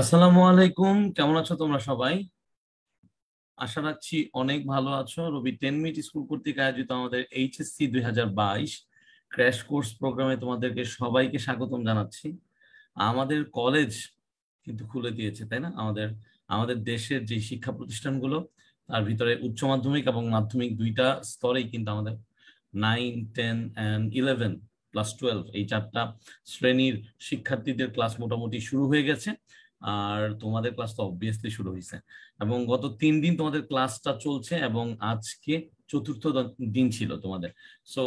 আসসালামু আলাইকুম কেমন আছো তোমরা সবাই আশা রাখছি অনেক ভালো আছো রবি টেন মিট স্কুল কর্তৃক আয়োজিত আমাদের এইচএসসি দুই হাজার বাইশ ক্র্যাশ কোর্স প্রোগ্রামে তোমাদেরকে সবাইকে স্বাগতম জানাচ্ছি আমাদের কলেজ কিন্তু খুলে দিয়েছে তাই না আমাদের আমাদের দেশের যে শিক্ষা প্রতিষ্ঠানগুলো তার ভিতরে উচ্চ মাধ্যমিক এবং মাধ্যমিক দুইটা স্তরেই কিন্তু আমাদের nine ten and eleven class twelve এই চারটা শ্রেণীর শিক্ষার্থীদের ক্লাস মোটামুটি শুরু হয়ে গেছে আর তোমাদের ক্লাস তো অবভিয়াসলি শুরু হয়েছে এবং গত তিন দিন তোমাদের ক্লাসটা চলছে এবং আজকে চতুর্থ দিন ছিল তোমাদের সো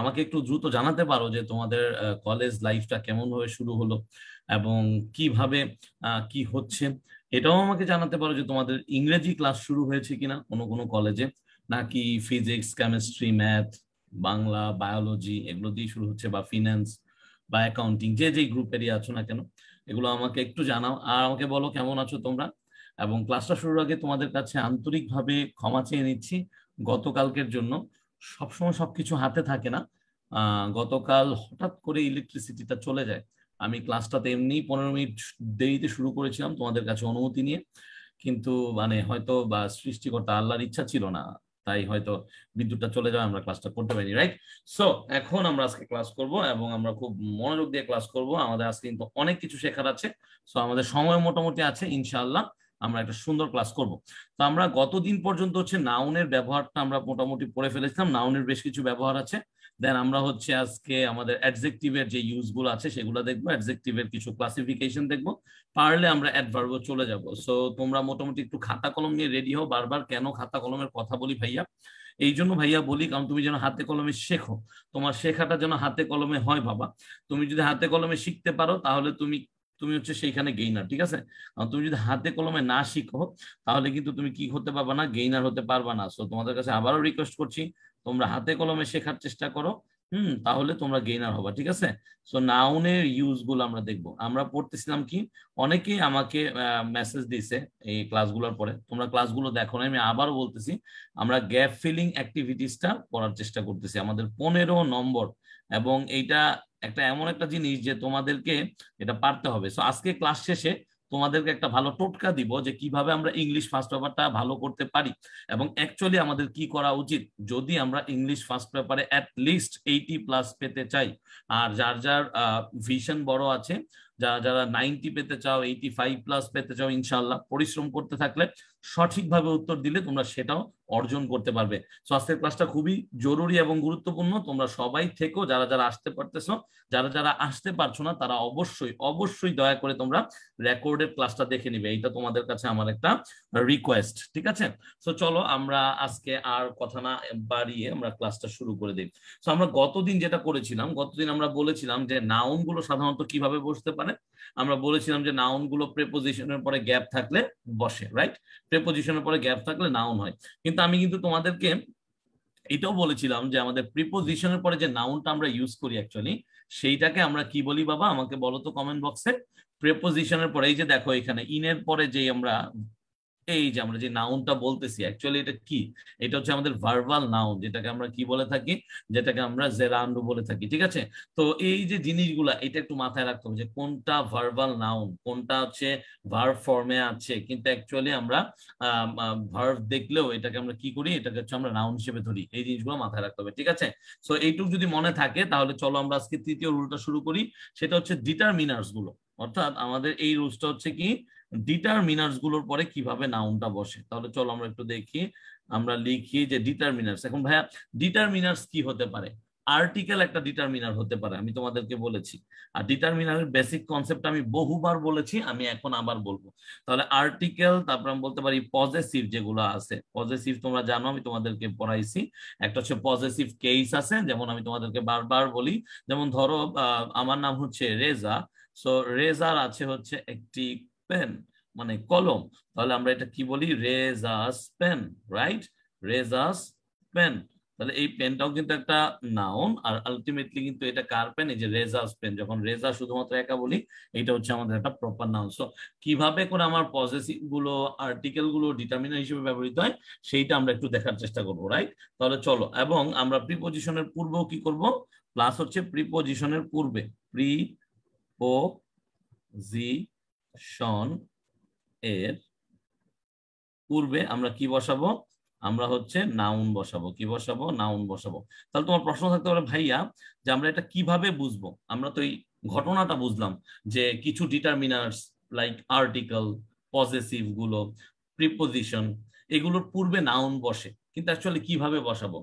আমাকে একটু দ্রুত জানাতে পারো যে তোমাদের কলেজ লাইফটা কেমন ভাবে শুরু হলো এবং কিভাবে কি হচ্ছে এটাও আমাকে জানাতে পারো যে তোমাদের ইংরেজি ক্লাস শুরু হয়েছে কিনা কোনো কোনো কলেজে নাকি physics chemistry math Bangla biology এগুলো দিয়ে শুরু হচ্ছে বা ফিনান্স বা অ্যাকাউন্টিং যে যেই গ্রুপেরই আছো না কেন এগুলো আমাকে একটু জানাও আর আমাকে বলো কেমন আছো তোমরা এবং ক্লাসটা শুরুর আগে তোমাদের কাছে আন্তরিকভাবে ক্ষমা চেয়ে নিচ্ছি গতকালকের জন্য সবসময় সবকিছু হাতে থাকে না গতকাল হঠাৎ করে ইলেকট্রিসিটিটা চলে যায় আমি ক্লাসটাতে এমনি পনেরো মিনিট দেরিতে শুরু করেছিলাম তোমাদের কাছে অনুমতি নিয়ে কিন্তু মানে হয়তো বা সৃষ্টিকর্তা আল্লাহর ইচ্ছা ছিল না তাই হয়তো বিদ্যুৎটা চলে যাওয়া আমরা ক্লাসটা করতে পারিনি রাইট সো এখন আমরা আজকে ক্লাস করব এবং আমরা খুব মনোযোগ দিয়ে ক্লাস করব আমাদের আজকে কিন্তু অনেক কিছু শেখার আছে সো আমাদের সময় মোটামুটি আছে ইনশাআল্লাহ আমরা একটা সুন্দর ক্লাস করব তো আমরা গতদিন পর্যন্ত হচ্ছে নাউনের ব্যবহারটা আমরা মোটামুটি পড়ে ফেলেছিলাম নাউনের বেশ কিছু ব্যবহার আছে দেন আমরা হচ্ছে আজকে আমাদের অ্যাডজেক্টিভের যে ইউজগুলো আছে সেগুলো দেখবো অ্যাডজেক্টিভের কিছু ক্লাসিফিকেশন দেখবো পারলে আমরা অ্যাডভার্ব চলে যাব সো তোমরা মোটামুটি একটু খাতা কলম নিয়ে রেডি হও বারবার কেন খাতা কলমের কথা বলি ভাইয়া এই জন্য ভাইয়া বলি কারণ তুমি যেন হাতে কলমে শেখো তোমার শেখাটা যেন হাতে কলমে হয় বাবা তুমি যদি হাতে কলমে শিখতে পারো তাহলে তুমি তুমি হচ্ছে সেইখানে গেইনার ঠিক আছে তুমি যদি হাতে কলমে না শিখো তাহলে কিন্তু তুমি কি হতে পারবা না গেইনার হতে পারবা না সো তোমাদের কাছে আবারও রিকোয়েস্ট করছি তোমরা হাতে কলমে শেখার চেষ্টা করো হুম তাহলে তোমরা গেইনার হবা ঠিক আছে সো নাউনের ইউজ গুলো আমরা দেখবো আমরা পড়তেছিলাম কি অনেকেই আমাকে মেসেজ দিছে এই ক্লাসগুলোর পরে তোমরা ক্লাসগুলো দেখো না আমি আবারও বলতেছি আমরা গ্যাপ ফিলিং অ্যাক্টিভিটিসটা করার চেষ্টা করতেছি আমাদের পনেরো নম্বর এবং এইটা একটা এমন একটা জিনিস যে তোমাদেরকে এটা পারতে হবে সো আজকে ক্লাস শেষে তোমাদেরকে একটা ভালো টোটকা দিব যে কিভাবে আমরা ইংলিশ ফার্স্ট পেপারটা ভালো করতে পারি এবং অ্যাকচুয়ালি আমাদের কি করা উচিত যদি আমরা ইংলিশ ফার্স্ট পেপারে অ্যাট লিস্ট এইটি প্লাস পেতে চাই আর যার যার ভিশন বড় আছে যারা যারা নাইনটি পেতে চাও এইটি ফাইভ প্লাস পেতে চাও ইনশাল্লাহ পরিশ্রম করতে থাকলে সঠিকভাবে উত্তর দিলে তোমরা সেটাও অর্জন করতে পারবে স্বাস্থ্যের ক্লাসটা খুবই জরুরি এবং গুরুত্বপূর্ণ তোমরা সবাই থেকো যারা যারা আসতে পারতেছ যারা যারা আসতে পারছো না তারা অবশ্যই অবশ্যই দয়া করে তোমরা রেকর্ডের ক্লাসটা দেখে নিবে এইটা তোমাদের কাছে আমার একটা রিকোয়েস্ট ঠিক আছে সো চলো আমরা আজকে আর কথা না বাড়িয়ে আমরা ক্লাসটা শুরু করে দিই সো আমরা গতদিন যেটা করেছিলাম গতদিন আমরা বলেছিলাম যে নাউন গুলো সাধারণত কিভাবে বসতে পারে আমরা বলেছিলাম যে নাউন গুলো প্রেপোজিশনের পরে গ্যাপ থাকলে বসে রাইট প্রেপোজিশনের পরে গ্যাপ থাকলে নাউন হয় কিন্তু কিন্তু আমি কিন্তু তোমাদেরকে এটাও বলেছিলাম যে আমাদের প্রিপোজিশনের পরে যে নাউনটা আমরা ইউজ করি অ্যাকচুয়ালি সেইটাকে আমরা কি বলি বাবা আমাকে বলো তো কমেন্ট বক্সে প্রিপোজিশনের পরে এই যে দেখো এখানে ইনের পরে যে আমরা এই যে আমরা যে নাউনটা বলতেছি অ্যাকচুয়ালি এটা কি এটা হচ্ছে আমাদের ভার্বাল নাউন যেটাকে আমরা কি বলে থাকি যেটাকে আমরা জেরান্ডু বলে থাকি ঠিক আছে তো এই যে জিনিসগুলা এটা একটু মাথায় রাখতে হবে যে কোনটা ভার্বাল নাউন কোনটা হচ্ছে ভার্ব ফর্মে আছে কিন্তু অ্যাকচুয়ালি আমরা ভার্ব দেখলেও এটাকে আমরা কি করি এটাকে হচ্ছে আমরা নাউন হিসেবে ধরি এই জিনিসগুলো মাথায় রাখতে হবে ঠিক আছে তো এইটুকু যদি মনে থাকে তাহলে চলো আমরা আজকে তৃতীয় রুলটা শুরু করি সেটা হচ্ছে ডিটারমিনার্স গুলো অর্থাৎ আমাদের এই রুলসটা হচ্ছে কি ডিটারমিনার্স গুলোর পরে কিভাবে নাউনটা বসে তাহলে চলো আমরা একটু দেখি আমরা লিখি যে ডিটারমিনার্স এখন ভাইয়া ডিটারমিনার্স কি হতে পারে আর্টিকেল একটা ডিটারমিনার হতে পারে আমি তোমাদেরকে বলেছি আর ডিটারমিনারের বেসিক কনসেপ্ট আমি বহুবার বলেছি আমি এখন আবার বলবো তাহলে আর্টিকেল তারপর আমি বলতে পারি পজেসিভ যেগুলো আছে পজেসিভ তোমরা জানো আমি তোমাদেরকে পড়াইছি একটা হচ্ছে পজেসিভ কেস আছে যেমন আমি তোমাদেরকে বারবার বলি যেমন ধরো আমার নাম হচ্ছে রেজা সো রেজার আছে হচ্ছে একটি পেন মানে কলম তাহলে আমরা এটা কি বলি রেজাস পেন রাইট রেজাস পেন তাহলে এই পেনটাও কিন্তু একটা নাউন আর আলটিমেটলি কিন্তু এটা কার পেন এই যে রেজাস পেন যখন রেজা শুধুমাত্র একা বলি এটা হচ্ছে আমাদের একটা প্রপার নাউন সো কিভাবে করে আমার পজেসিভ গুলো আর্টিকেল গুলো ডিটারমিনার হিসেবে ব্যবহৃত হয় সেইটা আমরা একটু দেখার চেষ্টা করব রাইট তাহলে চলো এবং আমরা প্রিপোজিশনের পূর্বেও কি করব প্লাস হচ্ছে প্রিপোজিশনের পূর্বে প্রি ও জি সন এর পূর্বে আমরা কি বসাবো আমরা হচ্ছে নাউন বসাবো কি বসাবো নাউন বসাবো তাহলে তোমার প্রশ্ন থাকতে পারে ভাইয়া যে আমরা এটা কিভাবে বুঝবো আমরা তো এই ঘটনাটা বুঝলাম যে কিছু ডিটারমিনার্স লাইক আর্টিকেল পজিটিভ গুলো প্রিপোজিশন এগুলোর পূর্বে নাউন বসে কিন্তু অ্যাকচুয়ালি কিভাবে বসাবো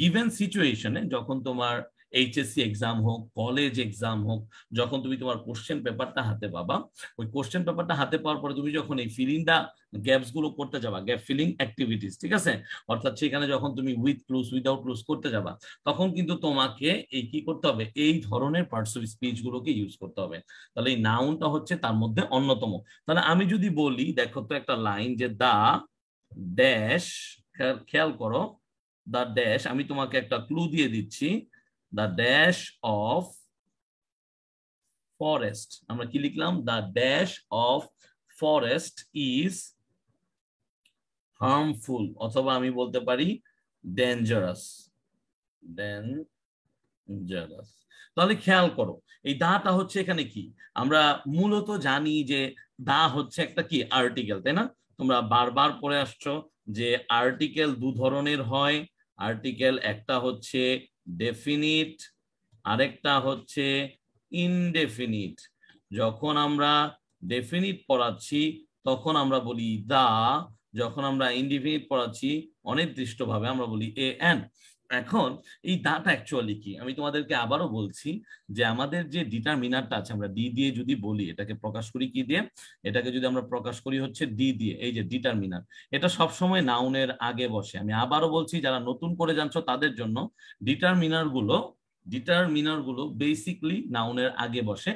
গিভেন সিচুয়েশনে যখন তোমার এইচএসসি এক্সাম হোক কলেজ এক্সাম হোক যখন তুমি তোমার কোশ্চেন পেপারটা হাতে পাবা ওই কোশ্চেন পেপারটা হাতে পাওয়ার পরে তুমি যখন এই ফিলিং দা গ্যাপস গুলো করতে যাবা গ্যাপ ফিলিং অ্যাক্টিভিটিস ঠিক আছে অর্থাৎ সেখানে যখন তুমি উইথ ক্লুজ উইদাউট ক্লুজ করতে যাবা তখন কিন্তু তোমাকে এই কি করতে হবে এই ধরনের পার্টস অফ স্পিচ গুলোকে ইউজ করতে হবে তাহলে এই নাউনটা হচ্ছে তার মধ্যে অন্যতম তাহলে আমি যদি বলি দেখো তো একটা লাইন যে দা ড্যাশ খেয়াল করো দা ড্যাশ আমি তোমাকে একটা ক্লু দিয়ে দিচ্ছি দ্য ড্যাশ অফ ফরেস্ট আমরা কি লিখলাম the dash of forest is harmful অথবা আমি বলতে পারি ডেঞ্জারাস ডেঞ্জারাস তাহলে খেয়াল করো এই দাটা হচ্ছে এখানে কি আমরা মূলত জানি যে দা হচ্ছে একটা কি আর্টিকেল তাই না তোমরা বারবার পড়ে আসছো যে আর্টিকেল দু ধরনের হয় আর্টিকেল একটা হচ্ছে ডেফিনিট আরেকটা হচ্ছে ইনডেফিনিট যখন আমরা ডেফিনিট পড়াচ্ছি তখন আমরা বলি দা যখন আমরা ইনডিফিনিট পড়াচ্ছি অনির্দিষ্টভাবে আমরা বলি এ এন এখন এই দাটা অ্যাকচুয়ালি কি আমি তোমাদেরকে আবারও বলছি যে আমাদের যে ডিটারমিনারটা আছে আমরা ডি দিয়ে যদি বলি এটাকে প্রকাশ করি কি দিয়ে এটাকে যদি আমরা প্রকাশ করি হচ্ছে ডি দিয়ে এই যে ডিটারমিনার এটা সবসময় নাউনের আগে বসে আমি আবারও বলছি যারা নতুন করে জানছো তাদের জন্য ডিটারমিনার গুলো ডিটারমিনার গুলো বেসিকলি নাউনের আগে বসে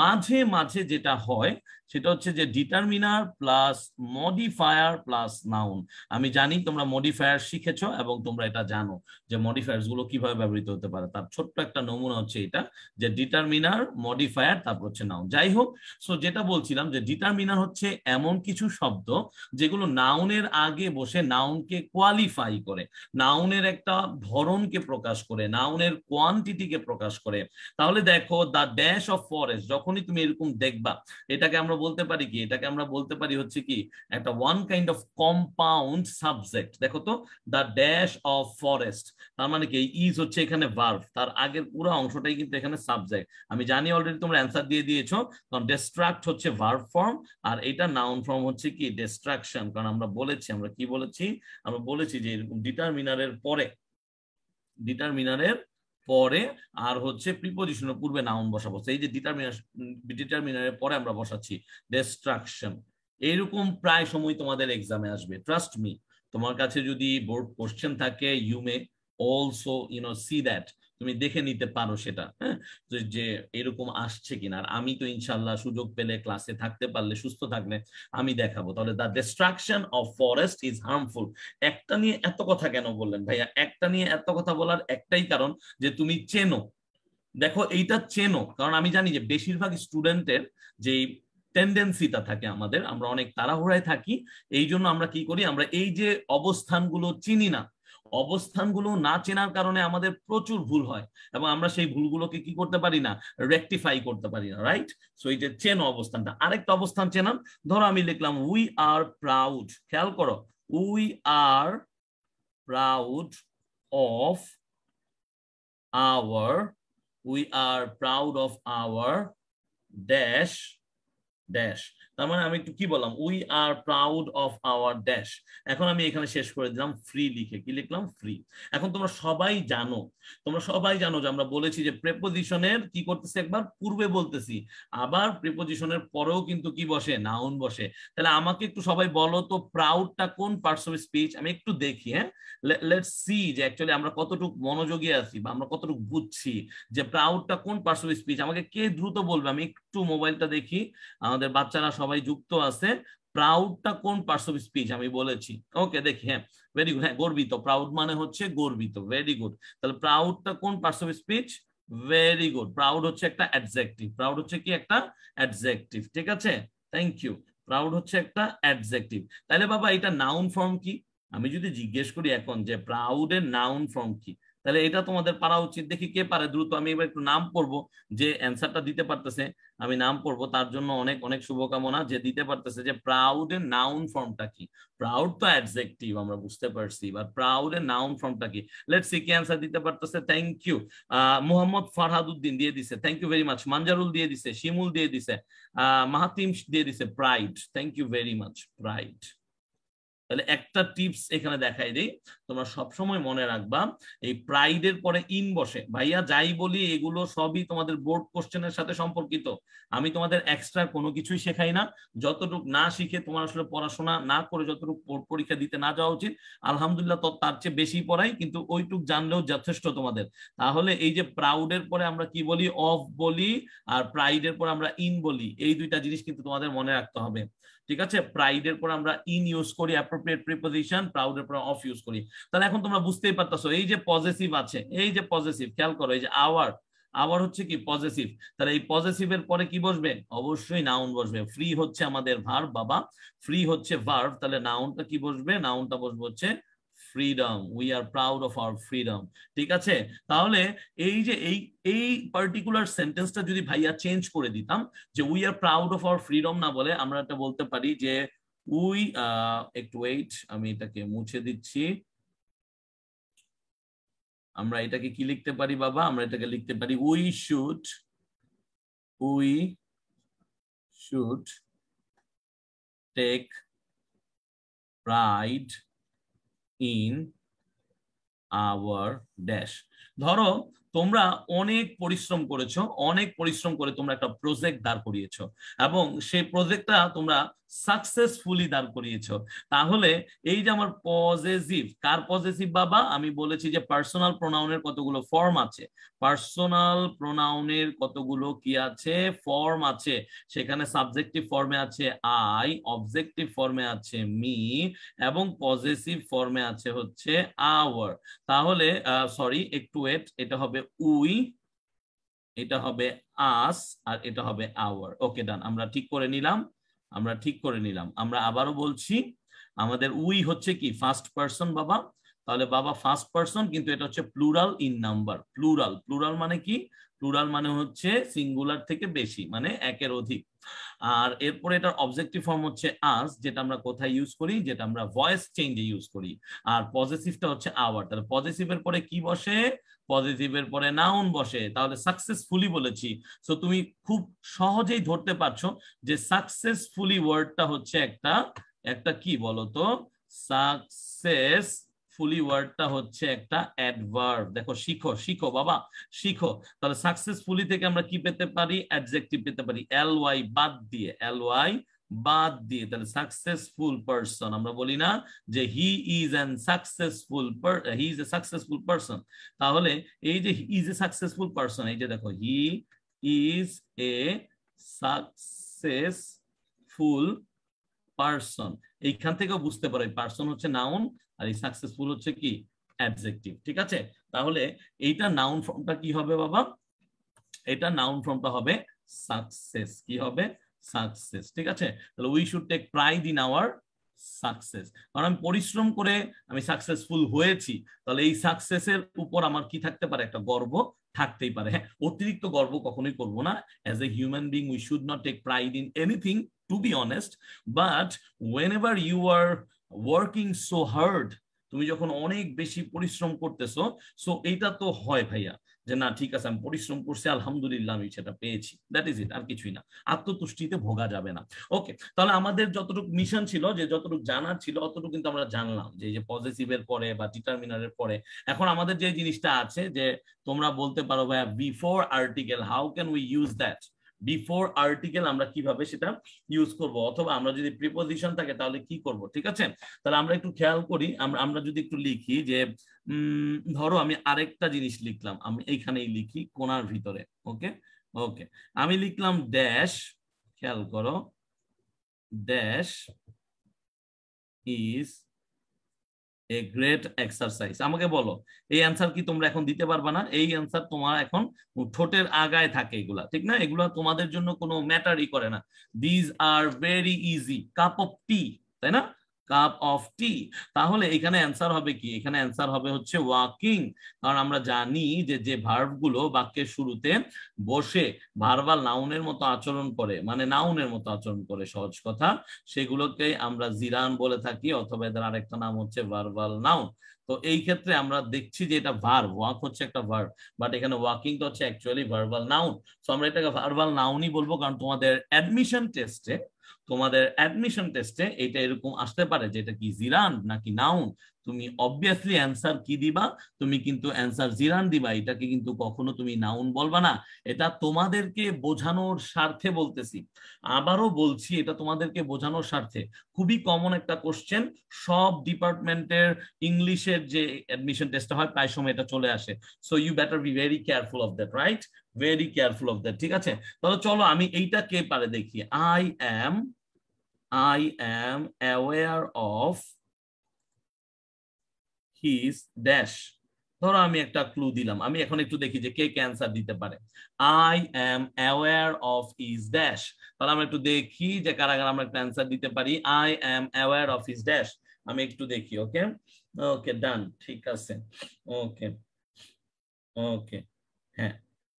মাঝে মাঝে যেটা হয় সেটা হচ্ছে যে determiner plus modifier plus noun আমি জানি তোমরা মডিফায়ার শিখেছ এবং তোমরা এটা জানো যে মডিফায়ার গুলো কিভাবে ব্যবহৃত হতে পারে তার ছোট্ট একটা নমুনা হচ্ছে এটা যে ডিটারমিনার মডিফায়ার তারপর হচ্ছে নাউন যাই হোক সো যেটা বলছিলাম যে ডিটারমিনার হচ্ছে এমন কিছু শব্দ যেগুলো নাউনের আগে বসে নাউনকে কোয়ালিফাই করে নাউনের একটা ধরনকে প্রকাশ করে নাউনের কোয়ান্টিটিকে প্রকাশ করে তাহলে দেখো the dash of forest influence যখনই তুমি এরকম দেখবা এটাকে আমরা বলতে পারি কি এটাকে আমরা বলতে পারি হচ্ছে কি একটা one kind of compound subject দেখো তো দ্য ড্যাশ অফ ফরেস্ট তার মানে কি ইজ হচ্ছে এখানে ভার্ভ তার আগের পুরো অংশটাই কিন্তু এখানে সাবজেক্ট আমি জানি অলরেডি তোমরা অ্যান্সার দিয়ে দিয়েছো কারণ ডিস্ট্রাক্ট হচ্ছে ভার্ভ ফর্ম আর এটা নাউন ফর্ম হচ্ছে কি ডিস্ট্রাকশন কারণ আমরা বলেছি আমরা কি বলেছি আমরা বলেছি যে এরকম ডিটারমিনারের পরে ডিটারমিনারের পরে আর হচ্ছে প্রিপোজিশনের পূর্বে নাউন বসাবো এই যে ডিটারমিনার ডিটারমিনারের পরে আমরা বসাচ্ছি ডিস্ট্রাকশন এইরকম প্রায় সময় তোমাদের এক্সামে আসবে ট্রাস্ট মি তোমার কাছে যদি বোর্ড কোশ্চেন থাকে you may also you know see that তুমি দেখে নিতে পারো সেটা হ্যাঁ যে এরকম আসছে কিনা আর আমি তো ইনশাল্লাহ সুযোগ পেলে ক্লাসে থাকতে পারলে সুস্থ থাকলে আমি দেখাবো তাহলে the destruction of forest is harmful একটা নিয়ে এত কথা কেন বললেন ভাইয়া একটা নিয়ে এত কথা বলার একটাই কারণ যে তুমি চেনো দেখো এইটা চেনো কারণ আমি জানি যে বেশিরভাগ স্টুডেন্টের যে টেন্ডেন্সিটা থাকে আমাদের আমরা অনেক তাড়াহুড়ায় থাকি এই জন্য আমরা কি করি আমরা এই যে অবস্থানগুলো চিনি না অবস্থানগুলো না চেনার কারণে আমাদের প্রচুর ভুল হয় এবং আমরা সেই ভুলগুলোকে কি করতে পারি না রেক্টিফাই করতে পারি না রাইট সো এই যে চেন অবস্থানটা আরেকটা অবস্থান চেনান ধরো আমি লিখলাম উই আর প্রাউড খেয়াল করো we are proud of our we are proud of our dash dash তার মানে আমি একটু কি বললাম we are proud of our dash এখন আমি এখানে শেষ করে দিলাম ফ্রি লিখে কি লিখলাম ফ্রি এখন তোমরা সবাই জানো তোমরা সবাই জানো যে আমরা বলেছি যে প্রেপোজিশনের কি করতেছি একবার পূর্বে বলতেছি আবার প্রেপোজিশনের পরেও কিন্তু কি বসে নাউন বসে তাহলে আমাকে একটু সবাই বলো তো প্রাউডটা কোন পার্টস অফ স্পিচ আমি একটু দেখি হ্যাঁ লেট সি যে অ্যাকচুয়ালি আমরা কতটুকু মনোযোগী আছি বা আমরা কতটুকু বুঝছি যে প্রাউডটা কোন পার্টস অফ স্পিচ আমাকে কে দ্রুত বলবে আমি একটু মোবাইলটা দেখি আমাদের বাচ্চারা সবাই সবাই যুক্ত আছে প্রাউডটা কোন পার্টস অফ স্পিচ আমি বলেছি ওকে দেখি হ্যাঁ ভেরি গুড হ্যাঁ গর্বিত প্রাউড মানে হচ্ছে গর্বিত ভেরি গুড তাহলে প্রাউডটা কোন parts of speech very good proud হচ্ছে একটা অ্যাডজেক্টিভ প্রাউড হচ্ছে কি একটা অ্যাডজেক্টিভ ঠিক আছে থ্যাংক ইউ প্রাউড হচ্ছে একটা অ্যাডজেক্টিভ তাহলে বাবা এটা নাউন ফর্ম কি আমি যদি জিজ্ঞেস করি এখন যে প্রাউডের নাউন ফর্ম কি তাহলে এটা তোমাদের পারা উচিত দেখি কে পারে দ্রুত আমি এবার একটু নাম করব যে অ্যান্সারটা দিতে পারতেছে আমি নাম করব তার জন্য অনেক অনেক শুভকামনা যে দিতে পারতেছে যে প্রাউড এর নাউন ফর্মটা কি প্রাউড তো অ্যাডজেক্টিভ আমরা বুঝতে পারছি বাট প্রাউড এর নাউন ফর্মটা কি লেট সি কে অ্যান্সার দিতে পারতেছে থ্যাংক ইউ মোহাম্মদ ফারহাদুদ্দিন দিয়ে দিছে thank you very much Manjarul দিয়ে দিছে শিমুল দিয়ে দিছে মাহাতিম দিয়ে দিছে pride thank you very much pride তাহলে একটা টিপস এখানে দেখাই দিই তোমরা সবসময় মনে রাখবা এই প্রাইডের পরে ইন বসে ভাইয়া যাই বলি এগুলো সবই তোমাদের বোর্ড কোশ্চেনের সাথে সম্পর্কিত আমি তোমাদের এক্সট্রা কোনো কিছুই শেখাই না যতটুক না শিখে তোমার আসলে পড়াশোনা না করে যতটুক পরীক্ষা দিতে না যাওয়া উচিত আলহামদুলিল্লাহ তার চেয়ে বেশি পড়াই কিন্তু ওইটুক জানলেও যথেষ্ট তোমাদের তাহলে এই যে প্রাউডের পরে আমরা কি বলি অফ বলি আর প্রাইডের পরে আমরা ইন বলি এই দুইটা জিনিস কিন্তু তোমাদের মনে রাখতে হবে ঠিক আছে প্রাইড এর পর আমরা ইন ইউজ করি অ্যাপ্রোপ্রিয়েট প্রিপোজিশন প্রাউড এর পর অফ ইউজ করি তাহলে এখন তোমরা বুঝতেই পারতাছো এই যে পজেসিভ আছে এই যে পজেসিভ খেয়াল করো এই যে আওয়ার আওয়ার হচ্ছে কি পজেসিভ তাহলে এই এর পরে কি বসবে অবশ্যই নাউন বসবে ফ্রি হচ্ছে আমাদের ভার্ব বাবা ফ্রি হচ্ছে ভার্ব তাহলে নাউনটা কি বসবে নাউনটা বসবে হচ্ছে freedom we are proud of our freedom ঠিক আছে তাহলে এই যে এই এই পার্টিকুলার সেন্টেন্সটা যদি ভাইয়া চেঞ্জ করে দিতাম যে we are proud of our freedom না বলে আমরা এটা বলতে পারি যে উই একটু ওয়েট আমি এটাকে মুছে দিচ্ছি আমরা এটাকে কি লিখতে পারি বাবা আমরা এটাকে লিখতে পারি we should we should take pride in our dash ধরো তোমরা অনেক পরিশ্রম করেছো অনেক পরিশ্রম করে তোমরা একটা প্রজেক্ট দাঁড় করিয়েছ এবং সেই প্রজেক্টটা তোমরা সাকসেসফুলি দাঁড় করিয়েছ তাহলে এই যে আমার পজেসিভ কার পজেসিভ বাবা আমি বলেছি যে পার্সোনাল প্রোনাউনের কতগুলো ফর্ম আছে পার্সোনাল প্রোনাউনের কতগুলো কি আছে ফর্ম আছে সেখানে সাবজেক্টিভ ফর্মে আছে আই অবজেক্টিভ ফর্মে আছে মি এবং পজেসিভ ফর্মে আছে হচ্ছে আওয়ার তাহলে সরি একটু ওয়েট এটা হবে হবে উই এটা হবে আস আর এটা হবে আওয়ার ওকে ডান আমরা ঠিক করে নিলাম আমরা ঠিক করে নিলাম আমরা আবারও বলছি আমাদের উই হচ্ছে কি ফার্স্ট পার্সন বাবা তাহলে বাবা ফার্স্ট পার্সন কিন্তু এটা হচ্ছে plural in number plural plural মানে কি প্লুরাল মানে হচ্ছে সিঙ্গুলার থেকে বেশি মানে একের অধিক আর এরপরে এটার অবজেক্টিভ ফর্ম হচ্ছে আস যেটা আমরা কোথায় ইউজ করি যেটা আমরা ভয়েস চেঞ্জে ইউজ করি আর পজিটিভটা হচ্ছে আওয়ার তাহলে পজিটিভ এর পরে কি বসে পজিটিভের পরে নাউন বসে তাহলে সাকসেসফুলি বলেছি সো তুমি খুব সহজেই ধরতে পারছো যে সাকসেসফুলি ওয়ার্ডটা হচ্ছে একটা একটা কি বলতো সাকসেস ফুলি ওয়ার্ডটা হচ্ছে একটা অ্যাডভার্ব দেখো শিখো শিখো বাবা শিখো তাহলে সাকসেসফুলি থেকে আমরা কি পেতে পারি অ্যাডজেক্টিভ পেতে পারি এল ওয়াই বাদ দিয়ে এল ওয়াই বাদ দিয়ে তাহলে সাকসেসফুল পারসন আমরা বলি না যে he is an successful he is a successful person তাহলে এই যে he is a successful person এই যে দেখো he is a successful person এইখান থেকেও বুঝতে পারো পারসন হচ্ছে নাউন আর এই সাকসেসফুল হচ্ছে কি অ্যাবজেক্টিভ ঠিক আছে তাহলে এইটা নাউন ফর্মটা কি হবে বাবা এটা নাউন ফর্মটা হবে সাকসেস কি হবে সাকসেস ঠিক আছে তাহলে we should take pride in our success কারণ আমি পরিশ্রম করে আমি সাকসেসফুল হয়েছি তাহলে এই সাকসেসের উপর আমার কি থাকতে পারে একটা গর্ব থাকতেই পারে হ্যাঁ অতিরিক্ত গর্ব কখনোই করব না as a human being we should not take pride in anything to be honest but whenever you are working so hard তুমি যখন অনেক বেশি পরিশ্রম করতেছো সো এইটা তো হয় ভাইয়া যে না ঠিক আছে আমি পরিশ্রম করছি আলহামদুলিল্লাহ আমি সেটা পেয়েছি দ্যাট ইজ ইট আর কিছুই না আত্মতুষ্টিতে ভোগা যাবে না ওকে তাহলে আমাদের যতটুকু মিশন ছিল যে যতটুকু জানার ছিল অতটুকু কিন্তু আমরা জানলাম যে যে পজিটিভের পরে বা ডিটারমিনারের পরে এখন আমাদের যে জিনিসটা আছে যে তোমরা বলতে পারো ভাইয়া before article how can we use that before article আমরা কিভাবে সেটা ইউজ করব অথবা আমরা যদি প্রিপোজিশন থাকে তাহলে কি করব ঠিক আছে তাহলে আমরা একটু খেয়াল করি আমরা যদি একটু লিখি যে ধরো আমি আরেকটা জিনিস লিখলাম আমি এইখানেই লিখি কোনার ভিতরে ওকে ওকে আমি লিখলাম ড্যাশ খেয়াল করো dash is a great exercise আমাকে বলো এই অ্যান্সার কি তোমরা এখন দিতে পারবা না এই অ্যান্সার তোমার এখন ঠোঁটের আগায় থাকে এগুলা ঠিক না এগুলা তোমাদের জন্য কোনো ম্যাটারই করে না these are very easy cup of tea তাই না কাপ অফ টি তাহলে এখানে অ্যান্সার হবে কি এখানে অ্যান্সার হবে হচ্ছে ওয়াকিং কারণ আমরা জানি যে যে গুলো বাক্যের শুরুতে বসে ভার্বাল নাউনের মতো আচরণ করে মানে নাউনের মতো আচরণ করে সহজ কথা সেগুলোকে আমরা জিরান বলে থাকি অথবা এদের আরেকটা নাম হচ্ছে ভার্বাল নাউন তো এই ক্ষেত্রে আমরা দেখছি যে এটা ভার্ব ওয়াক হচ্ছে একটা ভার্ব বাট এখানে ওয়াকিং তো হচ্ছে অ্যাকচুয়ালি ভার্বাল নাউন সো আমরা এটাকে ভার্বাল নাউনই বলবো কারণ তোমাদের অ্যাডমিশন টেস্টে তোমাদের অ্যাডমিশন টেস্টে এটা এরকম আসতে পারে যে এটা কি জিরান নাকি নাউন তুমি অবভিয়াসলি অ্যান্সার কি দিবা তুমি কিন্তু অ্যান্সার জিরান দিবা এটাকে কিন্তু কখনো তুমি নাউন বলবা না এটা তোমাদেরকে বোঝানোর স্বার্থে বলতেছি আবারও বলছি এটা তোমাদেরকে বোঝানোর স্বার্থে খুবই কমন একটা কোশ্চেন সব ডিপার্টমেন্টের ইংলিশের যে অ্যাডমিশন টেস্ট হয় প্রায় সময় এটা চলে আসে so you better be very careful of that right very careful of that ঠিক আছে তাহলে চলো আমি এইটা কে পারে দেখি I am I am aware of his dash ধরো আমি একটা ক্লু দিলাম আমি এখন একটু দেখি যে কে কে ক্যান্সার দিতে পারে I am aware of his dash তাহলে আমরা একটু দেখি যে কারা কারা আমরা অ্যান্সার দিতে পারি I am aware of his dash আমি একটু দেখি ওকে ওকে ডান ঠিক আছে ওকে ওকে হ্যাঁ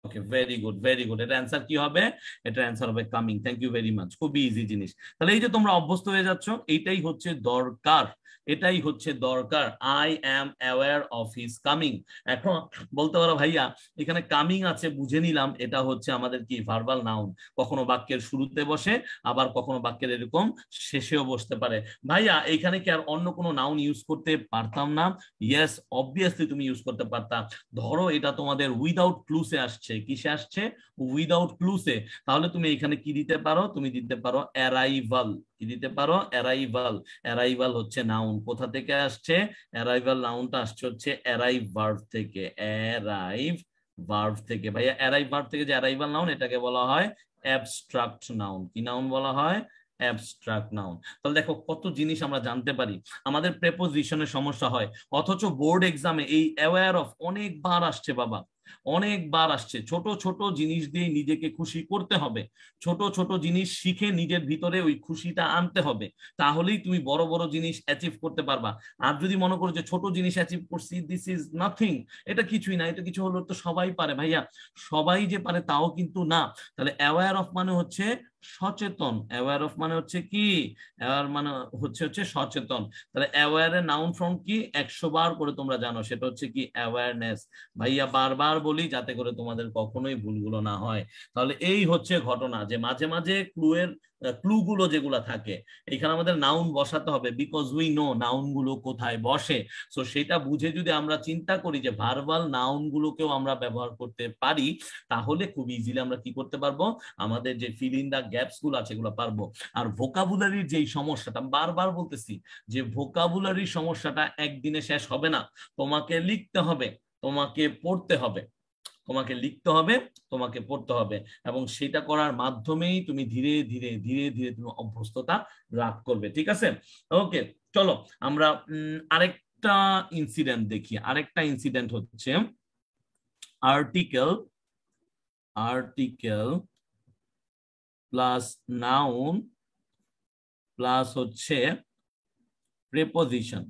okay very good very good এটা অ্যান্সার কি হবে এটা অ্যান্সার হবে coming thank you very much খুবই ইজি জিনিস তাহলে এই যে তোমরা অভ্যস্ত হয়ে যাচ্ছ এইটাই হচ্ছে দরকার এটাই হচ্ছে দরকার I am aware of his coming এখন বলতে পারো ভাইয়া এখানে কামিং আছে বুঝে নিলাম এটা হচ্ছে আমাদের কি ভার্বাল নাউন কখনো বাক্যের শুরুতে বসে আবার কখনো বাক্যের এরকম শেষেও বসতে পারে ভাইয়া এখানে কি আর অন্য কোনো নাউন ইউজ করতে পারতাম না ইয়েস অবভিয়াসলি তুমি ইউজ করতে পারতাম ধরো এটা তোমাদের উইদাউট ক্লুসে আসছে কিসে আসছে উইদাউট ক্লুসে তাহলে তুমি এখানে কি দিতে পারো তুমি দিতে পারো অ্যারাইভাল কি দিতে পারো অ্যারাইভাল অ্যারাইভাল হচ্ছে নাউন কোথা থেকে আসছে অ্যারাইভাল নাউনটা আসছে হচ্ছে অ্যারাইভ ভার্ভ থেকে অ্যারাইভ ভার্ভ থেকে ভাইয়া অ্যারাইভ ভার্ভ থেকে যে অ্যারাইভাল নাউন এটাকে বলা হয় অ্যাবস্ট্রাক্ট নাউন কি নাউন বলা হয় অ্যাবস্ট্রাক্ট নাউন তাহলে দেখো কত জিনিস আমরা জানতে পারি আমাদের প্রেপোজিশনের সমস্যা হয় অথচ বোর্ড এক্সামে এই অ্যাওয়ার অফ অনেকবার আসছে বাবা অনেকবার আসছে ছোট ছোট জিনিস দিয়ে নিজেকে খুশি করতে হবে ছোট ছোট জিনিস শিখে নিজের ভিতরে ওই খুশিটা আনতে হবে তাহলেই তুমি বড় বড় জিনিস অ্যাচিভ করতে পারবা আর যদি মনে করো যে ছোট জিনিস অ্যাচিভ করছি দিস ইজ নাথিং এটা কিছুই না এটা কিছু হলো তো সবাই পারে ভাইয়া সবাই যে পারে তাও কিন্তু না তাহলে অ্যাওয়ার অফ মানে হচ্ছে সচেতন অ্যাওয়ার অফ মানে হচ্ছে কি অ্যাওয়ার মানে হচ্ছে হচ্ছে সচেতন তাহলে অ্যাওয়ার এর নাউন ফর্ম কি একশো বার করে তোমরা জানো সেটা হচ্ছে কি অ্যাওয়ারনেস ভাইয়া বারবার বলি যাতে করে তোমাদের কখনোই ভুলগুলো না হয় তাহলে এই হচ্ছে ঘটনা যে মাঝে মাঝে ক্লু এর ক্লুগুলো যেগুলো থাকে এখানে আমাদের নাউন বসাতে হবে বিকজ উই নো নাউন গুলো কোথায় বসে সো সেটা বুঝে যদি আমরা চিন্তা করি যে ভার্বাল গুলোকেও আমরা ব্যবহার করতে পারি তাহলে খুব ইজিলি আমরা কি করতে পারবো আমাদের যে ফিলিং দা গ্যাপস গুলো আছে এগুলো পারবো আর ভোকাবুলারির যেই সমস্যাটা বারবার বলতেছি যে ভোকাবুলারির সমস্যাটা একদিনে শেষ হবে না তোমাকে লিখতে হবে তোমাকে পড়তে হবে তোমাকে লিখতে হবে তোমাকে পড়তে হবে এবং সেটা করার মাধ্যমেই তুমি ধীরে ধীরে ধীরে ধীরে তুমি অভ্যস্ততা লাভ করবে ঠিক আছে ওকে চলো আমরা আরেকটা ইনসিডেন্ট দেখি আরেকটা ইনসিডেন্ট হচ্ছে article article plus noun plus হচ্ছে প্রেপোজিশন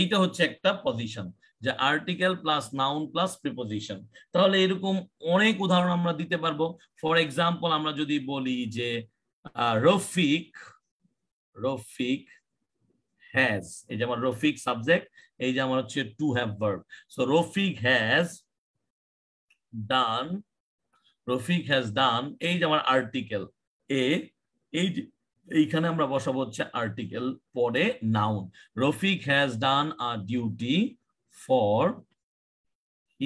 এইটা হচ্ছে একটা পজিশন যে article plus noun plus preposition তাহলে এরকম অনেক উদাহরণ আমরা দিতে পারবো ফর এক্সাম্পল আমরা যদি বলি যে রফিক রফিক হ্যাজ এই যে আমার রফিক সাবজেক্ট এই যে আমার হচ্ছে to have verb so Rafiq has done Rafiq has done এই যে আমার আর্টিকেল এ এই এইখানে আমরা বসাবো হচ্ছে আর্টিকেল পরে noun Rafiq has done a duty for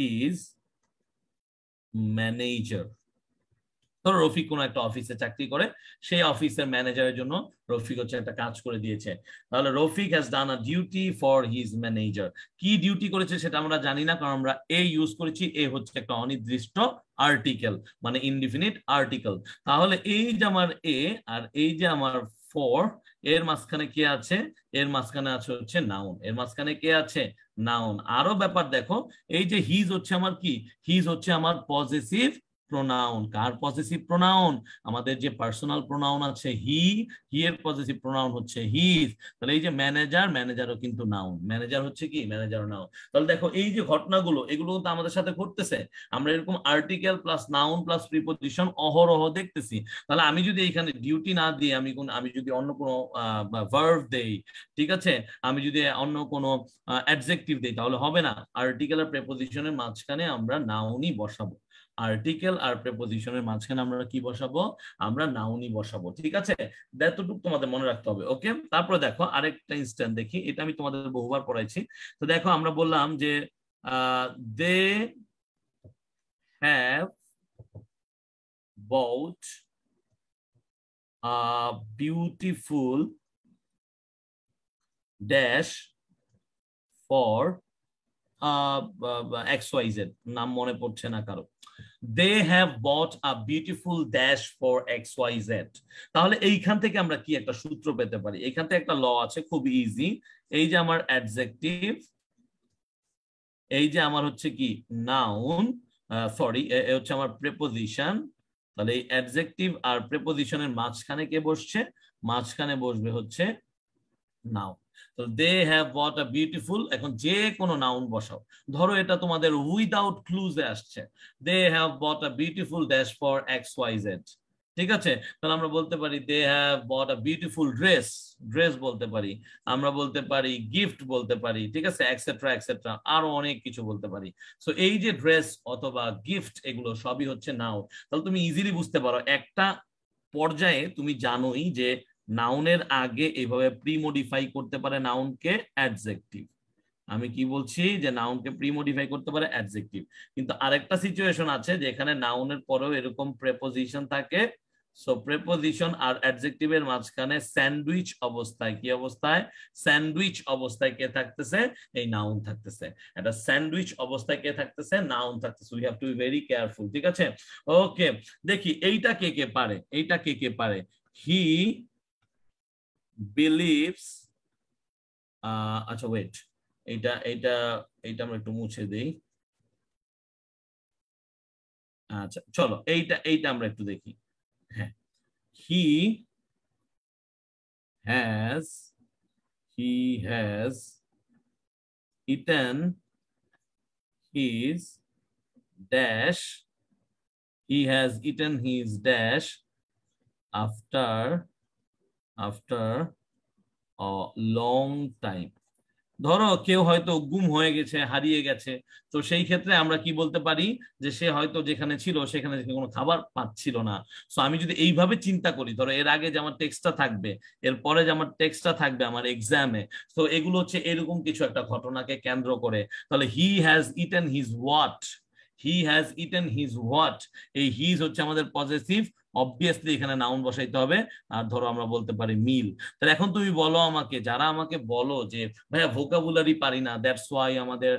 his manager ধরো রফিক কোনো একটা অফিসে চাকরি করে সেই অফিসের ম্যানেজারের জন্য রফিক হচ্ছে একটা কাজ করে দিয়েছে তাহলে Rafiq has done a duty for his manager কি ডিউটি করেছে সেটা আমরা জানি না কারণ আমরা এ ইউজ করেছি এ হচ্ছে একটা অনির্দিষ্ট আর্টিকেল মানে ইনডিফিনিট আর্টিকেল তাহলে এই যে আমার এ আর এই যে আমার ফর এর মাঝখানে কে আছে এর মাঝখানে আছে হচ্ছে নাউন এর মাঝখানে কে আছে নাউন আরো ব্যাপার দেখো এই যে হিজ হচ্ছে আমার কি হিজ হচ্ছে আমার পজিটিভ প্রোনাউন কার পজিটিভ প্রোনাউন আমাদের যে পার্সোনাল প্রোনাউন আছে হি হি এর পজিটিভ প্রোনাউন হচ্ছে হিজ তাহলে এই যে ম্যানেজার ম্যানেজারও কিন্তু নাউন ম্যানেজার হচ্ছে কি ম্যানেজার নাউন তাহলে দেখো এই যে ঘটনাগুলো এগুলো কিন্তু আমাদের সাথে ঘটতেছে আমরা এরকম article plus noun plus preposition অহরহ দেখতেছি তাহলে আমি যদি এখানে ডিউটি না দিয়ে আমি কোন আমি যদি অন্য কোনো ভার্ভ দেই ঠিক আছে আমি যদি অন্য কোনো অ্যাডজেক্টিভ দিই তাহলে হবে না আর্টিকেল আর প্রেপোজিশনের মাঝখানে আমরা নাউনই বসাবো আর্টিকেল আর প্রেপোজিশনের মাঝখানে আমরা কি বসাবো আমরা নাউনি বসাবো ঠিক আছে এতটুকু তোমাদের মনে রাখতে হবে ওকে তারপর দেখো আরেকটা ইনস্ট্যান্ট দেখি এটা আমি তোমাদের বহুবার পড়াইছি তো দেখো আমরা বললাম যে they have bought beautiful dash for for uh, uh নাম মনে পড়ছে না কারো they have bought a beautiful dash for X Y Z তাহলে এইখান থেকে আমরা কি একটা সূত্র পেতে পারি এইখান থেকে একটা ল আছে খুব ইজি এই যে আমার অ্যাডজেক্টিভ এই যে আমার হচ্ছে কি নাউন সরি হচ্ছে আমার প্রেপোজিশন তাহলে এই অ্যাডজেক্টিভ আর প্রেপোজিশনের মাঝখানে কে বসছে মাঝখানে বসবে হচ্ছে নাউন তো দে হ্যাভ বট আ বিউটিফুল এখন যে কোনো নাউন বসাও ধরো এটা তোমাদের উইদাউট ক্লুজে আসছে they have bought a beautiful dash for X Y Z ঠিক আছে তাহলে আমরা বলতে পারি they have bought a beautiful dress dress বলতে পারি আমরা বলতে পারি গিফট বলতে পারি ঠিক আছে এক্সেট্রা এক্সেট্রা আরো অনেক কিছু বলতে পারি সো এই যে ড্রেস অথবা গিফট এগুলো সবই হচ্ছে নাও তাহলে তুমি ইজিলি বুঝতে পারো একটা পর্যায়ে তুমি জানোই যে নাউনের আগে এভাবে প্রিমোডিফাই করতে পারে নাউনকে অ্যাডজেক্টিভ আমি কি বলছি যে নাউনকে প্রিমোডিফাই করতে পারে অ্যাডজেক্টিভ কিন্তু আরেকটা সিচুয়েশন আছে যেখানে নাউনের পরেও এরকম প্রেপোজিশন থাকে সো প্রেপোজিশন আর অ্যাডজেক্টিভের মাঝখানে স্যান্ডউইচ অবস্থায় কি অবস্থায় স্যান্ডউইচ অবস্থায় কে থাকতেছে এই নাউন থাকতেছে এটা স্যান্ডউইচ অবস্থায় কে থাকতেছে নাউন থাকতেছে we have to be very careful ঠিক আছে ওকে দেখি এইটা কে কে পারে এইটা কে কে পারে হি believes uh, আচ্ছা ওয়েট এটা এটা এটা আমরা একটু মুছে দিই আচ্ছা চলো এইটা এইটা আমরা একটু দেখি হ্যাঁ he has he has eaten his dash he has eaten his dash after after long time ধরো কেউ হয়তো গুম হয়ে গেছে হারিয়ে গেছে তো সেই ক্ষেত্রে আমরা কি বলতে পারি যে সে হয়তো যেখানে ছিল সেখানে কোনো খাবার পাচ্ছিল না সো আমি যদি এইভাবে চিন্তা করি ধরো এর আগে যে আমার টেক্সটটা থাকবে এরপরে যে আমার টেক্সটটা থাকবে আমার এক্সামে তো এগুলো হচ্ছে এরকম কিছু একটা ঘটনাকে কেন্দ্র করে তাহলে he has eaten his what he has eaten his what এই হিজ হচ্ছে আমাদের পজিটিভ অবভিয়াসলি এখানে নাউন বসাইতে হবে আর ধরো আমরা বলতে পারি মিল তাহলে এখন তুমি বলো আমাকে যারা আমাকে বলো যে ভাইয়া ভোকাবুলারি পারি না দ্যাটস ওয়াই আমাদের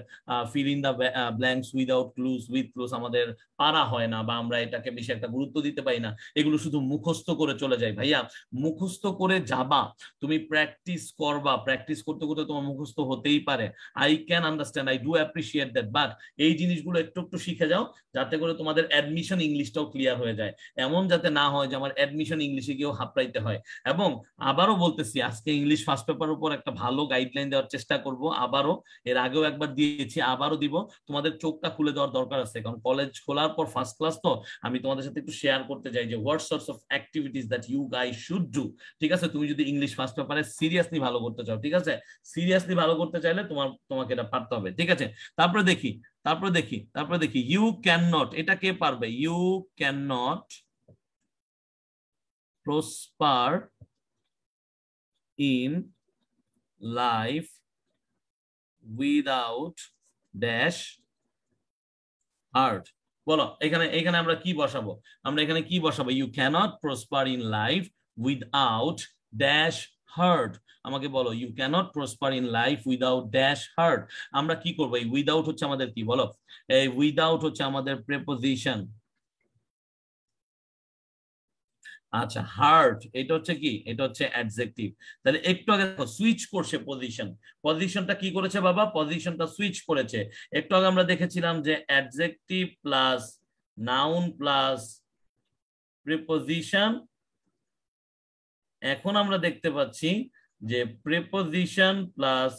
fill in the blanks without clues with clues আমাদের পারা হয় না বা আমরা এটাকে বেশি একটা গুরুত্ব দিতে পারি না এগুলো শুধু মুখস্থ করে চলে যায় ভাইয়া মুখস্থ করে যাবা তুমি প্র্যাকটিস করবা প্র্যাকটিস করতে করতে তোমার মুখস্থ হতেই পারে I can understand I do appreciate that but এই জিনিসগুলো একটু একটু শিখে যাও যাতে করে তোমাদের অ্যাডমিশন ইংলিশটাও ক্লিয়ার হয়ে যায় এমন যাতে যাতে না হয় যে আমার অ্যাডমিশন ইংলিশে গিয়েও হাপড়াইতে হয় এবং আবারও বলতেছি আজকে ইংলিশ ফার্স্ট পেপার উপর একটা ভালো গাইডলাইন দেওয়ার চেষ্টা করব আবারও এর আগেও একবার দিয়েছি আবারও দিব তোমাদের চোখটা খুলে দেওয়ার দরকার আছে কারণ কলেজ খোলার পর ফার্স্ট ক্লাস তো আমি তোমাদের সাথে একটু শেয়ার করতে চাই যে what source of activities that you guy should do ঠিক আছে তুমি যদি ইংলিশ ফার্স্ট পেপারে সিরিয়াসলি ভালো করতে চাও ঠিক আছে সিরিয়াসলি ভালো করতে চাইলে তোমার তোমাকে এটা পারতে হবে ঠিক আছে তারপরে দেখি তারপরে দেখি তারপরে দেখি ইউ ক্যান নট এটা কে পারবে you can not prosper in life without dash art বলো এখানে এখানে আমরা কি বসাবো আমরা এখানে কি বসাবো you cannot prosper in life without dash heart আমাকে বলো you cannot prosper in life without dash heart আমরা কি করবো এই উইদাউট হচ্ছে আমাদের কি বলো এই উইদাউট হচ্ছে আমাদের প্রেপোজিশন আচ্ছা হার্ট এটা হচ্ছে কি এটা হচ্ছে অ্যাডজেক্টিভ তাহলে একটু আগে দেখো সুইচ করছে পজিশন পজিশনটা কি করেছে বাবা পজিশনটা সুইচ করেছে একটু আগে আমরা দেখেছিলাম যে adjective plus noun plus preposition এখন আমরা দেখতে পাচ্ছি যে preposition plus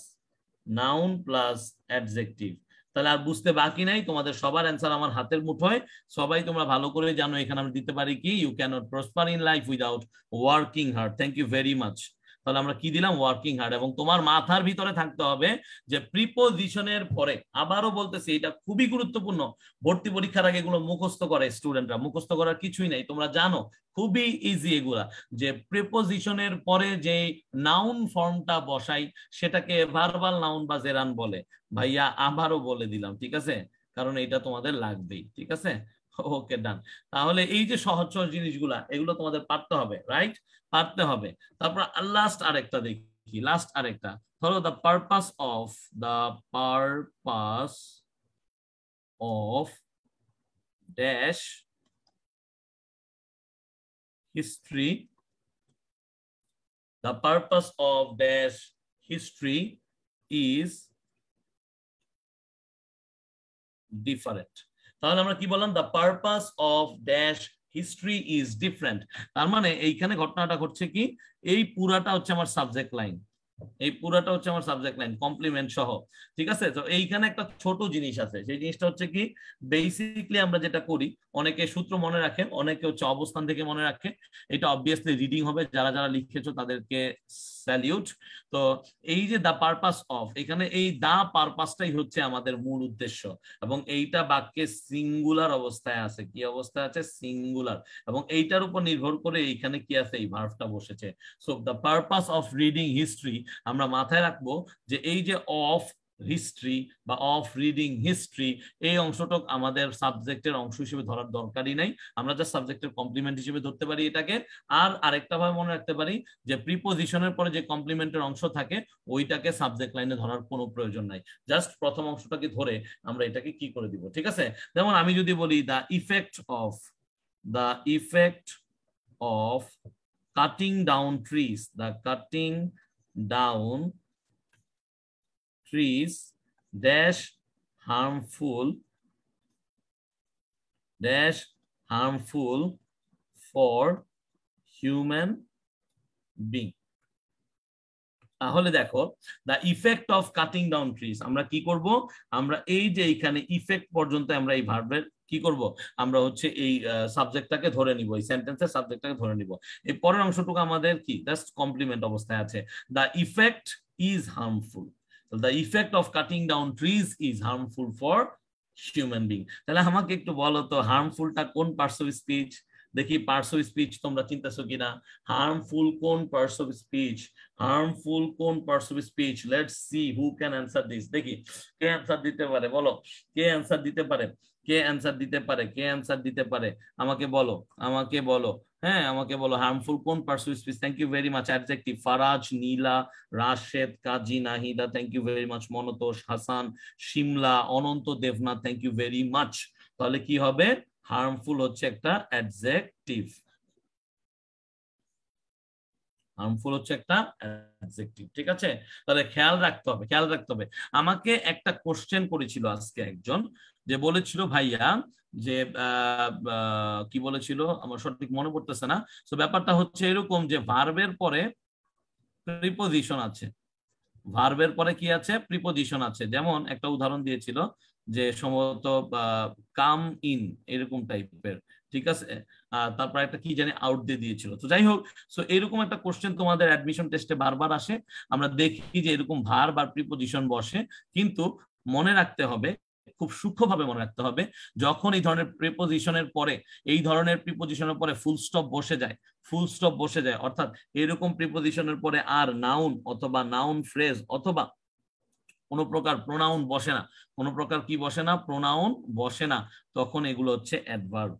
noun plus adjective তাহলে আর বুঝতে বাকি নাই তোমাদের সবার অ্যান্সার আমার হাতের মুঠোয় সবাই তোমরা ভালো করে জানো এখানে আমি দিতে পারি কি you cannot prosper in life without working hard thank you very much তাহলে আমরা কি দিলাম ওয়ার্কিং হার্ড এবং তোমার মাথার ভিতরে থাকতে হবে যে প্রিপোজিশনের পরে আবারও বলতেছি এটা খুবই গুরুত্বপূর্ণ ভর্তি পরীক্ষার আগে এগুলো মুখস্থ করে স্টুডেন্টরা মুখস্থ করার কিছুই নাই তোমরা জানো খুবই ইজি এগুলা যে প্রিপোজিশনের পরে যে নাউন ফর্মটা বসাই সেটাকে ভার্বাল নাউন বা জেরান বলে ভাইয়া আবারও বলে দিলাম ঠিক আছে কারণ এটা তোমাদের লাগবেই ঠিক আছে ওকে ডান তাহলে এই যে সহজ সহজ জিনিসগুলা এগুলো তোমাদের পারতে হবে রাইট পারতে হবে তারপর লাস্ট আরেকটা দেখি লাস্ট আরেকটা ধরো the purpose of the purpose of dash history the purpose of dash history is different তাহলে আমরা কি বললাম the purpose of dash history is different তার মানে এইখানে ঘটনাটা ঘটছে কি এই পুরাটা হচ্ছে আমার সাবজেক্ট লাইন এই পুরাটা হচ্ছে আমার সাবজেক্ট লাইন কমপ্লিমেন্ট সহ ঠিক আছে তো এইখানে একটা ছোট জিনিস আছে সেই জিনিসটা হচ্ছে কি বেসিকলি আমরা যেটা করি অনেকে সূত্র মনে রাখে অনেকে হচ্ছে অবস্থান থেকে মনে রাখে এটা অবভিয়াসলি রিডিং হবে যারা যারা লিখেছো তাদেরকে স্যালিউট তো এই যে দা পারপাস অফ এখানে এই দা পারপাসটাই হচ্ছে আমাদের মূল উদ্দেশ্য এবং এইটা বাক্যে সিঙ্গুলার অবস্থায় আছে কি অবস্থায় আছে সিঙ্গুলার এবং এইটার উপর নির্ভর করে এইখানে কি আছে এই ভার্ভটা বসেছে so the purpose of reading history আমরা মাথায় রাখবো যে এই যে অফ হিস্ট্রি বা অফ রিডিং হিস্ট্রি এই অংশটক আমাদের সাবজেক্টের অংশ হিসেবে ধরার দরকারই নাই আমরা যা সাবজেক্টের কমপ্লিমেন্ট হিসেবে ধরতে পারি এটাকে আর আরেকটা ভাবে মনে রাখতে পারি যে প্রিপোজিশনের পরে যে কমপ্লিমেন্টের অংশ থাকে ওইটাকে সাবজেক্ট লাইনে ধরার কোনো প্রয়োজন নাই জাস্ট প্রথম অংশটাকে ধরে আমরা এটাকে কি করে দিব ঠিক আছে যেমন আমি যদি বলি the effect of the effect of cutting down trees the cutting down trees dash harmful dash harmful for human being তাহলে দেখো the effect of cutting down trees আমরা কি করব আমরা এই যে এখানে ইফেক্ট পর্যন্ত আমরা এই ভার্বের কি করব আমরা হচ্ছে এই সাবজেক্টটাকে ধরে নিব এই সেন্টেন্সের সাবজেক্টটাকে ধরে নিব এই পরের অংশটুকু আমাদের কি জাস্ট কমপ্লিমেন্ট অবস্থায় আছে the effect is harmful the effect of cutting down trees is harmful for human being তাহলে আমাকে একটু বলো তো হার্মফুলটা কোন পার্টস অফ স্পিচ দেখি পার্টস অফ স্পিচ তোমরা চিন্তাছো কিনা হার্মফুল কোন পার্টস অফ স্পিচ হার্মফুল কোন parts of speech let's see who can answer this দেখি কে অ্যানসার দিতে পারে বলো কে অ্যানসার দিতে পারে কে অ্যান্সার দিতে পারে কে অ্যান্সার দিতে পারে আমাকে বলো আমাকে বলো হ্যাঁ আমাকে বলো হার্মফুল কোন parts of speech thank you very much adjective Faraz Nila Rashed Kazi Nahida thank you very much Montosh Hasan Shimla Ananta Debnath thank you very much তাহলে কি হবে হার্মফুল হচ্ছে একটা অ্যাডজেক্টিভ হার্মফুল হচ্ছে একটা অ্যাডজেক্টিভ ঠিক আছে তাহলে খেয়াল রাখতে হবে খেয়াল রাখতে হবে আমাকে একটা কোশ্চেন করেছিল আজকে একজন যে বলেছিল ভাইয়া যে কি বলেছিল আমার সঠিক মনে পড়তেছে না তো ব্যাপারটা হচ্ছে এরকম যে ভার্বের পরে প্রিপোজিশন আছে ভার্বের পরে কি আছে প্রিপোজিশন আছে যেমন একটা উদাহরণ দিয়েছিল যে সম্ভবত কাম ইন এরকম টাইপের ঠিক আছে তারপর একটা কি জানি আউট দিয়ে দিয়েছিল তো যাই হোক সো এরকম একটা কোশ্চেন তোমাদের অ্যাডমিশন টেস্টে বারবার আসে আমরা দেখি যে এরকম ভার বা প্রিপোজিশন বসে কিন্তু মনে রাখতে হবে খুব সূক্ষ্মভাবে মনে রাখতে হবে যখন এই ধরনের প্রিপোজিশনের পরে এই ধরনের প্রিপোজিশনের পরে ফুল স্টপ বসে যায় ফুল স্টপ বসে যায় অর্থাৎ এরকম প্রিপোজিশনের পরে আর নাউন অথবা নাউন ফ্রেজ অথবা কোনো প্রকার প্রোনাউন বসে না কোনো প্রকার কি বসে না প্রোনাউন বসে না তখন এগুলো হচ্ছে অ্যাডভার্ব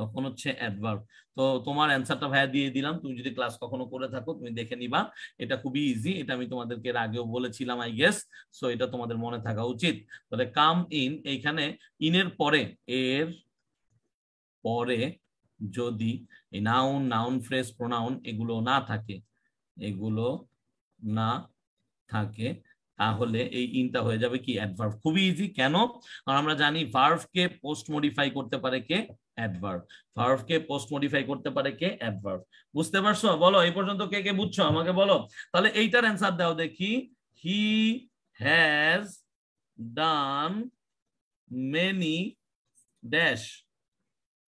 তখন হচ্ছে অ্যাডভার্ব তো তোমার অ্যান্সারটা ভাইয়া দিয়ে দিলাম তুমি যদি ক্লাস কখনো করে থাকো তুমি দেখে নিবা এটা খুবই ইজি এটা আমি তোমাদেরকে এর আগেও বলেছিলাম আই গেস সো এটা তোমাদের মনে থাকা উচিত তাহলে কাম ইন এইখানে ইনের পরে এর পরে যদি এই নাউন নাউন ফ্রেজ প্রোনাউন এগুলো না থাকে এগুলো না থাকে তাহলে এই ইনটা হয়ে যাবে কি অ্যাডভার্ব খুবই ইজি কেন কারণ আমরা জানি ভার্ভকে পোস্ট মডিফাই করতে পারে কে অ্যাডভার্ব ভার্ভকে পোস্ট মডিফাই করতে পারে কে অ্যাডভার্ব বুঝতে পারছো বলো এই পর্যন্ত কে কে বুঝছো আমাকে বলো তাহলে এইটার অ্যান্সার দাও দেখি he has done many dash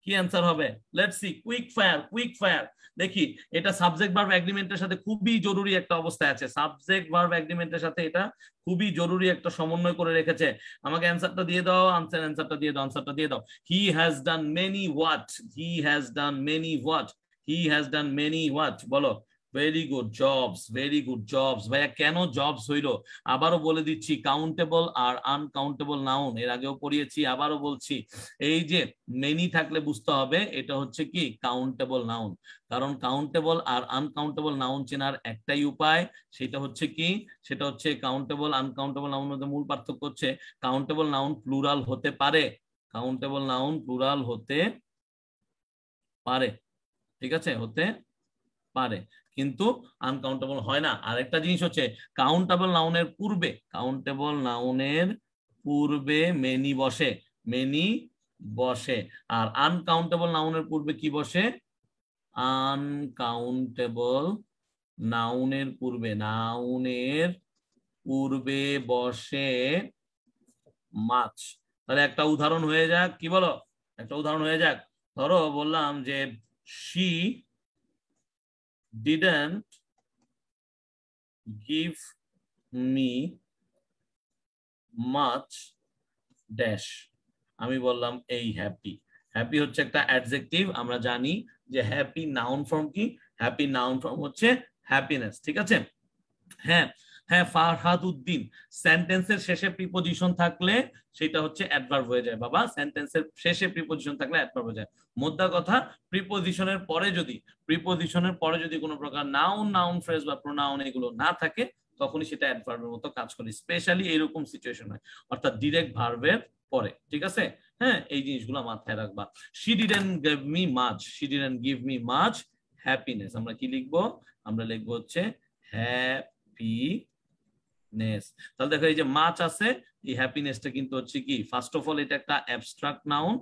কি অ্যান্সার হবে let's see quick fire quick fire দেখি এটা সাবজেক্ট ভার্ব এগ্রিমেন্টের সাথে খুবই জরুরি একটা অবস্থা আছে সাবজেক্ট ভার্ব এগ্রিমেন্টের সাথে এটা খুবই জরুরি একটা সমন্বয় করে রেখেছে আমাকে অ্যানসারটা দিয়ে দাও আনসার অ্যানসারটা দিয়ে দাও আনসারটা দিয়ে দাও he has done many what he has done many what he has done many what বলো very good jobs very good jobs ভাইয়া কেন জবস হইল আবারও বলে দিচ্ছি কাউন্টেবল আর আনকাউন্টেবল নাউন এর আগেও পড়িয়েছি আবারও বলছি এই যে মেনি থাকলে বুঝতে হবে এটা হচ্ছে কি কাউন্টেবল নাউন কারণ কাউন্টেবল আর আনকাউন্টেবল নাউন চেনার একটাই উপায় সেটা হচ্ছে কি সেটা হচ্ছে কাউন্টেবল আনকাউন্টেবল নাউন মধ্যে মূল পার্থক্য হচ্ছে কাউন্টেবল নাউন প্লুরাল হতে পারে কাউন্টেবল নাউন প্লুরাল হতে পারে ঠিক আছে হতে পারে কিন্তু আনকাউন্টেবল হয় না আর একটা জিনিস হচ্ছে কাউন্টেবল নাউনের পূর্বে কাউন্টেবল নাউনের পূর্বে মেনি বসে মেনি বসে আর আনকাউন্টেবল নাউনের পূর্বে কি বসে আনকাউন্টেবল নাউনের পূর্বে নাউনের পূর্বে বসে মাছ তাহলে একটা উদাহরণ হয়ে যাক কি বলো একটা উদাহরণ হয়ে যাক ধরো বললাম যে she didn't give me much dash আমি বললাম এই হ্যাপি হ্যাপি হচ্ছে একটা অ্যাডজেক্টিভ আমরা জানি যে হ্যাপি নাউন ফর্ম কি হ্যাপি নাউন ফর্ম হচ্ছে হ্যাপিনেস ঠিক আছে হ্যাঁ হ্যাঁ ফারহাদ উদ্দিন সেন্টেন্সের শেষে প্রিপোজিশন থাকলে সেটা হচ্ছে অ্যাডভার্ব হয়ে যায় বাবা সেন্টেন্সের শেষে প্রিপোজিশন থাকলে অ্যাডভার্ব হয়ে যায় মোদ্দা কথা প্রিপোজিশনের পরে যদি প্রিপোজিশনের পরে যদি কোনো প্রকার নাউন নাউন ফ্রেজ বা প্রোনাউন এগুলো না থাকে তখনই সেটা অ্যাডভার্বের মতো কাজ করে স্পেশালি এরকম সিচুয়েশন হয় অর্থাৎ ডিরেক্ট ভার্বের পরে ঠিক আছে হ্যাঁ এই জিনিসগুলো মাথায় রাখবা she didn't give me much she didn't give me much happiness আমরা কি লিখবো আমরা লিখবো হচ্ছে হ্যাপি নেস তাহলে দেখো এই যে মাছ আছে এই হ্যাপিনেসটা কিন্তু হচ্ছে কি ফার্স্ট অফ অল এটা একটা অ্যাবস্ট্রাক্ট নাউন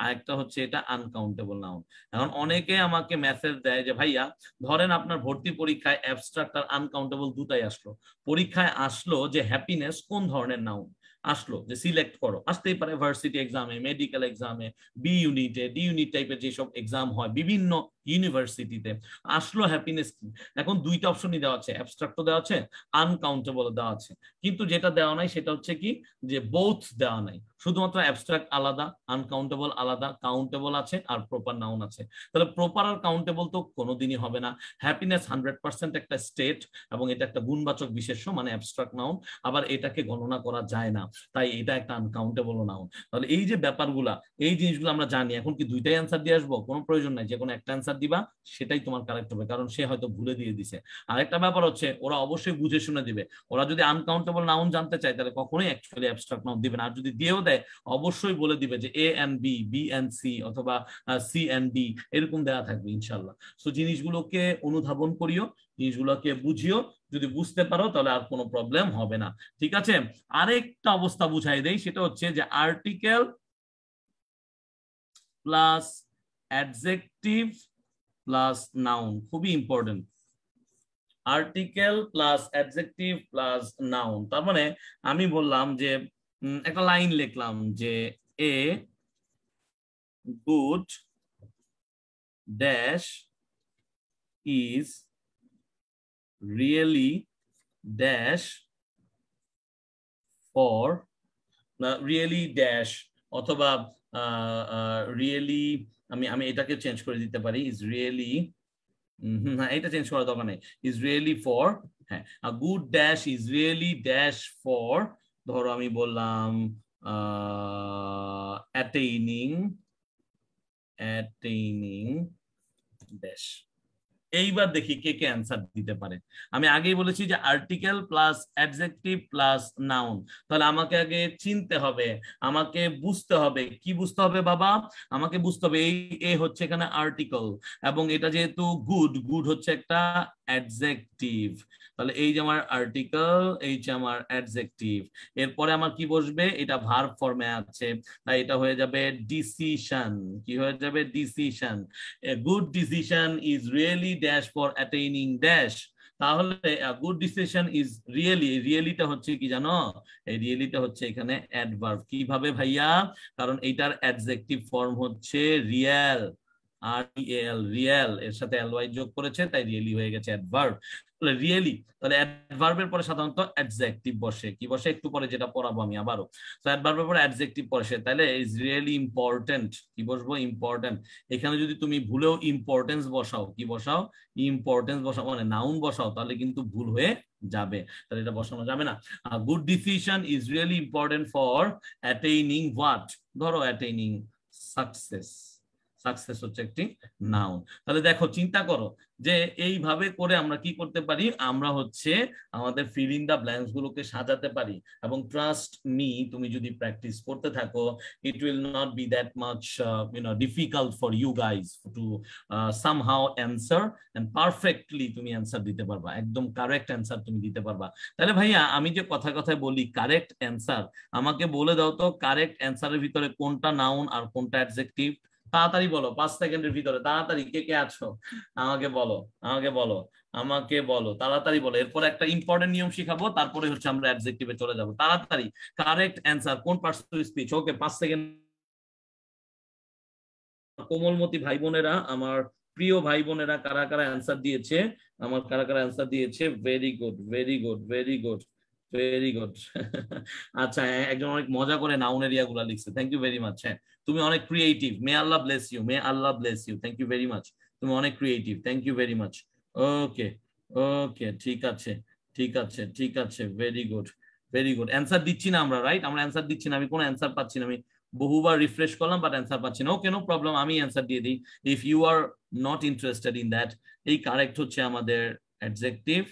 আর একটা হচ্ছে এটা আনকাউন্টেবল নাউন এখন অনেকে আমাকে মেসেজ দেয় যে ভাইয়া ধরেন আপনার ভর্তি পরীক্ষায় অ্যাবস্ট্রাক্ট আর আনকাউন্টেবল দুটাই আসলো পরীক্ষায় আসলো যে হ্যাপিনেস কোন ধরনের নাউন আসলো যে সিলেক্ট করো আসতেই পারে ভার্সিটি এক্সামে মেডিকেল এক্সামে বি ইউনিটে ডি ইউনিট টাইপের যেসব এক্সাম হয় বিভিন্ন ইউনিভার্সিটিতে আসলো হ্যাপিনেস কি এখন দুইটা অপশনই দেওয়া আছে অ্যাবস্ট্রাক্ট দেওয়া আছে আনকাউন্টেবল দেওয়া আছে কিন্তু যেটা দেওয়া নাই সেটা হচ্ছে কি যে বোথ দেওয়া নাই শুধুমাত্র অ্যাবস্ট্রাক্ট আলাদা আনকাউন্টেবল আলাদা কাউন্টেবল আছে আর প্রপার নাউন আছে তাহলে প্রপার আর কাউন্টেবল তো কোনোদিনই হবে না হ্যাপিনেস হান্ড্রেড পার্সেন্ট একটা স্টেট এবং এটা একটা গুণবাচক বিশেষ্য মানে অ্যাবস্ট্রাক্ট নাউন আবার এটাকে গণনা করা যায় না তাই এটা একটা আনকাউন্টেবল নাউন তাহলে এই যে ব্যাপারগুলা এই জিনিসগুলো আমরা জানি এখন কি দুইটাই অ্যান্সার দিয়ে আসবো কোনো প্রয়োজন নাই যে কোনো একটা অ্যান্সার দিবা সেটাই তোমার কারেক্ট হবে কারণ সে হয়তো ভুলে দিয়ে দিছে আরেকটা ব্যাপার হচ্ছে ওরা অবশ্যই বুঝে শুনে দিবে ওরা যদি আনকাউন্টেবল নাউন জানতে চায় তাহলে কখনোই অ্যাকচুয়ালি অ্যাবস্ট্রাক্ট নাউন দিবে না আর যদি দিয়েও দেয় পরীক্ষায় অবশ্যই বলে দিবে যে এ বি বি সি অথবা সি অ্যান্ড ডি এরকম দেওয়া থাকবে ইনশাল্লাহ সো জিনিসগুলোকে অনুধাবন করিও জিনিসগুলোকে বুঝিও যদি বুঝতে পারো তাহলে আর কোনো প্রবলেম হবে না ঠিক আছে আরেকটা অবস্থা বুঝাই দেই সেটা হচ্ছে যে article plus adjective plus noun খুবই important article plus adjective plus noun তার মানে আমি বললাম যে একটা লাইন লিখলাম যে a good dash is really dash for really dash অথবা রিয়েলি আমি আমি এটাকে চেঞ্জ করে দিতে পারি ইজ রিয়েলি হ্যাঁ এটা চেঞ্জ করার দরকার নেই ইজ রিয়েলি ফর হ্যাঁ good dash is really dash for ধরো আমি বললাম অ্যাটেইনিং অ্যাটেইনিং ড্যাশ এইবার দেখি কে কে অ্যান্সার দিতে পারে আমি আগেই বলেছি যে article plus adjective plus noun তাহলে আমাকে আগে চিনতে হবে আমাকে বুঝতে হবে কি বুঝতে হবে বাবা আমাকে বুঝতে হবে এই এ হচ্ছে এখানে আর্টিকল এবং এটা যেহেতু গুড গুড হচ্ছে একটা অ্যাডজেক্টিভ তাহলে এই যে আমার আর্টিকেল এই যে আমার অ্যাডজেক্টিভ এরপরে আমার কি বসবে এটা ভার্ব ফর্মে আছে তাই এটা হয়ে যাবে ডিসিশন কি হয়ে যাবে decision a good decision is really dash for attaining dash তাহলে গুড ডিসিশন ইজ রিয়েলি রিয়েলিটা হচ্ছে কি জানো এই রিয়েলিটা হচ্ছে এখানে অ্যাডভার্ব কিভাবে ভাইয়া কারণ এইটার অ্যাডজেক্টিভ ফর্ম হচ্ছে রিয়েল আর রিয়েল e এর সাথে এল যোগ করেছে তাই রিয়েলি হয়ে গেছে অ্যাডভার্ব তাহলে রিয়েলি তাহলে অ্যাডভার্বের পরে সাধারণত অ্যাডজেক্টিভ বসে কি বসে একটু পরে যেটা পড়াবো আমি আবারও তো অ্যাডভার্বের পরে অ্যাডজেক্টিভ বসে তাহলে ইজ রিয়েলি ইম্পর্টেন্ট কি বসবো ইম্পর্টেন্ট এখানে যদি তুমি ভুলেও ইম্পর্টেন্স বসাও কি বসাও ইম্পর্টেন্স বসাও মানে নাউন বসাও তাহলে কিন্তু ভুল হয়ে যাবে তাহলে এটা বসানো যাবে না good decision is really important for attaining what ধরো অ্যাটেইনিং সাকসেস সাকসেস হচ্ছে একটি নাউন তাহলে দেখো চিন্তা করো যে এইভাবে করে আমরা কি করতে পারি আমরা হচ্ছে আমাদের ফিল ইন দা ব্ল্যাঙ্কস গুলোকে সাজাতে পারি এবং ট্রাস্ট মি তুমি যদি প্র্যাকটিস করতে থাকো it will not be that much you know difficult for you guys to somehow answer and perfectly তুমি অ্যান্সার দিতে পারবা একদম কারেক্ট অ্যান্সার তুমি দিতে পারবা তাহলে ভাইয়া আমি যে কথা কথায় বলি কারেক্ট অ্যান্সার আমাকে বলে দাও তো কারেক্ট অ্যান্সারের ভিতরে কোনটা নাউন আর কোনটা অ্যাডজেক্টিভ তাড়াতাড়ি বলো পাঁচ সেকেন্ডের ভিতরে তাড়াতাড়ি কে কে আছো আমাকে বলো আমাকে বলো আমাকে বলো তাড়াতাড়ি বলো এরপর একটা ইম্পর্টেন্ট নিয়ম শিখাবো তারপরে হচ্ছে আমরা অ্যাবজেক্টিভে চলে যাবো তাড়াতাড়ি কারেক্ট অ্যান্সার কোন পার্টস স্পিচ ওকে পাঁচ সেকেন্ড কোমলমতি ভাই বোনেরা আমার প্রিয় ভাই বোনেরা কারা কারা অ্যান্সার দিয়েছে আমার কারা কারা অ্যান্সার দিয়েছে very good very good very good very good আচ্ছা একজন অনেক মজা করে নাউনের ইয়াগুলা লিখছে থ্যাংক ইউ ভেরি মাচ হ্যাঁ তুমি অনেক creative may Allah bless you may Allah bless you thank you very much তুমি অনেক creative thank you very much okay okay ঠিক আছে ঠিক আছে ঠিক আছে very good very good answer দিচ্ছি না আমরা রাইট আমরা অ্যান্সার দিচ্ছি না আমি কোনো অ্যান্সার পাচ্ছি না আমি বহুবার রিফ্রেশ করলাম বাট অ্যান্সার পাচ্ছি না ওকে নো প্রবলেম আমি অ্যান্সার দিয়ে দিই if you are not interested in that এই কারেক্ট হচ্ছে আমাদের অ্যাডজেক্টিভ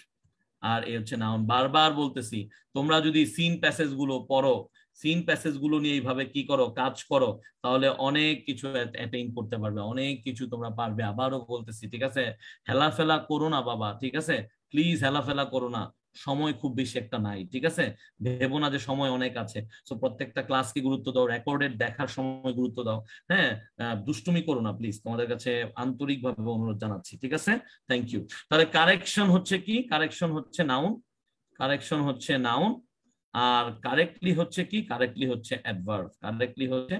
আর এ হচ্ছে নাউন বারবার বলতেছি তোমরা যদি সিন প্যাসেজ গুলো পড়ো সিন প্যাসেজ গুলো নিয়ে এইভাবে কি করো কাজ করো তাহলে অনেক কিছু অ্যাটেইন করতে পারবে অনেক কিছু তোমরা পারবে আবারও বলতেছি ঠিক আছে হেলা ফেলা করো না বাবা ঠিক আছে প্লিজ ফেলা করো না সময় খুব বেশি একটা নাই ঠিক আছে ভেবো না যে সময় অনেক আছে তো প্রত্যেকটা ক্লাসকে গুরুত্ব দাও রেকর্ডেড দেখার সময় গুরুত্ব দাও হ্যাঁ দুষ্টুমি করো না প্লিজ তোমাদের কাছে আন্তরিক ভাবে অনুরোধ জানাচ্ছি ঠিক আছে থ্যাংক ইউ তাহলে কারেকশন হচ্ছে কি কারেকশন হচ্ছে নাউন কারেকশন হচ্ছে নাউন আর কারেক্টলি হচ্ছে কি কারেক্টলি হচ্ছে অ্যাডভার্ভ কারেক্টলি হচ্ছে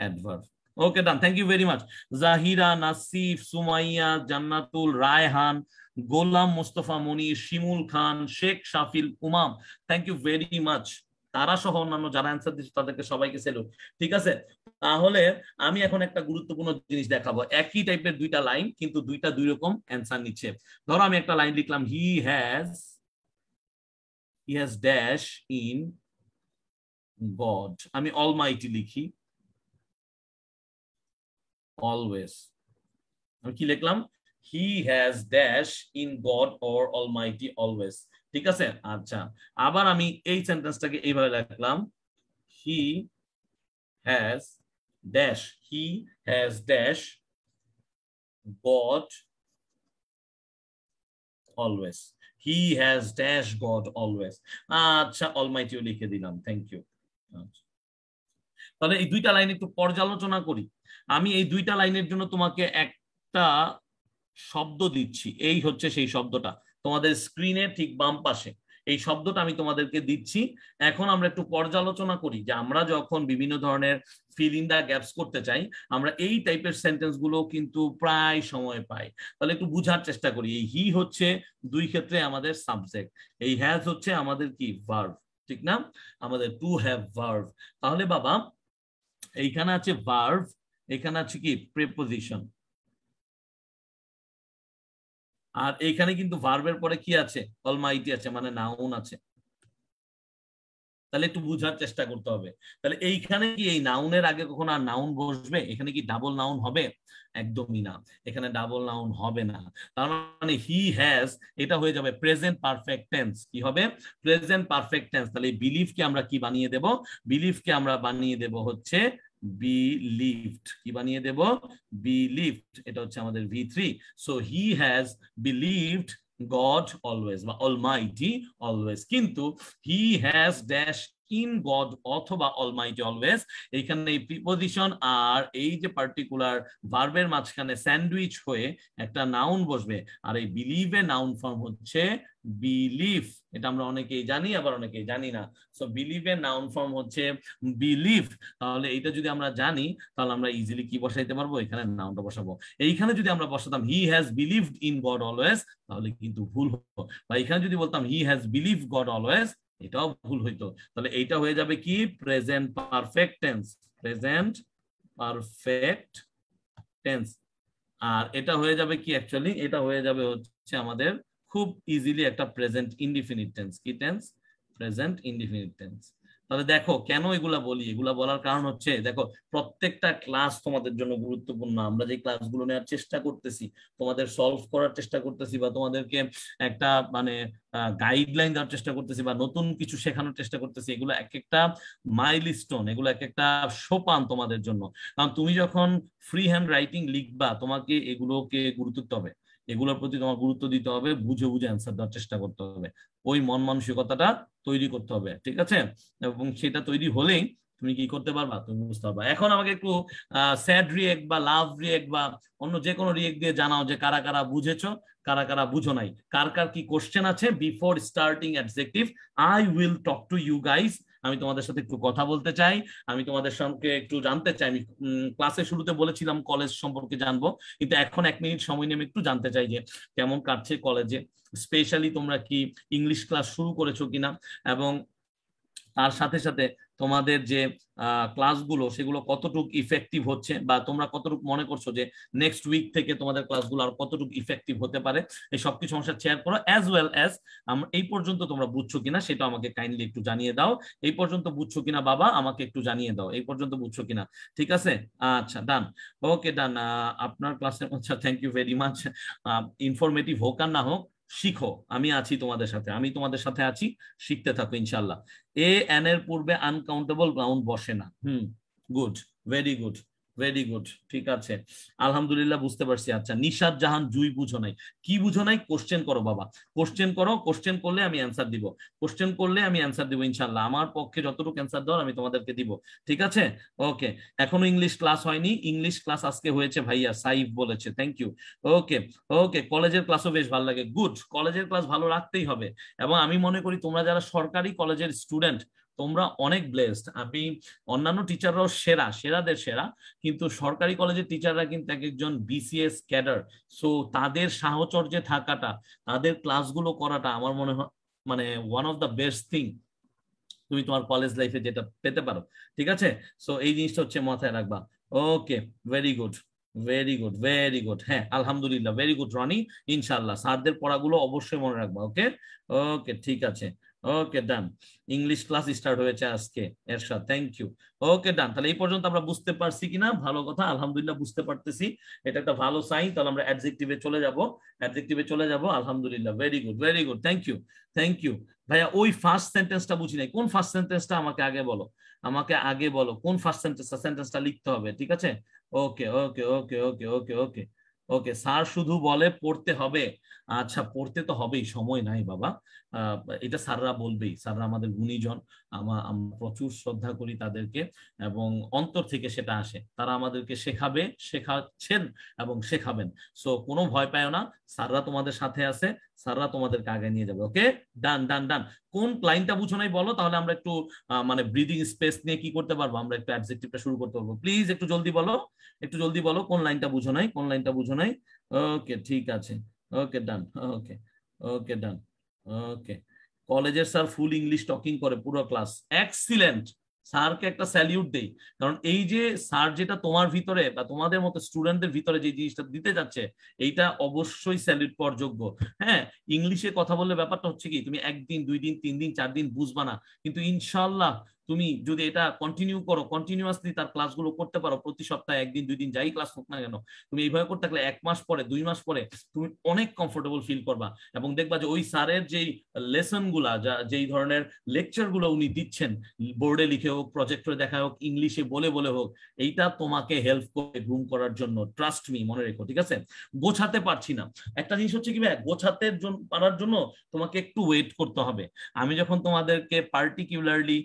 adverb okay done thank you very much Jahira Nasif Sumaiya Jannatul Raihan Golam Mustafa Moni Shimul Khan Sheikh Shafil Umam thank you very much তারা সহ অন্যান্য যারা অ্যান্সার দিচ্ছে তাদেরকে সবাইকে সেলু ঠিক আছে তাহলে আমি এখন একটা গুরুত্বপূর্ণ জিনিস দেখাবো একই টাইপের দুইটা লাইন কিন্তু দুইটা দুই রকম অ্যান্সার নিচ্ছে ধরো আমি একটা লাইন লিখলাম he has he has dash in God. আমি অলমাইটি লিখি অলওয়েজ আমি কি লিখলাম he has dash in God or almighty always ঠিক আছে আচ্ছা আবার আমি এই সেন্টেন্সটাকে এইভাবে লিখলাম he has dash he has dash God always he has dash God always আচ্ছা অলমাইটিও লিখে দিলাম থ্যাংক আচ্ছা। ইউ তাহলে এই দুইটা লাইন একটু পর্যালোচনা করি আমি এই দুইটা লাইনের জন্য তোমাকে একটা শব্দ দিচ্ছি এই হচ্ছে সেই শব্দটা তোমাদের স্ক্রিনে ঠিক বাম পাশে এই শব্দটা আমি তোমাদেরকে দিচ্ছি এখন আমরা একটু পর্যালোচনা করি যে আমরা যখন বিভিন্ন ধরনের ফিল ইন গ্যাপস করতে চাই আমরা এই টাইপের সেন্টেন্স গুলো কিন্তু প্রায় সময় পাই তাহলে একটু বুঝার চেষ্টা করি এই হি হচ্ছে দুই ক্ষেত্রে আমাদের সাবজেক্ট এই হ্যাজ হচ্ছে আমাদের কি ভার্ভ ঠিক না আমাদের টু হ্যাভ ভার্ভ তাহলে বাবা এইখানে আছে ভার্ভ এখানে আছে কি প্রেপোজিশন আর এখানে কিন্তু ভার্বের পরে কি আছে অলমাইটি আছে মানে নাউন আছে তাহলে একটু বুঝার চেষ্টা করতে হবে তাহলে এইখানে কি এই নাউনের আগে কখন আর নাউন বসবে এখানে কি ডাবল নাউন হবে একদমই না এখানে ডাবল নাউন হবে না তার মানে হি হ্যাজ এটা হয়ে যাবে প্রেজেন্ট পারফেক্ট টেন্স কি হবে প্রেজেন্ট পারফেক্ট টেন্স তাহলে এই বিলিফকে আমরা কি বানিয়ে দেব বিলিফকে আমরা বানিয়ে দেব হচ্ছে believed কি বানিয়ে দেব believed এটা হচ্ছে আমাদের v3 so he has believed god always বা almighty always কিন্তু he has dash in God অথবা অলমাইটি অলওয়েজ এইখানে এই প্রিপোজিশন আর এই যে পার্টিকুলার ভার্বের মাঝখানে স্যান্ডউইচ হয়ে একটা নাউন বসবে আর এই বিলিভ এ নাউন ফর্ম হচ্ছে বিলিভ এটা আমরা অনেকেই জানি আবার অনেকেই জানি না সো বিলিভের নাউন ফর্ম হচ্ছে বিলিফ তাহলে এটা যদি আমরা জানি তাহলে আমরা ইজিলি কি বসাইতে পারবো এখানে নাউনটা বসাবো এইখানে যদি আমরা বসাতাম he has believed in God always তাহলে কিন্তু ভুল হতো বা এখানে যদি বলতাম he has believe God always এটাও ভুল হইতো তাহলে এইটা হয়ে যাবে কি present perfect tense present perfect tense আর এটা হয়ে যাবে কি অ্যাকচুয়ালি এটা হয়ে যাবে হচ্ছে আমাদের খুব ইজিলি একটা প্রেজেন্ট ইনডিফিনিট টেন্স কি টেন্স প্রেজেন্ট ইনডিফিনিট টেন্স তাহলে দেখো কেন এগুলা বলি এগুলা বলার কারণ হচ্ছে দেখো প্রত্যেকটা ক্লাস তোমাদের জন্য গুরুত্বপূর্ণ আমরা যে ক্লাসগুলো নেওয়ার চেষ্টা করতেছি তোমাদের সলভ করার চেষ্টা করতেছি বা তোমাদেরকে একটা মানে গাইডলাইন দেওয়ার চেষ্টা করতেছি বা নতুন কিছু শেখানোর চেষ্টা করতেছি এগুলো এক একটা মাইল স্টোন এগুলো এক একটা সোপান তোমাদের জন্য কারণ তুমি যখন ফ্রি হ্যান্ড রাইটিং লিখবা তোমাকে এগুলোকে গুরুত্ব দিতে হবে এগুলোর প্রতি তোমার গুরুত্ব দিতে হবে বুঝে বুঝে অ্যান্সার দেওয়ার চেষ্টা করতে হবে ওই মন মানসিকতাটা তৈরি করতে হবে ঠিক আছে এবং সেটা তৈরি হলেই তুমি কি করতে পারবা তুমি বুঝতে পারবা এখন আমাকে একটু স্যাড রিয়েক্ট বা লাভ রিয়েক্ট বা অন্য যে কোনো রিয়েক্ট দিয়ে জানাও যে কারা কারা বুঝেছো কারা কারা বুঝো নাই কার কার কি কোশ্চেন আছে before starting adjective I will talk to you guys আমি তোমাদের সাথে একটু কথা বলতে চাই আমি তোমাদের সঙ্গে একটু জানতে চাই আমি ক্লাসে শুরুতে বলেছিলাম কলেজ সম্পর্কে জানবো কিন্তু এখন এক মিনিট সময় আমি একটু জানতে চাই যে কেমন কাটছে কলেজে স্পেশালি তোমরা কি ইংলিশ ক্লাস শুরু করেছো কিনা এবং তার সাথে সাথে তোমাদের যে ক্লাসগুলো সেগুলো কতটুক ইফেক্টিভ হচ্ছে বা তোমরা কতটুক মনে করছো যে নেক্সট উইক থেকে তোমাদের ক্লাসগুলো আর কতটুক ইফেক্টিভ হতে পারে এই সব কিছু আমার শেয়ার করো অ্যাজ ওয়েল অ্যাজ এই পর্যন্ত তোমরা বুঝছো কিনা সেটা আমাকে কাইন্ডলি একটু জানিয়ে দাও এই পর্যন্ত বুঝছো কিনা বাবা আমাকে একটু জানিয়ে দাও এই পর্যন্ত বুঝছো কিনা ঠিক আছে আচ্ছা ডান ওকে ডান আপনার ক্লাসের আচ্ছা thank you very much informative হোক আর না হোক শিখো আমি আছি তোমাদের সাথে আমি তোমাদের সাথে আছি শিখতে থাকো ইনশাল্লাহ এ এন এর পূর্বে আনকাউন্টেবল গ্রাউন্ড বসে না hmm good very good very good ঠিক আছে আলহামদুলিল্লাহ বুঝতে পারছি আচ্ছা নিশাদ জাহান জুই বুঝো নাই কি বুঝো নাই কোশ্চেন করো বাবা কোশ্চেন করো কোশ্চেন করলে আমি অ্যান্সার দিব কোশ্চেন করলে আমি অ্যান্সার দিব ইনশাল্লাহ আমার পক্ষে যতটুকু অ্যান্সার দেওয়ার আমি তোমাদেরকে দিব ঠিক আছে ওকে এখনো ইংলিশ ক্লাস হয়নি ইংলিশ ক্লাস আজকে হয়েছে ভাইয়া সাইফ বলেছে থ্যাংক ইউ ওকে ওকে কলেজের ক্লাসও বেশ ভালো লাগে গুড কলেজের ক্লাস ভালো রাখতেই হবে এবং আমি মনে করি তোমরা যারা সরকারি কলেজের স্টুডেন্ট তোমরা অনেক ব্লেসড আমি অন্যান্য টিচাররাও সেরা সেরাদের সেরা কিন্তু সরকারি কলেজের টিচাররা কিন্তু এক একজন বিসিএস ক্যাডার সো তাদের সাহচর্যে থাকাটা তাদের ক্লাসগুলো করাটা আমার মনে হয় মানে one of the best thing তুমি তোমার কলেজ লাইফে যেটা পেতে পারো ঠিক আছে সো এই জিনিসটা হচ্ছে মাথায় রাখবা okay very good very good very good হ্যাঁ আলহামদুলিল্লাহ ভেরি গুড রনি ইনশাল্লাহ স্যারদের পড়াগুলো অবশ্যই মনে রাখবা ওকে ওকে ঠিক আছে okay done English class start হয়েছে আজকে এরশাদ থ্যাংক ইউ ওকে ডান তাহলে এই পর্যন্ত আমরা বুঝতে পারছি কিনা ভালো কথা আলহামদুলিল্লাহ বুঝতে পারতেছি এটা একটা ভালো সাইন তাহলে আমরা অ্যাডজেক্টিভে চলে যাব অ্যাডজেক্টিভে চলে যাব আলহামদুলিল্লাহ very good very good thank you thank you ভাইয়া ওই ফার্স্ট সেন্টেন্সটা বুঝি নাই কোন ফার্স্ট সেন্টেন্সটা আমাকে আগে বলো আমাকে আগে বলো কোন ফার্স্ট সেন্টেন্সটা সেন্টেন্সটা লিখতে হবে ঠিক আছে ওকে ওকে ওকে ওকে ওকে ওকে ওকে স্যার শুধু বলে পড়তে হবে আচ্ছা পড়তে তো হবেই সময় নাই বাবা এটা স্যাররা বলবেই স্যাররা আমাদের গুণীজন আমরা প্রচুর শ্রদ্ধা করি তাদেরকে এবং অন্তর থেকে সেটা আসে তারা আমাদেরকে শেখাবে শেখাচ্ছেন এবং শেখাবেন সো কোনো ভয় পায় না স্যাররা তোমাদের সাথে আছে স্যাররা তোমাদেরকে আগে নিয়ে যাবে ওকে ডান ডান ডান কোন লাইনটা বুঝো নাই বলো তাহলে আমরা একটু মানে ব্রিদিং স্পেস নিয়ে কি করতে পারবো আমরা একটু অ্যাডজেক্টিভটা শুরু করতে পারবো প্লিজ একটু জলদি বলো একটু জলদি বলো কোন লাইনটা বুঝো নাই কোন লাইনটা বুঝো নাই ওকে ঠিক আছে ওকে ডান ওকে ওকে ডান ওকে কলেজের স্যার ফুল ইংলিশ টকিং করে পুরো ক্লাস এক্সিলেন্ট স্যারকে একটা স্যালিউট দেই কারণ এই যে স্যার যেটা তোমার ভিতরে বা তোমাদের মতো স্টুডেন্টদের ভিতরে যে জিনিসটা দিতে যাচ্ছে এইটা অবশ্যই স্যালিউট পাওয়ার যোগ্য হ্যাঁ ইংলিশে কথা বললে ব্যাপারটা হচ্ছে কি তুমি একদিন দুই দিন তিন দিন চার দিন বুঝবা না কিন্তু ইনশাল্লাহ তুমি যদি এটা কন্টিনিউ করো কন্টিনিউয়াসলি তার ক্লাসগুলো করতে পারো প্রতি সপ্তাহে একদিন দুই দিন যাই ক্লাস হোক না কেন তুমি এইভাবে করতে থাকলে এক মাস পরে দুই মাস পরে তুমি অনেক কমফোর্টেবল ফিল করবা এবং দেখবা যে ওই স্যারের যেই লেসন গুলা যা যেই ধরনের লেকচার গুলো উনি দিচ্ছেন বোর্ডে লিখে হোক প্রজেক্টরে দেখা হোক ইংলিশে বলে বলে হোক এইটা তোমাকে হেল্প করে গ্রুম করার জন্য ট্রাস্ট মি মনে রেখো ঠিক আছে গোছাতে পারছি না একটা জিনিস হচ্ছে কি ভাই গোছাতে পারার জন্য তোমাকে একটু ওয়েট করতে হবে আমি যখন তোমাদেরকে পার্টিকুলারলি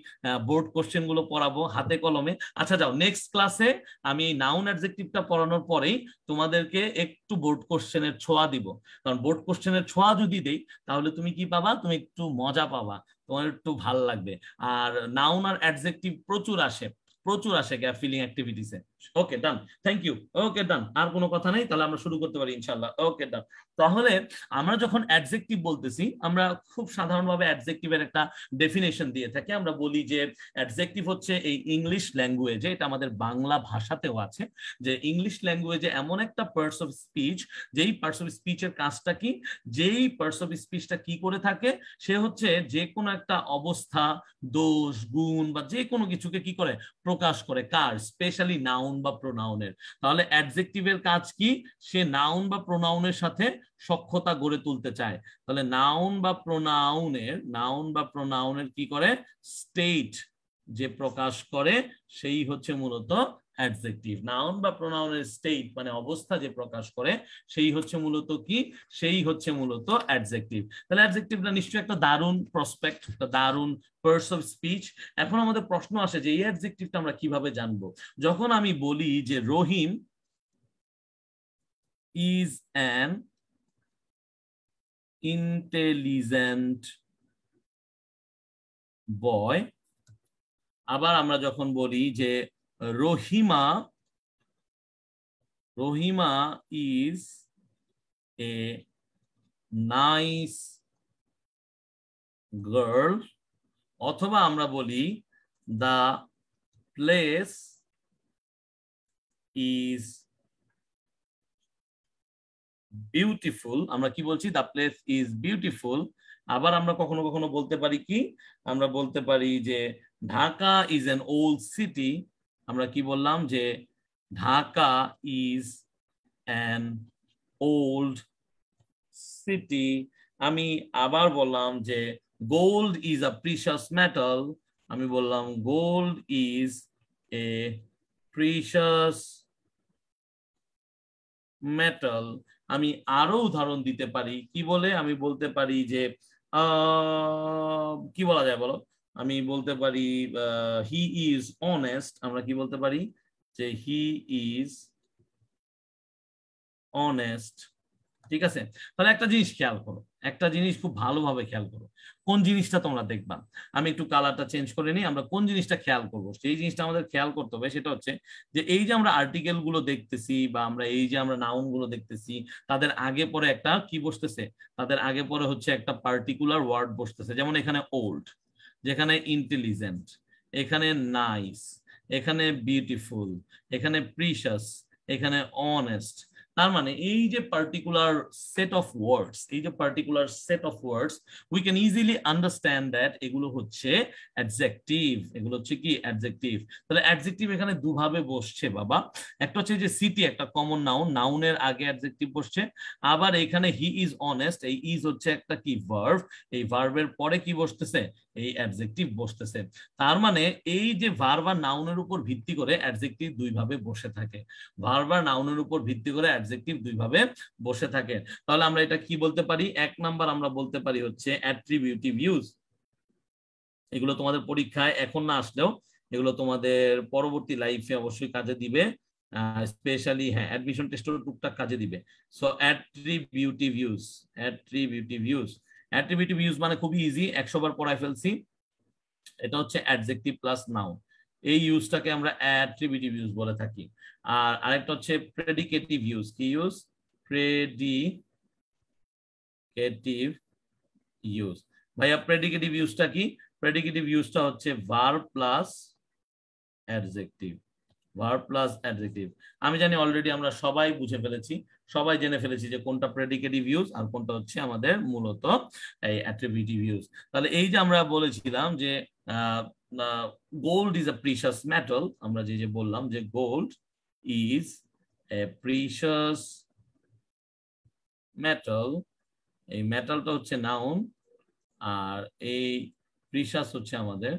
বোর্ড কোশ্চেন গুলো পড়াবো হাতে কলমে আচ্ছা যাও নেক্সট ক্লাসে আমি নাউন অ্যাডজেক্টিভটা পড়ানোর পরেই তোমাদেরকে একটু বোর্ড কোশ্চেনের ছোঁয়া দিব কারণ বোর্ড কোশ্চেনের ছোঁয়া যদি দেই তাহলে তুমি কি পাবা তুমি একটু মজা পাবা তোমার একটু ভাল লাগবে আর নাউন আর অ্যাডজেক্টিভ প্রচুর আসে প্রচুর আসে গ্যাপ ফিলিং অ্যাক্টিভিটিসে okay done thank you okay done আর কোনো কথা নাই তাহলে আমরা শুরু করতে পারি ইনশাল্লাহ ওকে ডান তাহলে আমরা যখন অ্যাডজেক্টিভ বলতেছি আমরা খুব সাধারণভাবে অ্যাডজেক্টিভের একটা ডেফিনেশন দিয়ে থাকি আমরা বলি যে অ্যাডজেক্টিভ হচ্ছে এই ইংলিশ ল্যাঙ্গুয়েজে এটা আমাদের বাংলা ভাষাতেও আছে যে ইংলিশ ল্যাঙ্গুয়েজে এমন একটা পার্টস অফ স্পিচ যেই পার্টস অফ স্পিচের কাজটা কি যেই পার্টস অফ স্পিচটা কি করে থাকে সে হচ্ছে যে কোনো একটা অবস্থা দোষ গুণ বা যে কোনো কিছুকে কি করে প্রকাশ করে কার স্পেশালি নাউন নাউন বা প্রোনাউনের তাহলে অ্যাডজেক্টিভের কাজ কি সে নাউন বা প্রোনাউনের সাথে সক্ষতা গড়ে তুলতে চায় তাহলে নাউন বা প্রোনাউনের নাউন বা প্রোনাউনের কি করে স্টেট যে প্রকাশ করে সেই হচ্ছে মূলত adjective নাউন বা এর স্টেট মানে অবস্থা যে প্রকাশ করে সেই হচ্ছে মূলত কি সেই হচ্ছে মূলত অ্যাডজেক্টিভ তাহলে না নিশ্চয় একটা দারুন প্রসপেক্ট একটা দারুন পার্স অফ স্পিচ এখন আমাদের প্রশ্ন আসে যে এই টা আমরা কিভাবে জানবো যখন আমি বলি যে Rahim is an intelligent boy আবার আমরা যখন বলি যে Rohima. Rohima is a nice girl অথবা আমরা বলি the place is বিউটিফুল আমরা কি বলছি দ্য প্লেস ইজ বিউটিফুল আবার আমরা কখনো কখনো বলতে পারি কি আমরা বলতে পারি যে Dhaka is an old city আমরা কি বললাম যে Dhaka is an old city আমি আবার বললাম যে gold is a precious metal আমি বললাম gold is a precious metal আমি আরো উদাহরণ দিতে পারি কি বলে আমি বলতে পারি যে কি বলা যায় বলো আমি বলতে পারি হি ইজ অনেস্ট আমরা কি বলতে পারি যে হি ইজ অনেস্ট ঠিক আছে তাহলে একটা জিনিস খেয়াল করো একটা জিনিস খুব ভালোভাবে খেয়াল করো কোন জিনিসটা তোমরা দেখবা আমি একটু কালারটা চেঞ্জ করে নিই আমরা কোন জিনিসটা খেয়াল করব সেই জিনিসটা আমাদের খেয়াল করতে হবে সেটা হচ্ছে যে এই যে আমরা আর্টিকেল গুলো দেখতেছি বা আমরা এই যে আমরা নাউন গুলো দেখতেছি তাদের আগে পরে একটা কি বসতেছে তাদের আগে পরে হচ্ছে একটা পার্টিকুলার ওয়ার্ড বসতেছে যেমন এখানে ওল্ড যেখানে ইন্টেলিজেন্ট এখানে নাইস এখানে বিউটিফুল এখানে প্রিশাস এখানে অনেস্ট তার মানে এই যে পার্টিকুলার সেট অফ ওয়ার্ডস এই যে particular set of words we can easily understand that এগুলো হচ্ছে অ্যাডজেক্টিভ এগুলো হচ্ছে কি অ্যাডজেক্টিভ তাহলে অ্যাডজেক্টিভ এখানে দুভাবে বসছে বাবা একটা হচ্ছে যে সিটি একটা কমন নাউন নাউনের আগে অ্যাডজেক্টিভ বসছে আবার এখানে হি ইজ অনেস্ট এই ইজ হচ্ছে একটা কি ভার্ভ এই ভার্ভের পরে কি বসতেছে এই অ্যাডজেক্টিভ বসতেছে তার মানে এই যে ভার্বা নাউনের উপর ভিত্তি করে অ্যাডজেক্টিভ দুইভাবে বসে থাকে ভার্বা নাউনের উপর ভিত্তি করে অ্যাডজেক্টিভ দুইভাবে বসে থাকে তাহলে আমরা এটা কি বলতে পারি এক নাম্বার আমরা বলতে পারি হচ্ছে অ্যাট্রিবিউটিভ ইউজ এগুলো তোমাদের পরীক্ষায় এখন না আসলেও এগুলো তোমাদের পরবর্তী লাইফে অবশ্যই কাজে দিবে স্পেশালি হ্যাঁ অ্যাডমিশন টেস্টের টুকটাক কাজে দিবে so attributive use attributive use attributive use মানে খুবই ইজি একশো বার পড়ায় ফেলছি এটা হচ্ছে অ্যাডজেক্টিভ প্লাস নাউন এই ইউজটাকে আমরা অ্যাট্রিবিউটিভ ইউজ বলে থাকি আর আরেকটা হচ্ছে প্রেডিকেটিভ ইউজ কি ইউজ প্রেডিকেটিভ ইউজ ভাইয়া প্রেডিকেটিভ ইউজটা কি প্রেডিকেটিভ ইউজটা হচ্ছে verb plus adjective verb plus adjective আমি জানি অলরেডি আমরা সবাই বুঝে ফেলেছি সবাই জেনে ফেলেছি যে কোনটা প্রেডিকেটিভ ইউজ আর কোনটা হচ্ছে আমাদের মূলত এই অ্যাট্রিবিউটিভ ইউজ তাহলে এই যে আমরা বলেছিলাম যে gold is a precious metal আমরা যে যে বললাম যে gold is a precious metal এই মেটালটা হচ্ছে নাউন আর এই প্রিশাস হচ্ছে আমাদের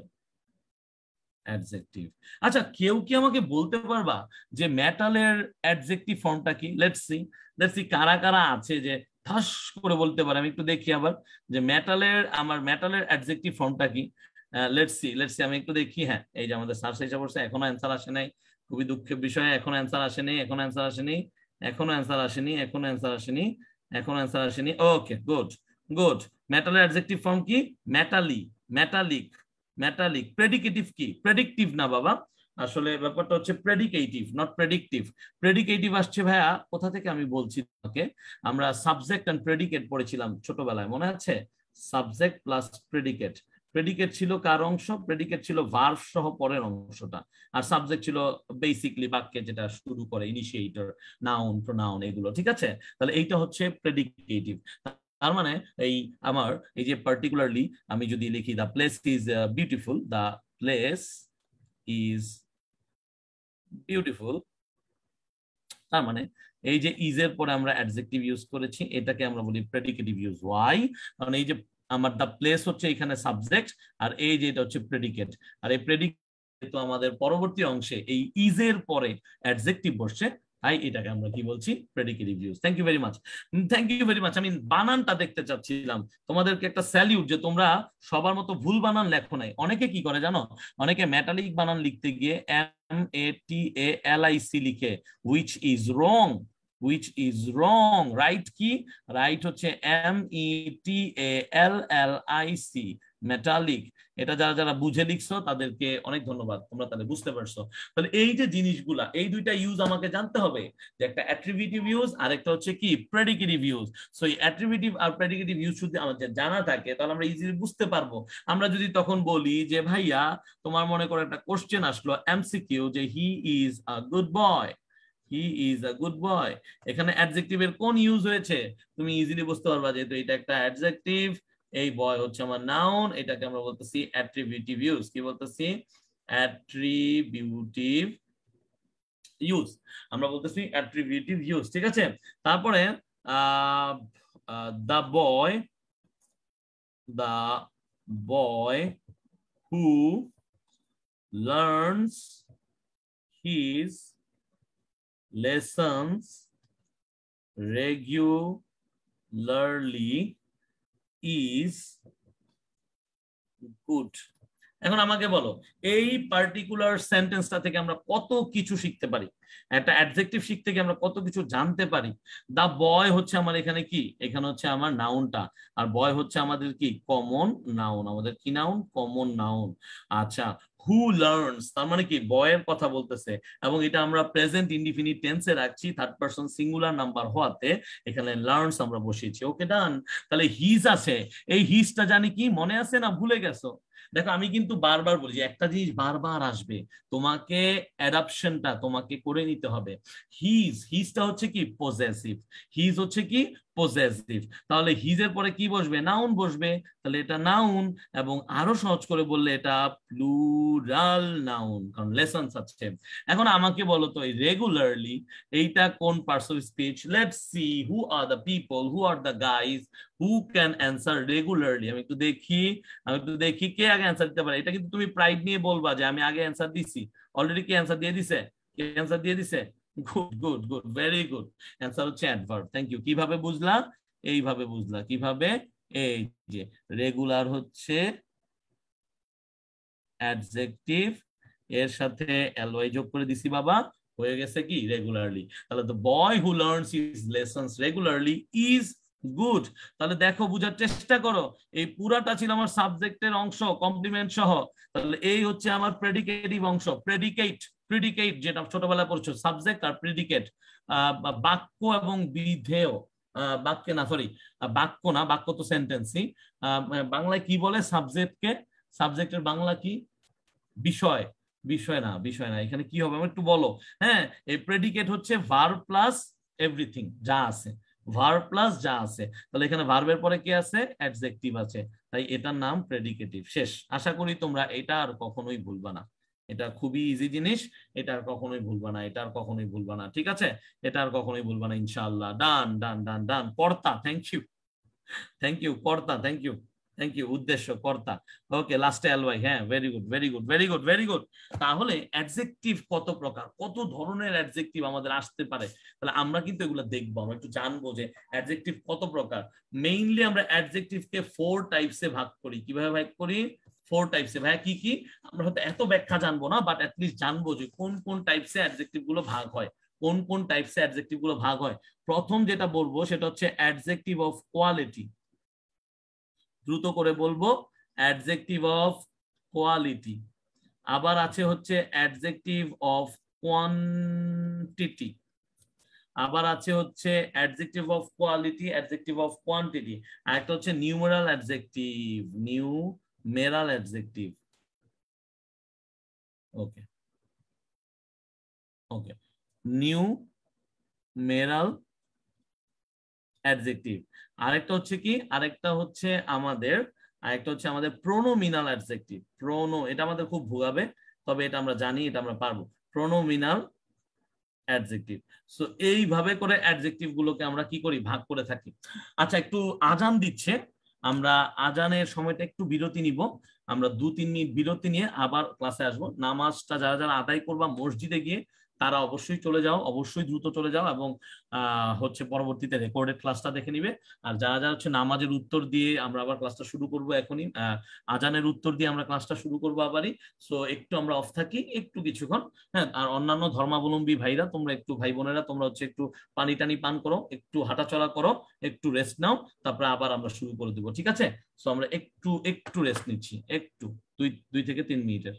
অ্যাডজেক্টিভ আচ্ছা কেউ কি আমাকে বলতে পারবা যে মেটালের অ্যাডজেক্টিভ ফর্মটা কি লেটস সি লেটস সি কারা কারা আছে যে ঠাস করে বলতে পারে আমি একটু দেখি আবার যে মেটালের আমার মেটালের অ্যাডজেক্টিভ ফর্মটা কি লেটসি সি আমি একটু দেখি হ্যাঁ এই যে আমাদের সার্চ হিসাব করছে এখনো অ্যান্সার আসে নাই খুবই দুঃখের বিষয় এখনো অ্যান্সার আসেনি এখনো অ্যান্সার আসেনি এখনো অ্যান্সার আসেনি এখনো অ্যান্সার আসেনি এখনো অ্যান্সার আসেনি ওকে গুড গুড মেটালের অ্যাডজেক্টিভ ফর্ম কি মেটালি মেটালিক মেটালিক প্রেডিকেটিভ কি প্রেডিকটিভ না বাবা আসলে ব্যাপারটা হচ্ছে প্রেডিকেটিভ নট প্রেডিকটিভ প্রেডিকেটিভ আসছে ভাইয়া কোথা থেকে আমি বলছি তোকে আমরা সাবজেক্ট অ্যান্ড প্রেডিকেট পড়েছিলাম ছোটবেলায় মনে আছে সাবজেক্ট প্লাস প্রেডিকেট প্রেডিকেট ছিল কার অংশ প্রেডিকেট ছিল ভার্ব সহ পরের অংশটা আর সাবজেক্ট ছিল বেসিকলি বাক্যে যেটা শুরু করে ইনিশিয়েটর নাউন প্রোনাউন এগুলো ঠিক আছে তাহলে এইটা হচ্ছে প্রেডিকেটিভ তার মানে এই আমার এই যে পার্টিকুলারলি আমি যদি লিখি the place is beautiful the place is beautiful তার মানে এই যে ইজ এর পরে আমরা অ্যাডজেক্টিভ ইউজ করেছি এটাকে আমরা বলি প্রেডিকেটিভ ইউজ ওয়াই কারণ এই যে আমার দ্য প্লেস হচ্ছে এখানে সাবজেক্ট আর এই যে এটা হচ্ছে প্রেডিকেট আর এই প্রেডিকেট তো আমাদের পরবর্তী অংশে এই ইজের পরে অ্যাডজেক্টিভ বসছে তাই এটাকে আমরা কি বলছি predicative use thank you very much thank you very much আমি বানানটা দেখতে চাচ্ছিলাম তোমাদেরকে একটা স্যালিউট যে তোমরা সবার মতো ভুল বানান লেখো নাই অনেকে কি করে জানো অনেকে ম্যাটালিক বানান লিখতে গিয়ে M A T A L I C লিখে which is wrong which is wrong right কি রাইট হচ্ছে M E T A L L I C metallic এটা যারা যারা বুঝে লিখছো তাদেরকে অনেক ধন্যবাদ তোমরা তাহলে বুঝতে পারছো তাহলে এই যে জিনিসগুলা এই দুইটা ইউজ আমাকে জানতে হবে যে একটা অ্যাট্রিবিউটিভ ইউজ আর একটা হচ্ছে কি প্রেডিকেটিভ ইউজ সো এই অ্যাট্রিবিউটিভ আর প্রেডিকেটিভ ইউজ যদি আমাদের জানা থাকে তাহলে আমরা ইজিলি বুঝতে পারবো আমরা যদি তখন বলি যে ভাইয়া তোমার মনে করো একটা কোশ্চেন আসলো এমসিকিউ যে he is a good boy he is a good boy এখানে অ্যাডজেক্টিভের কোন ইউজ হয়েছে তুমি ইজিলি বুঝতে পারবা যেহেতু এটা একটা অ্যাডজেক্টিভ এই বয় হচ্ছে আমার নাউন এটাকে আমরা বলতেছি অ্যাট্রিবিউটিভ ইউজ কি বলতেছি অ্যাট্রিবিউটিভ ইউজ আমরা বলতেছি অ্যাট্রিবিউটিভ ইউজ ঠিক আছে তারপরে the boy the boy who learns his lessons regularly is good এখন আমাকে বলো এই পার্টিকুলার সেন্টেন্সটা থেকে আমরা কত কিছু শিখতে পারি একটা অ্যাডজেক্টিভ শিখতে গিয়ে আমরা কত কিছু জানতে পারি দা বয় হচ্ছে আমার এখানে কি এখানে হচ্ছে আমার নাউনটা আর বয় হচ্ছে আমাদের কি কমন নাউন আমাদের কি নাউন কমন নাউন আচ্ছা হু লার্নস তার মানে কি বয়ের কথা বলতেছে এবং এটা আমরা প্রেজেন্ট ইনডিফিনিট টেন্সে রাখছি থার্ড পারসন সিঙ্গুলার নাম্বার হওয়াতে এখানে লার্নস আমরা বসিয়েছি ওকে ডান তাহলে হিজ আছে এই হিজটা জানি কি মনে আছে না ভুলে গেছো দেখো আমি কিন্তু বারবার বলি একটা জিনিস বারবার আসবে তোমাকে অ্যাডাপশনটা তোমাকে করে নিতে হবে হিজ হিজটা হচ্ছে কি পজেসিভ হিজ হচ্ছে কি পজেসিভ তাহলে হিজের পরে কি বসবে নাউন বসবে তাহলে এটা নাউন এবং আরো সহজ করে বললে এটা প্লুরাল নাউন কারণ লেসনস আছে এখন আমাকে বলো তো রেগুলারলি এইটা কোন parts speech let's see who are the people who are the guys who can answer regularly আমি একটু দেখি আমি একটু দেখি কে আগে অ্যান্সার দিতে পারে এটা কিন্তু তুমি প্রাইড নিয়ে বলবা যে আমি আগে অ্যান্সার দিছি অলরেডি কে অ্যান্সার দিয়ে দিছে কে অ্যান্সার দিয়ে দিছে good good good very good answer হচ্ছে অ্যাডভার্ব থ্যাংক ইউ কিভাবে বুঝলা এইভাবে বুঝলা কিভাবে এই যে রেগুলার হচ্ছে অ্যাডজেক্টিভ এর সাথে এলওয়াই যোগ করে দিছি বাবা হয়ে গেছে কি রেগুলারলি তাহলে the boy who learns is lessons regularly is good তাহলে দেখো বুঝার চেষ্টা করো এই পুরাটা ছিল আমার সাবজেক্টের অংশ কমপ্লিমেন্ট সহ তাহলে এই হচ্ছে আমার প্রেডিকেটিভ অংশ প্রেডিকেট প্রিডিকেট যেটা ছোটবেলা পড়ছো সাবজেক্ট আর প্রিডিকেট বাক্য এবং বিধেয় বাক্যে না সরি বাক্য না বাক্য তো সেন্টেন্সই বাংলায় কি বলে সাবজেক্টকে সাবজেক্টের বাংলা কি বিষয় বিষয় না বিষয় না এখানে কি হবে আমি একটু বলো হ্যাঁ এই প্রেডিকেট হচ্ছে ভার প্লাস এভরিথিং যা আছে ভার প্লাস যা আছে তাহলে এখানে ভার্বের পরে কি আছে অ্যাডজেক্টিভ আছে তাই এটার নাম প্রেডিকেটিভ শেষ আশা করি তোমরা এটা আর কখনোই ভুলবা না এটা খুবই ইজি জিনিস এটা আর কখনোই ভুলবা না এটা আর কখনোই ভুলবা না ঠিক আছে এটা আর কখনোই ভুলবা না ইনশাআল্লাহ ডান ডান ডান ডান কর্তা থ্যাংক ইউ থ্যাংক ইউ কর্তা থ্যাংক ইউ থ্যাংক ইউ উদ্দেশ্য কর্তা ওকে লাস্টে অ্যালওয়াই হ্যাঁ very good very good very good very good তাহলে অ্যাডজেক্টিভ কত প্রকার কত ধরনের অ্যাডজেক্টিভ আমাদের আসতে পারে তাহলে আমরা কিন্তু এগুলো দেখবো আমরা একটু জানবো যে অ্যাডজেক্টিভ কত প্রকার মেইনলি আমরা অ্যাডজেক্টিভকে ফোর টাইপসে ভাগ করি কিভাবে ভাগ করি ফোর টাইপসে ভাইয়া কি কি আমরা হয়তো এত ব্যাখ্যা জানবো না বাট অ্যাটলিস্ট জানবো যে কোন কোন টাইপসে অ্যাডজেক্টিভ গুলো ভাগ হয় কোন কোন টাইপসে অ্যাডজেক্টিভ গুলো ভাগ হয় প্রথম যেটা বলবো সেটা হচ্ছে অ্যাডজেক্টিভ অফ কোয়ালিটি দ্রুত করে বলবো অ্যাডজেক্টিভ অফ কোয়ালিটি আবার আছে হচ্ছে অ্যাডজেক্টিভ অফ কোয়ান্টিটি আবার আছে হচ্ছে adjective of quality adjective of quantity আর একটা হচ্ছে numeral adjective numeral adjective okay okay numeral adjective আরেকটা হচ্ছে কি আরেকটা হচ্ছে আমাদের আরেকটা হচ্ছে আমাদের প্রোনোমিনাল অ্যাডজেক্টিভ প্রোনো এটা আমাদের খুব ভোগাবে তবে এটা আমরা জানি এটা আমরা পারবো প্রোনোমিনাল অ্যাডজেক্টিভ সো এইভাবে করে অ্যাডজেক্টিভ গুলোকে আমরা কি করি ভাগ করে থাকি আচ্ছা একটু আজান দিচ্ছে আমরা আজানের সময়টা একটু বিরতি নিব আমরা দু তিন মিনিট বিরতি নিয়ে আবার ক্লাসে আসবো নামাজটা যারা যারা আদায় করবা মসজিদে গিয়ে তারা অবশ্যই চলে যাও অবশ্যই দ্রুত চলে যাও এবং হচ্ছে পরবর্তীতে রেকর্ডেড ক্লাসটা দেখে নিবে আর যারা যারা হচ্ছে নামাজের উত্তর দিয়ে আমরা আবার ক্লাসটা শুরু করব এখনই আজানের উত্তর দিয়ে আমরা ক্লাসটা শুরু করব আবারই সো একটু আমরা অফ থাকি একটু কিছুক্ষণ হ্যাঁ আর অন্যান্য ধর্মাবলম্বী ভাইরা তোমরা একটু ভাই বোনেরা তোমরা হচ্ছে একটু পানি টানি পান করো একটু হাঁটাচলা করো একটু রেস্ট নাও তারপরে আবার আমরা শুরু করে দেবো ঠিক আছে সো আমরা একটু একটু রেস্ট নিচ্ছি একটু দুই দুই থেকে তিন মিনিটের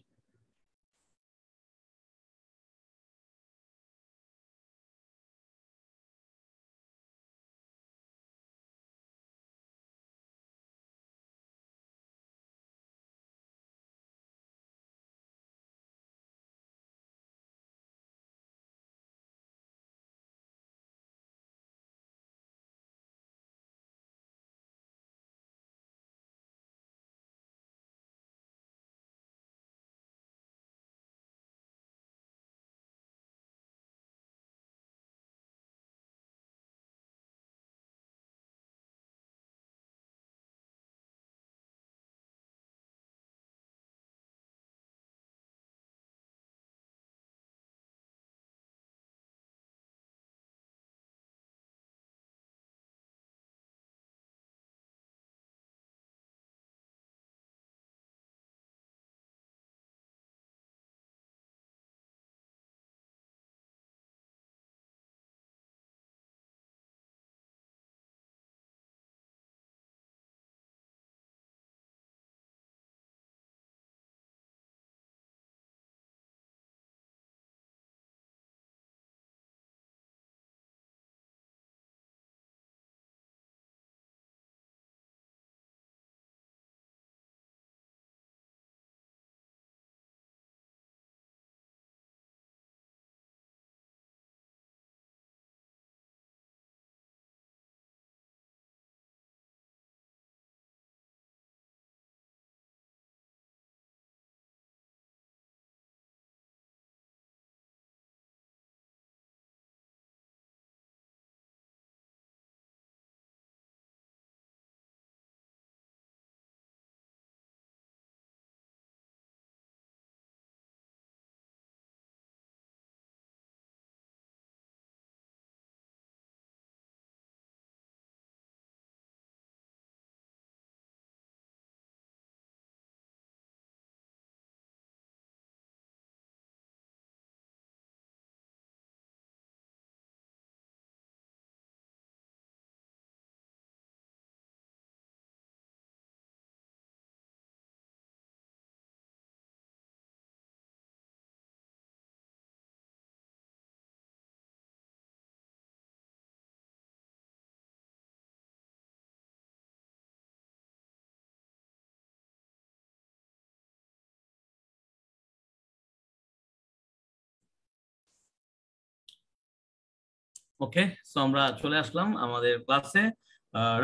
ওকে সো আমরা চলে আসলাম আমাদের ক্লাসে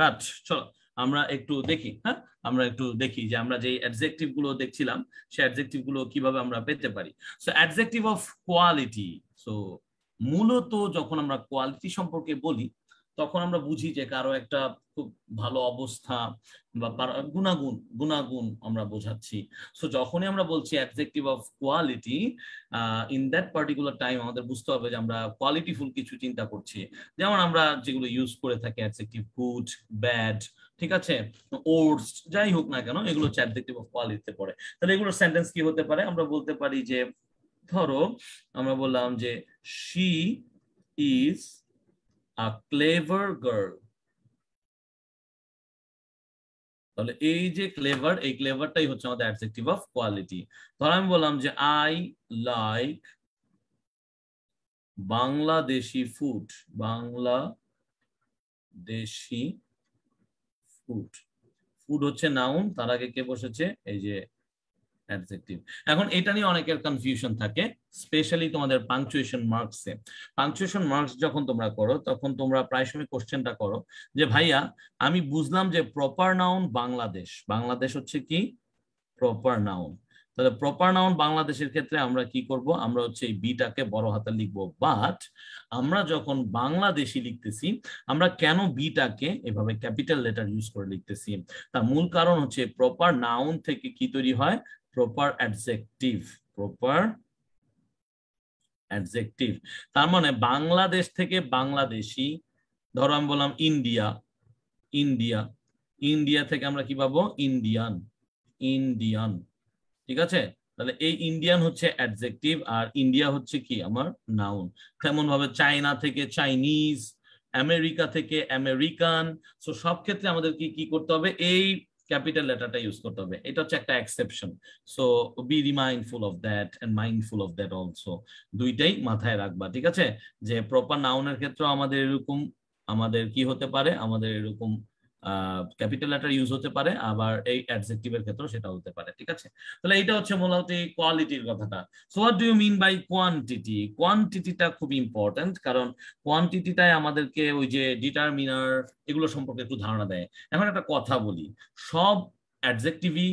রাত চলো আমরা একটু দেখি হ্যাঁ আমরা একটু দেখি যে আমরা যে অ্যাডজেক্টিভ গুলো দেখছিলাম সেই অ্যাডজেক্টিভ গুলো কিভাবে আমরা পেতে পারি so adjective of quality so মূলত যখন আমরা কোয়ালিটি সম্পর্কে বলি তখন আমরা বুঝি যে কারো একটা খুব ভালো অবস্থা বা গুণাগুণ গুণাগুণ আমরা বোঝাচ্ছি সো যখনই আমরা বলছি adjective of quality in that particular time আমাদের বুঝতে হবে যে আমরা কোয়ালিটিফুল কিছু চিন্তা করছি যেমন আমরা যেগুলো ইউজ করে থাকি অ্যাডজেক্টিভ গুড ব্যাড ঠিক আছে ওটস যাই হোক না কেন এগুলো অ্যাবজেক্টিভ অফ কোয়ালিটিতে পড়ে তাহলে এগুলোর সেন্টেন্স কি হতে পারে আমরা বলতে পারি যে ধরো আমরা বললাম যে she is a clever girl তাহলে এই যে ক্লেভার এই ক্লেভারটাই হচ্ছে আমাদের adjective অফ কোয়ালিটি ধর আমি বললাম যে I like Bangladeshi food Bangladeshi food food হচ্ছে নাউন তার আগে কে বসেছে এই যে অ্যাডজেক্টিভ এখন এটা নিয়ে অনেকের কনফিউশন থাকে স্পেশালি তোমাদের পাংচুয়েশন মার্কসে পাংচুয়েশন মার্কস যখন তোমরা করো তখন তোমরা প্রায় সময় কোশ্চেনটা করো যে ভাইয়া আমি বুঝলাম যে প্রপার নাউন বাংলাদেশ বাংলাদেশ হচ্ছে কি প্রপার নাউন তাহলে প্রপার নাউন বাংলাদেশের ক্ষেত্রে আমরা কি করব আমরা হচ্ছে এই বিটাকে বড় হাতে লিখবো বাট আমরা যখন বাংলাদেশি লিখতেছি আমরা কেন বিটাকে এভাবে ক্যাপিটাল লেটার ইউজ করে লিখতেছি তার মূল কারণ হচ্ছে প্রপার নাউন থেকে কি তৈরি হয় প্রপার অ্যাডজেক্টিভ প্রপার অ্যাডজেক্টিভ তার মানে বাংলাদেশ থেকে বাংলাদেশি ধরো আমি বললাম ইন্ডিয়া ইন্ডিয়া ইন্ডিয়া থেকে আমরা কি পাবো ইন্ডিয়ান ইন্ডিয়ান ঠিক আছে তাহলে এই ইন্ডিয়ান হচ্ছে অ্যাডজেক্টিভ আর ইন্ডিয়া হচ্ছে কি আমার নাউন তেমন ভাবে চায়না থেকে চাইনিজ আমেরিকা থেকে আমেরিকান সো সব ক্ষেত্রে আমাদেরকে কি করতে হবে এই ক্যাপিটাল লেটারটা ইউজ করতে হবে এটা হচ্ছে একটা exception so be remindful of that and mindful of that also দুইটাই মাথায় রাখবা ঠিক আছে যে প্রপার নাউনের ক্ষেত্রে আমাদের এরকম আমাদের কি হতে পারে আমাদের এরকম ক্যাপিটাল লেটার ইউজ হতে পারে আবার এই অ্যাডজেক্টিভের ক্ষেত্রে সেটা হতে পারে ঠিক আছে তাহলে এটা হচ্ছে মূলত এই কোয়ালিটির কথাটা so what do you mean by quantity কোয়ান্টিটিটা খুব ইম্পর্টেন্ট কারণ কোয়ান্টিটিটাই আমাদেরকে ওই যে ডিটারমিনার এগুলো সম্পর্কে একটু ধারণা দেয় এখন একটা কথা বলি সব অ্যাডজেক্টিভই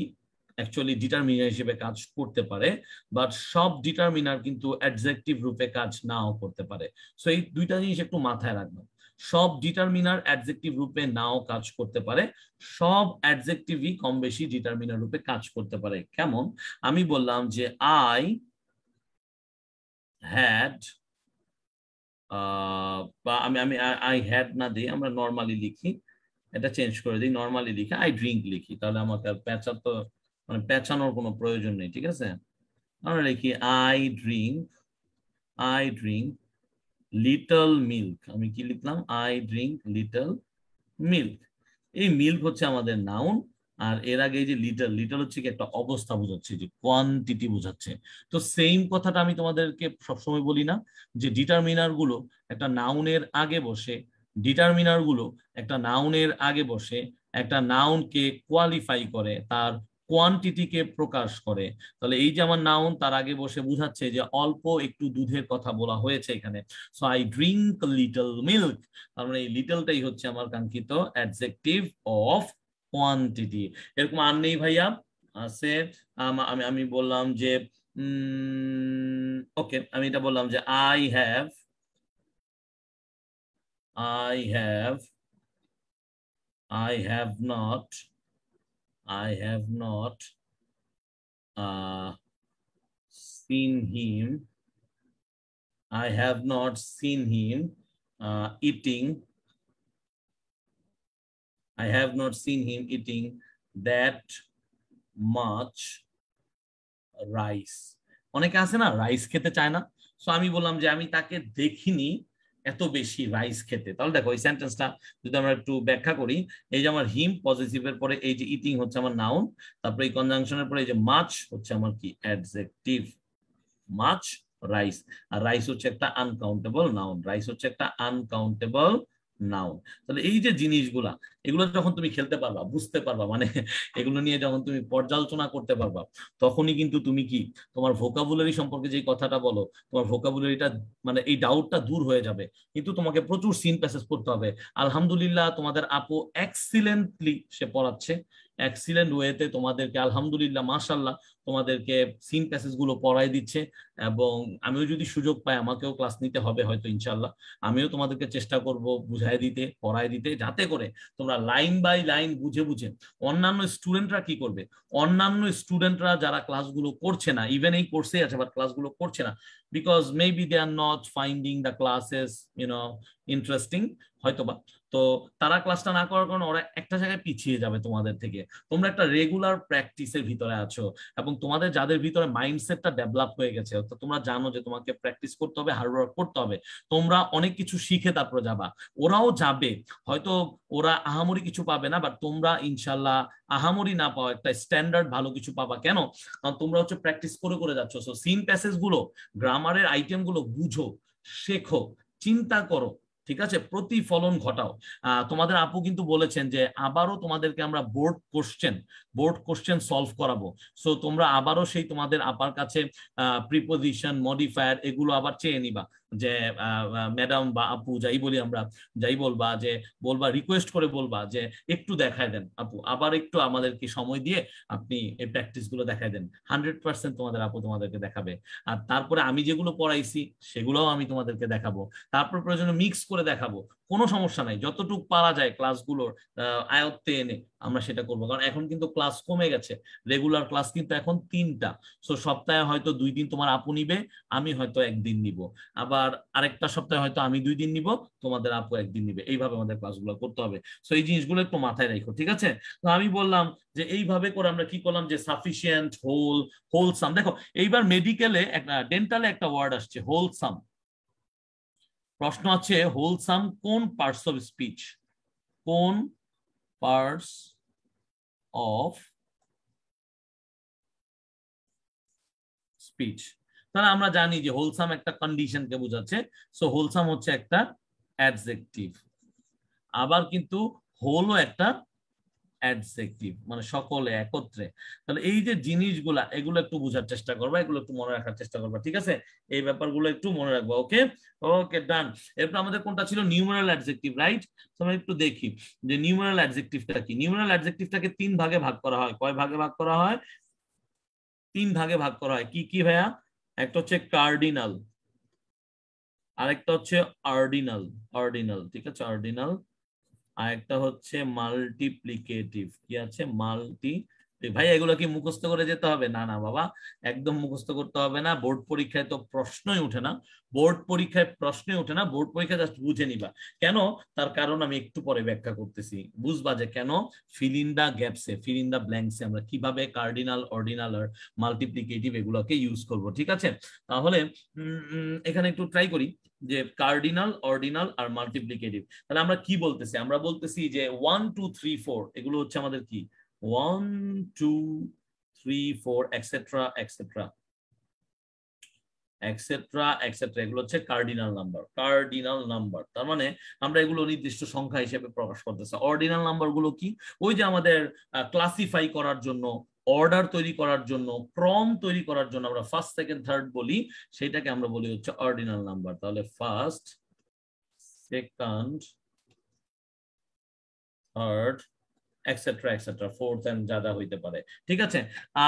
অ্যাকচুয়ালি ডিটারমিনার হিসেবে কাজ করতে পারে বাট সব ডিটারমিনার কিন্তু অ্যাডজেক্টিভ রূপে কাজ নাও করতে পারে সো এই দুইটা জিনিস একটু মাথায় রাখবেন সব ডিটারমিনার অ্যাডজেক্টিভ রূপে নাও কাজ করতে পারে সব অ্যাডজেক্টিভই কম বেশি ডিটারমিনার রূপে কাজ করতে পারে কেমন আমি বললাম যে আই হ্যাড বা আমি আমি আই হ্যাড না দিই আমরা নর্মালি লিখি এটা চেঞ্জ করে দিই নর্মালি লিখি আই ড্রিঙ্ক লিখি তাহলে আমাকে আর প্যাঁচা তো মানে প্যাঁচানোর কোনো প্রয়োজন নেই ঠিক আছে আমরা লিখি I drink I drink little milk আমি কি লিখলাম আই ড্রিঙ্ক লিটল মিল্ক এই মিল্ক হচ্ছে আমাদের নাউন আর এর আগে যে লিটার লিটার হচ্ছে কি একটা অবস্থা বোঝাচ্ছে যে কোয়ান্টিটি বোঝাচ্ছে তো সেম কথাটা আমি তোমাদেরকে সবসময় বলি না যে ডিটারমিনার গুলো একটা নাউনের আগে বসে ডিটারমিনার গুলো একটা নাউনের আগে বসে একটা নাউনকে কোয়ালিফাই করে তার কোয়ান্টিটিকে প্রকাশ করে তাহলে এই যে আমার নাউন তার আগে বসে বুঝাচ্ছে যে অল্প একটু দুধের কথা বলা হয়েছে এখানে so I drink little milk তার মানে এই লিটলটাই হচ্ছে আমার কাঙ্ক্ষিত অ্যাডজেক্টিভ অফ কোয়ান্টিটি এরকম আর নেই ভাইয়া আছে আমি আমি বললাম যে ওকে আমি এটা বললাম যে I have I have I have not I have not uh, seen him. I have not seen him uh, eating. I have not seen him eating that much rice. অনেকে আছে না রাইস খেতে চায় না সো আমি বললাম যে আমি তাকে দেখিনি এত বেশি রাইস খেতে তাহলে দেখো এই সেন্টেন্সটা যদি আমরা একটু ব্যাখ্যা করি এই যে আমার হিম পজিটিভ এর পরে এই যে ইটিং হচ্ছে আমার নাউন তারপরে এই কনজাংশনের পরে এই যে মাছ হচ্ছে আমার কি অ্যাডজেক্টিভ মাছ রাইস আর রাইস হচ্ছে একটা আনকাউন্টেবল নাউন রাইস হচ্ছে একটা আনকাউন্টেবল নাউন তাহলে এই যে জিনিসগুলা এগুলো যখন তুমি খেলতে পারবা বুঝতে পারবা মানে এগুলো নিয়ে যখন তুমি পর্যালোচনা করতে পারবা তখনই কিন্তু তুমি কি তোমার ভোকাবুলারি সম্পর্কে যে কথাটা বলো তোমার ভোকাবুলারিটা মানে এই ডাউটটা দূর হয়ে যাবে কিন্তু তোমাকে প্রচুর সিন প্যাসেজ করতে হবে আলহামদুলিল্লাহ তোমাদের আপু এক্সিলেন্টলি সে পড়াচ্ছে এক্সিলেন্ট ওয়েতে তোমাদেরকে আলহামদুলিল্লাহ মাশাল্লাহ তোমাদেরকে সিন প্যাসেজ গুলো পড়াই দিচ্ছে এবং আমিও যদি সুযোগ পাই আমাকেও ক্লাস নিতে হবে হয়তো ইনশাল্লাহ আমিও তোমাদেরকে চেষ্টা করব বুঝাই দিতে পড়াই দিতে যাতে করে তোমরা লাইন বাই লাইন বুঝে বুঝে অন্যান্য স্টুডেন্টরা কি করবে অন্যান্য স্টুডেন্টরা যারা ক্লাসগুলো করছে না ইভেন এই কোর্সে আছে বাট ক্লাসগুলো করছে না because maybe they are not finding the classes you know interesting হয়তোবা তো তারা ক্লাসটা না করার কারণে ওরা একটা জায়গায় পিছিয়ে যাবে তোমাদের থেকে তোমরা একটা রেগুলার প্র্যাকটিসের ভিতরে আছো এবং তোমাদের যাদের ভিতরে মাইন্ডসেটটা ডেভেলপ হয়ে গেছে অর্থাৎ তোমরা জানো যে তোমাকে প্র্যাকটিস করতে হবে হার্ড ওয়ার্ক করতে হবে তোমরা অনেক কিছু শিখে তারপরে যাবা ওরাও যাবে হয়তো ওরা আহামরি কিছু পাবে না বাট তোমরা ইনশাল্লাহ আহামরি না পাও একটা স্ট্যান্ডার্ড ভালো কিছু পাবা কেন কারণ তোমরা হচ্ছে প্র্যাকটিস করে করে যাচ্ছ সো সিন প্যাসেজ গুলো গ্রামারের আইটেম গুলো বুঝো শেখো চিন্তা করো ঠিক আছে প্রতিফলন ঘটাও তোমাদের আপু কিন্তু বলেছেন যে আবারও তোমাদেরকে আমরা board question board question solve করাবো সো তোমরা আবারও সেই তোমাদের আপার কাছে প্রিপোজিশন মডিফায়ার এগুলো আবার চেয়ে নিবা যে ম্যাডাম বা আপু যাই বলি আমরা যাই বলবা যে বলবা রিকোয়েস্ট করে বলবা যে একটু দেখায় দেন আপু আবার একটু আমাদেরকে সময় দিয়ে আপনি এই প্র্যাকটিস গুলো দেখায় দেন হান্ড্রেড পার্সেন্ট তোমাদের আপু তোমাদেরকে দেখাবে আর তারপরে আমি যেগুলো পড়াইছি সেগুলোও আমি তোমাদেরকে দেখাবো তারপর প্রয়োজনে মিক্স করে দেখাবো কোনো সমস্যা নাই যতটুকু পারা যায় ক্লাসগুলোর আয়ত্তে এনে আমরা সেটা করবো কারণ এখন কিন্তু ক্লাস কমে গেছে রেগুলার ক্লাস কিন্তু এখন তিনটা সো সপ্তাহে হয়তো দুই দিন তোমার আপু নিবে আমি হয়তো একদিন নিব আবার আরেকটা সপ্তাহে হয়তো আমি দুই দিন নিব তোমাদের আপু একদিন নিবে এইভাবে আমাদের ক্লাসগুলো করতে হবে সো এই জিনিসগুলো একটু মাথায় রাখো ঠিক আছে তো আমি বললাম যে এইভাবে করে আমরা কি করলাম যে সাফিসিয়েন্ট হোল হোলসাম দেখো এইবার মেডিকেলে একটা ডেন্টালে একটা ওয়ার্ড আসছে হোলসাম প্রশ্ন আছে হোলসাম কোন পার্টস অফ স্পিচ কোন পার্টস অফ স্পিচ তাহলে আমরা জানি যে হোলসাম একটা কন্ডিশনকে বোঝাচ্ছে সো হোলসাম হচ্ছে একটা অ্যাডজেক্টিভ আবার কিন্তু হোলও একটা অ্যাডজেক্টিভ মানে সকলে একত্রে তাহলে এই যে জিনিসগুলা এগুলো একটু বোঝার চেষ্টা করবা এগুলো একটু মনে রাখার চেষ্টা করবা ঠিক আছে এই ব্যাপারগুলো একটু মনে রাখবা ওকে ওকে ডান এরপর আমাদের কোনটা ছিল নিউমারাল অ্যাডজেক্টিভ রাইট তোমরা একটু দেখি যে নিউমারাল অ্যাডজেক্টিভটা কি নিউমারাল অ্যাডজেক্টিভটাকে তিন ভাগে ভাগ করা হয় কয় ভাগে ভাগ করা হয় তিন ভাগে ভাগ করা হয় কি কি ভাইয়া একটা হচ্ছে কার্ডিনাল আরেকটা হচ্ছে অর্ডিনাল অর্ডিনাল ঠিক আছে অর্ডিনাল আরেকটা হচ্ছে মাল্টিপ্লিকেটিভ কি আছে মাল্টি ভাই এগুলো কি মুখস্থ করে যেতে হবে না না বাবা একদম মুখস্থ করতে হবে না বোর্ড পরীক্ষায় তো প্রশ্নই উঠে না বোর্ড পরীক্ষায় প্রশ্নই উঠে না বোর্ড পরীক্ষা জাস্ট বুঝে নিবা কেন তার কারণ আমি একটু পরে ব্যাখ্যা করতেছি বুঝবা যে কেন ফিলিন্ডা গ্যাপসে ফিলিন্ডা ব্ল্যাঙ্কসে আমরা কিভাবে কার্ডিনাল অর্ডিনাল আর মাল্টিপ্লিকেটিভ এগুলোকে ইউজ করব ঠিক আছে তাহলে এখানে একটু ট্রাই করি যে কার্ডিনাল অর্ডিনাল আর মাল্টিপ্লিকেটিভ তাহলে আমরা কি বলতেছি আমরা বলতেছি যে ওয়ান টু থ্রি ফোর এগুলো হচ্ছে আমাদের কি one, two, three, four, etc., etc., etc., etc. এগুলো হচ্ছে কার্ডিনাল নাম্বার কার্ডিনাল নাম্বার তার মানে আমরা এগুলো নির্দিষ্ট সংখ্যা হিসেবে প্রকাশ করতেছি অর্ডিনাল নাম্বার গুলো কি ওই যে আমাদের ক্লাসিফাই করার জন্য অর্ডার তৈরি করার জন্য ক্রম তৈরি করার জন্য আমরা ফার্স্ট সেকেন্ড থার্ড বলি সেটাকে আমরা বলি হচ্ছে অর্ডিনাল নাম্বার তাহলে first second third extra extra fourth and যা যা হইতে পারে ঠিক আছে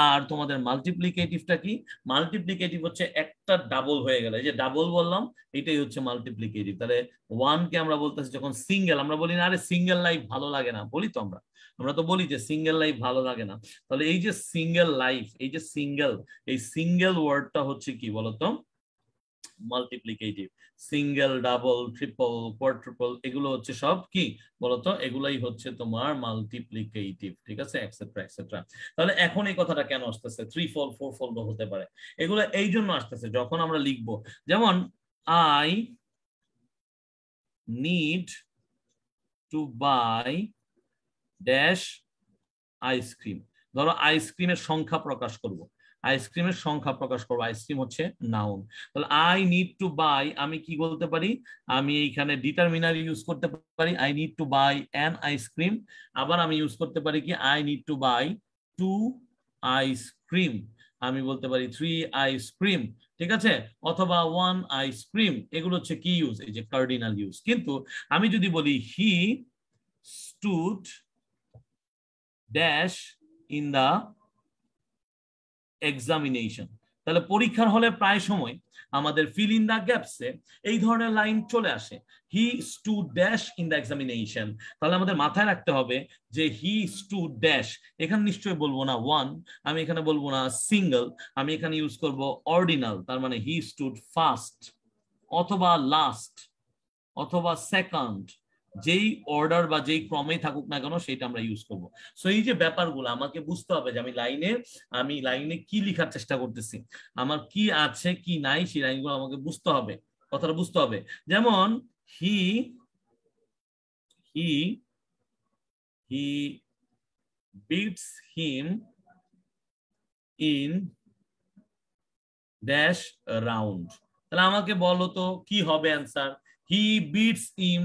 আর তোমাদের মাল্টিপ্লিকেটিভটা কি মাল্টিপ্লিকেটিভ হচ্ছে একটা ডাবল হয়ে গেলে যে ডাবল বললাম এটাই হচ্ছে মাল্টিপ্লিকেটিভ তাহলে ওয়ানকে আমরা বলতেছি যখন সিঙ্গেল আমরা বলি না আরে সিঙ্গেল লাইফ ভালো লাগে না বলি তো আমরা আমরা তো বলি যে সিঙ্গেল লাইফ ভালো লাগে না তাহলে এই যে সিঙ্গেল লাইফ এই যে সিঙ্গেল এই সিঙ্গেল ওয়ার্ডটা হচ্ছে কি বলতো multiplicative single double triple quadruple এগুলো হচ্ছে সব কি বলতো এগুলাই হচ্ছে তোমার মাল্টিপ্লিকেটিভ ঠিক আছে এক্সেট্রা এক্সেট্রা তাহলে এখন এই কথাটা কেন আসতেছে থ্রি ফল ফোর ফল হতে পারে এগুলো এই জন্য আসতেছে যখন আমরা লিখব যেমন I need to buy dash ice cream ধরো আইসক্রিমের সংখ্যা প্রকাশ করবো আইসক্রিমের সংখ্যা প্রকাশ করবো আইসক্রিম হচ্ছে নাউন তাহলে আই নিড টু বাই আমি কি বলতে পারি আমি এইখানে ডিটারমিনার ইউজ করতে পারি I need to buy an ice cream আবার আমি ইউজ করতে পারি কি I need to buy two ice cream আমি বলতে পারি থ্রি আইসক্রিম ঠিক আছে অথবা ওয়ান আইসক্রিম এগুলো হচ্ছে কি ইউজ এই যে কার্ডিনাল ইউজ কিন্তু আমি যদি বলি he stood dash in the examination তাহলে পরীক্ষার হলে প্রায় সময় আমাদের ফিল ইন দা গ্যাপসে এই ধরনের লাইন চলে আসে he stood dash in the examination তাহলে আমাদের মাথায় রাখতে হবে যে হি স্টু ড্যাশ এখানে নিশ্চয়ই বলবো না ওয়ান আমি এখানে বলবো না সিঙ্গল আমি এখানে ইউজ করব অর্ডিনাল তার মানে হি স্টুড ফার্স্ট অথবা লাস্ট অথবা সেকেন্ড যেই অর্ডার বা যেই ক্রমে থাকুক না কেন সেটা আমরা ইউজ করব সো এই যে ব্যাপারগুলো আমাকে বুঝতে হবে যে আমি লাইনে আমি লাইনে কি লিখার চেষ্টা করতেছি আমার কি আছে কি নাই সেই লাইনগুলো আমাকে বুঝতে হবে কথাটা বুঝতে হবে যেমন he he he beats him in dash round তাহলে আমাকে বলো তো কি হবে answer he beats him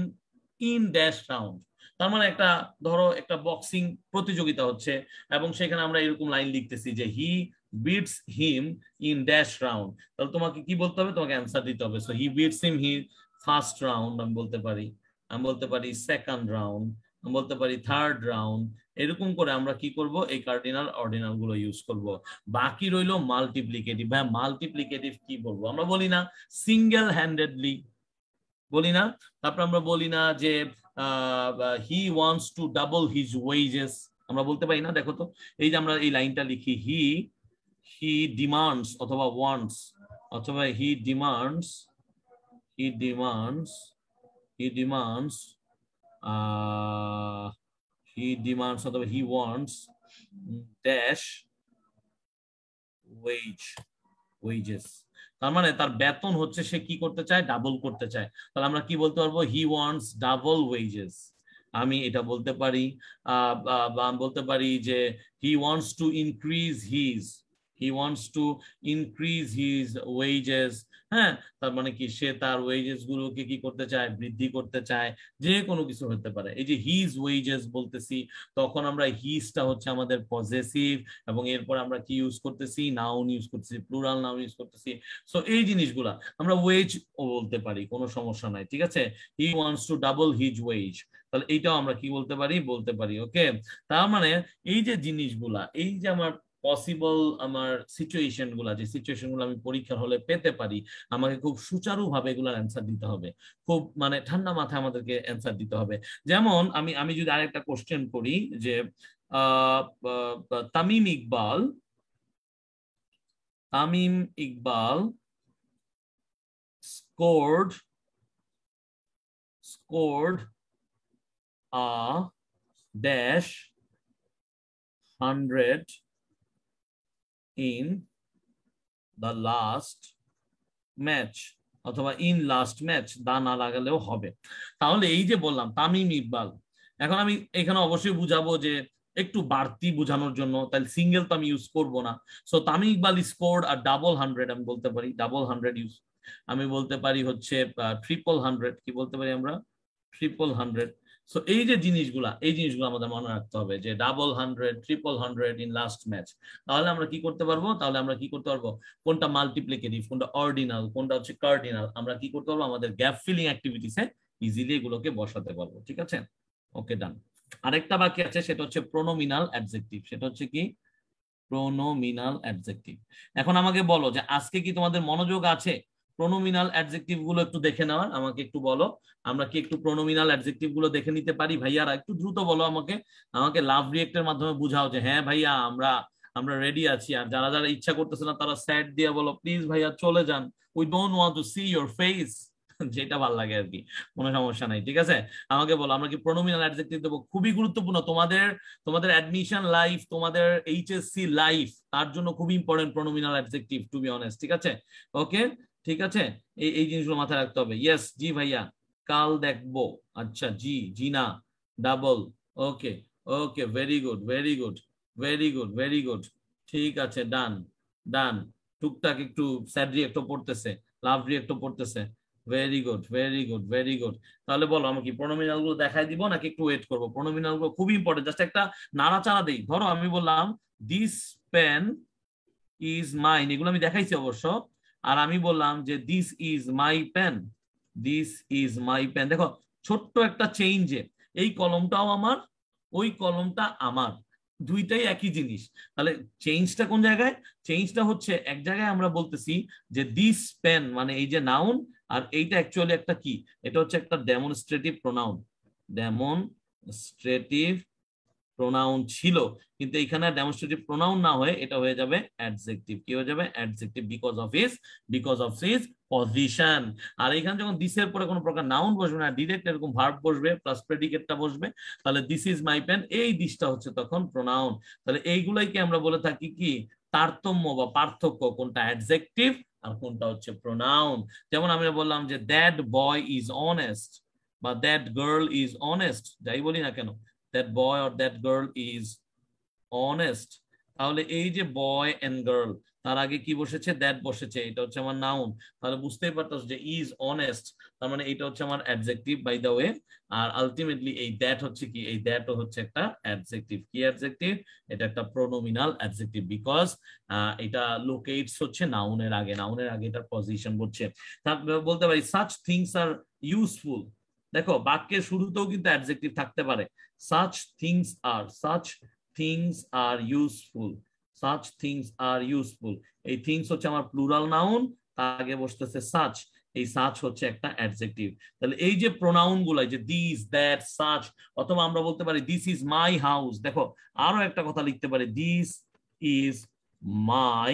in dash round তার মানে একটা ধরো একটা বক্সিং প্রতিযোগিতা হচ্ছে এবং সেখানে আমরা এরকম লাইন লিখতেছি যে he beats him in dash round তাহলে তোমাকে কি বলতে হবে তোমাকে অ্যান্সার দিতে হবে so he beats him he first round আমি বলতে পারি আমি বলতে পারি সেকেন্ড রাউন্ড আমি বলতে পারি থার্ড রাউন্ড এরকম করে আমরা কি করব এই কার্ডিনাল অর্ডিনাল গুলো ইউজ করব বাকি রইল মাল্টিপ্লিকেটিভ হ্যাঁ মাল্টিপ্লিকেটিভ কি বলবো আমরা বলি না সিঙ্গেল হ্যান্ডেডলি বলি না তারপর আমরা বলি না যে he wants to double his wages আমরা বলতে পারি না দেখো তো এই যে আমরা এই লাইনটা লিখি হি হি ডিমান্ডস অথবা ওয়ান্টস অথবা he demands he demands he demands he demands অথবা he wants dash wage wages তার মানে তার বেতন হচ্ছে সে কি করতে চায় ডাবল করতে চায় তাহলে আমরা কি বলতে পারবো হি ওয়ান্টস ডাবল ওয়েজেস আমি এটা বলতে পারি বলতে পারি যে he wants to increase his he wants to increase his wages হ্যাঁ তার মানে কি সে তার ওয়েজেস গুলোকে কি করতে চায় বৃদ্ধি করতে চায় যে কোনো কিছু হতে পারে এই যে হিজ ওয়েজেস বলতেছি তখন আমরা হিজটা হচ্ছে আমাদের পজেসিভ এবং এরপর আমরা কি ইউজ করতেছি নাউন ইউজ করতেছি প্লুরাল নাউন ইউজ করতেছি সো এই জিনিসগুলা আমরা ওয়েজ বলতে পারি কোনো সমস্যা নাই ঠিক আছে he wants to double his wage তাহলে এইটাও আমরা কি বলতে পারি বলতে পারি ওকে তার মানে এই যে জিনিসগুলা এই যে আমার পসিবল আমার সিচুয়েশন গুলা যে সিচুয়েশন গুলো আমি পরীক্ষার হলে পেতে পারি আমাকে খুব সুচারু ভাবে এগুলার অ্যান্সার দিতে হবে খুব মানে ঠান্ডা মাথায় আমাদেরকে অ্যান্সার দিতে হবে যেমন আমি আমি যদি আরেকটা কোশ্চেন করি যে Tamim Iqbal Tamim Iqbal scored scored a dash hundred in the last match অথবা ইন লাস্ট ম্যাচ দা না লাগালেও হবে তাহলে এই যে বললাম তামিম ইকবাল এখন আমি এখানে অবশ্যই বুঝাবো যে একটু বাড়তি বোঝানোর জন্য তাহলে সিঙ্গেল তো আমি ইউজ করবো না সো তামিম ইকবাল স্কোর আর ডাবল হান্ড্রেড আমি বলতে পারি ডাবল হান্ড্রেড ইউজ আমি বলতে পারি হচ্ছে ট্রিপল হান্ড্রেড কি বলতে পারি আমরা ট্রিপল হান্ড্রেড সো এই যে জিনিসগুলা এই জিনিসগুলো আমাদের মনে রাখতে হবে যে double hundred triple hundred in last match তাহলে আমরা কি করতে পারবো তাহলে আমরা কি করতে পারবো কোনটা মাল্টিপ্লিকেটিভ কোনটা অর্ডিনাল কোনটা হচ্ছে কার্ডিনাল আমরা কি করতে পারবো আমাদের গ্যাপ ফিলিং অ্যাক্টিভিটিসে ইজিলি এগুলোকে বসাতে পারবো ঠিক আছে ওকে ডান আরেকটা বাকি আছে সেটা হচ্ছে প্রোনোমিনাল অ্যাডজেক্টিভ সেটা হচ্ছে কি প্রোনোমিনাল অ্যাডজেক্টিভ এখন আমাকে বলো যে আজকে কি তোমাদের মনোযোগ আছে প্রোনোমিনাল অ্যাডজেক্টিভ গুলো একটু দেখে নেওয়া আমাকে একটু বলো আমরা কি একটু প্রনোমিনাল অ্যাডজেক্টিভ গুলো দেখে নিতে পারি ভাইয়ারা একটু দ্রুত বলো আমাকে আমাকে লাভ রিয়েক্টের মাধ্যমে বুঝাও যে হ্যাঁ ভাইয়া আমরা আমরা রেডি আছি আর যারা যারা ইচ্ছা করতেছে না তারা স্যাড দিয়ে বলো প্লিজ ভাইয়া চলে যান we don't want to see your face যেটা ভাল লাগে আর কি কোনো সমস্যা নাই ঠিক আছে আমাকে বলো আমরা কি প্রোনোমিনাল অ্যাডজেক্টিভ দেবো খুবই গুরুত্বপূর্ণ তোমাদের তোমাদের অ্যাডমিশন লাইফ তোমাদের এইচএসসি লাইফ তার জন্য খুবই important pronominal adjective to be honest ঠিক আছে ওকে ঠিক আছে এই এই জিনিসগুলো মাথায় রাখতে হবে ইয়েস জি ভাইয়া কাল দেখবো আচ্ছা জি জি না double okay okay very good very good very good very good ঠিক আছে ডান ডান টুকটাক একটু স্যাড রিয়েক্টও পড়তেছে লাভ রিয়েক্টও পড়তেছে very good very good very good তাহলে বলো আমাকে কি প্রণমিনাল গুলো দেখাই দিব নাকি একটু ওয়েট করবো প্রণমিনাল গুলো খুবই ইম্পর্টেন্ট জাস্ট একটা নাড়াচাড়া দিই ধরো আমি বললাম দিস পেন ইজ মাইন এগুলো আমি দেখাইছি অবশ্য আর আমি বললাম যে this is my pen this is my pen দেখো ছোট্ট একটা চেঞ্জে এই কলমটাও আমার ওই কলমটা আমার দুইটাই একই জিনিস তাহলে চেঞ্জটা কোন জায়গায় চেঞ্জটা হচ্ছে এক জায়গায় আমরা বলতেছি যে দিস পেন মানে এই যে নাউন আর এইটা অ্যাকচুয়ালি একটা কি এটা হচ্ছে একটা ডেমনস্ট্রেটিভ প্রোনাউন ডেমনস্ট্রেটিভ প্রোনাউন ছিল কিন্তু এখানে ডেমনস্ট্রেটিভ প্রোনাউন না হয়ে এটা হয়ে যাবে অ্যাডজেক্টিভ কি হয়ে যাবে adjective because of is because of is position আর এখানে যখন দিস এর পরে কোনো প্রকার নাউন বসবে না ডিরেক্ট এরকম ভার্ব বসবে প্লাস প্রেডিকেটটা বসবে তাহলে দিস ইজ মাই পেন এই দিসটা হচ্ছে তখন প্রোনাউন তাহলে এইগুলাই কি আমরা বলে থাকি কি তারতম্য বা পার্থক্য কোনটা অ্যাডজেক্টিভ আর কোনটা হচ্ছে প্রোনাউন যেমন আমি বললাম যে দ্যাট বয় ইজ অনেস্ট বা দ্যাট গার্ল ইজ অনেস্ট যাই বলি না কেন that boy or that girl is honest তাহলে এই যে বয় এন্ড গার্ল তার আগে কি বসেছে দ্যাট বসেছে এটা হচ্ছে আমার নাউন তাহলে বুঝতেই পারতাস যে ইজ অনেস্ট তার মানে এটা হচ্ছে আমার অ্যাডজেক্টিভ বাই দ্য ওয়ে আর আলটিমেটলি এই দ্যাট হচ্ছে কি এই দ্যাটও হচ্ছে একটা অ্যাডজেক্টিভ কি অ্যাডজেক্টিভ এটা একটা প্রোনোমিনাল অ্যাডজেক্টিভ বিকজ এটা লোকেটস হচ্ছে নাউনের আগে নাউনের আগে এটা পজিশন হচ্ছে বলতে পারি সাচ থিংস আর ইউজফুল দেখো বাক্যের শুরুতেও কিন্তু অ্যাডজেক্টিভ থাকতে পারে Such things are, such things are useful. Such things are useful. এই things হচ্ছে আমার প্লুরাল নাউন তার আগে বসতেছে such এই such হচ্ছে একটা অ্যাডজেক্টিভ তাহলে এই যে প্রোনাউন গুলাই যে দিস that such অথবা আমরা বলতে পারি this is my house দেখো আরো একটা কথা লিখতে পারি this is my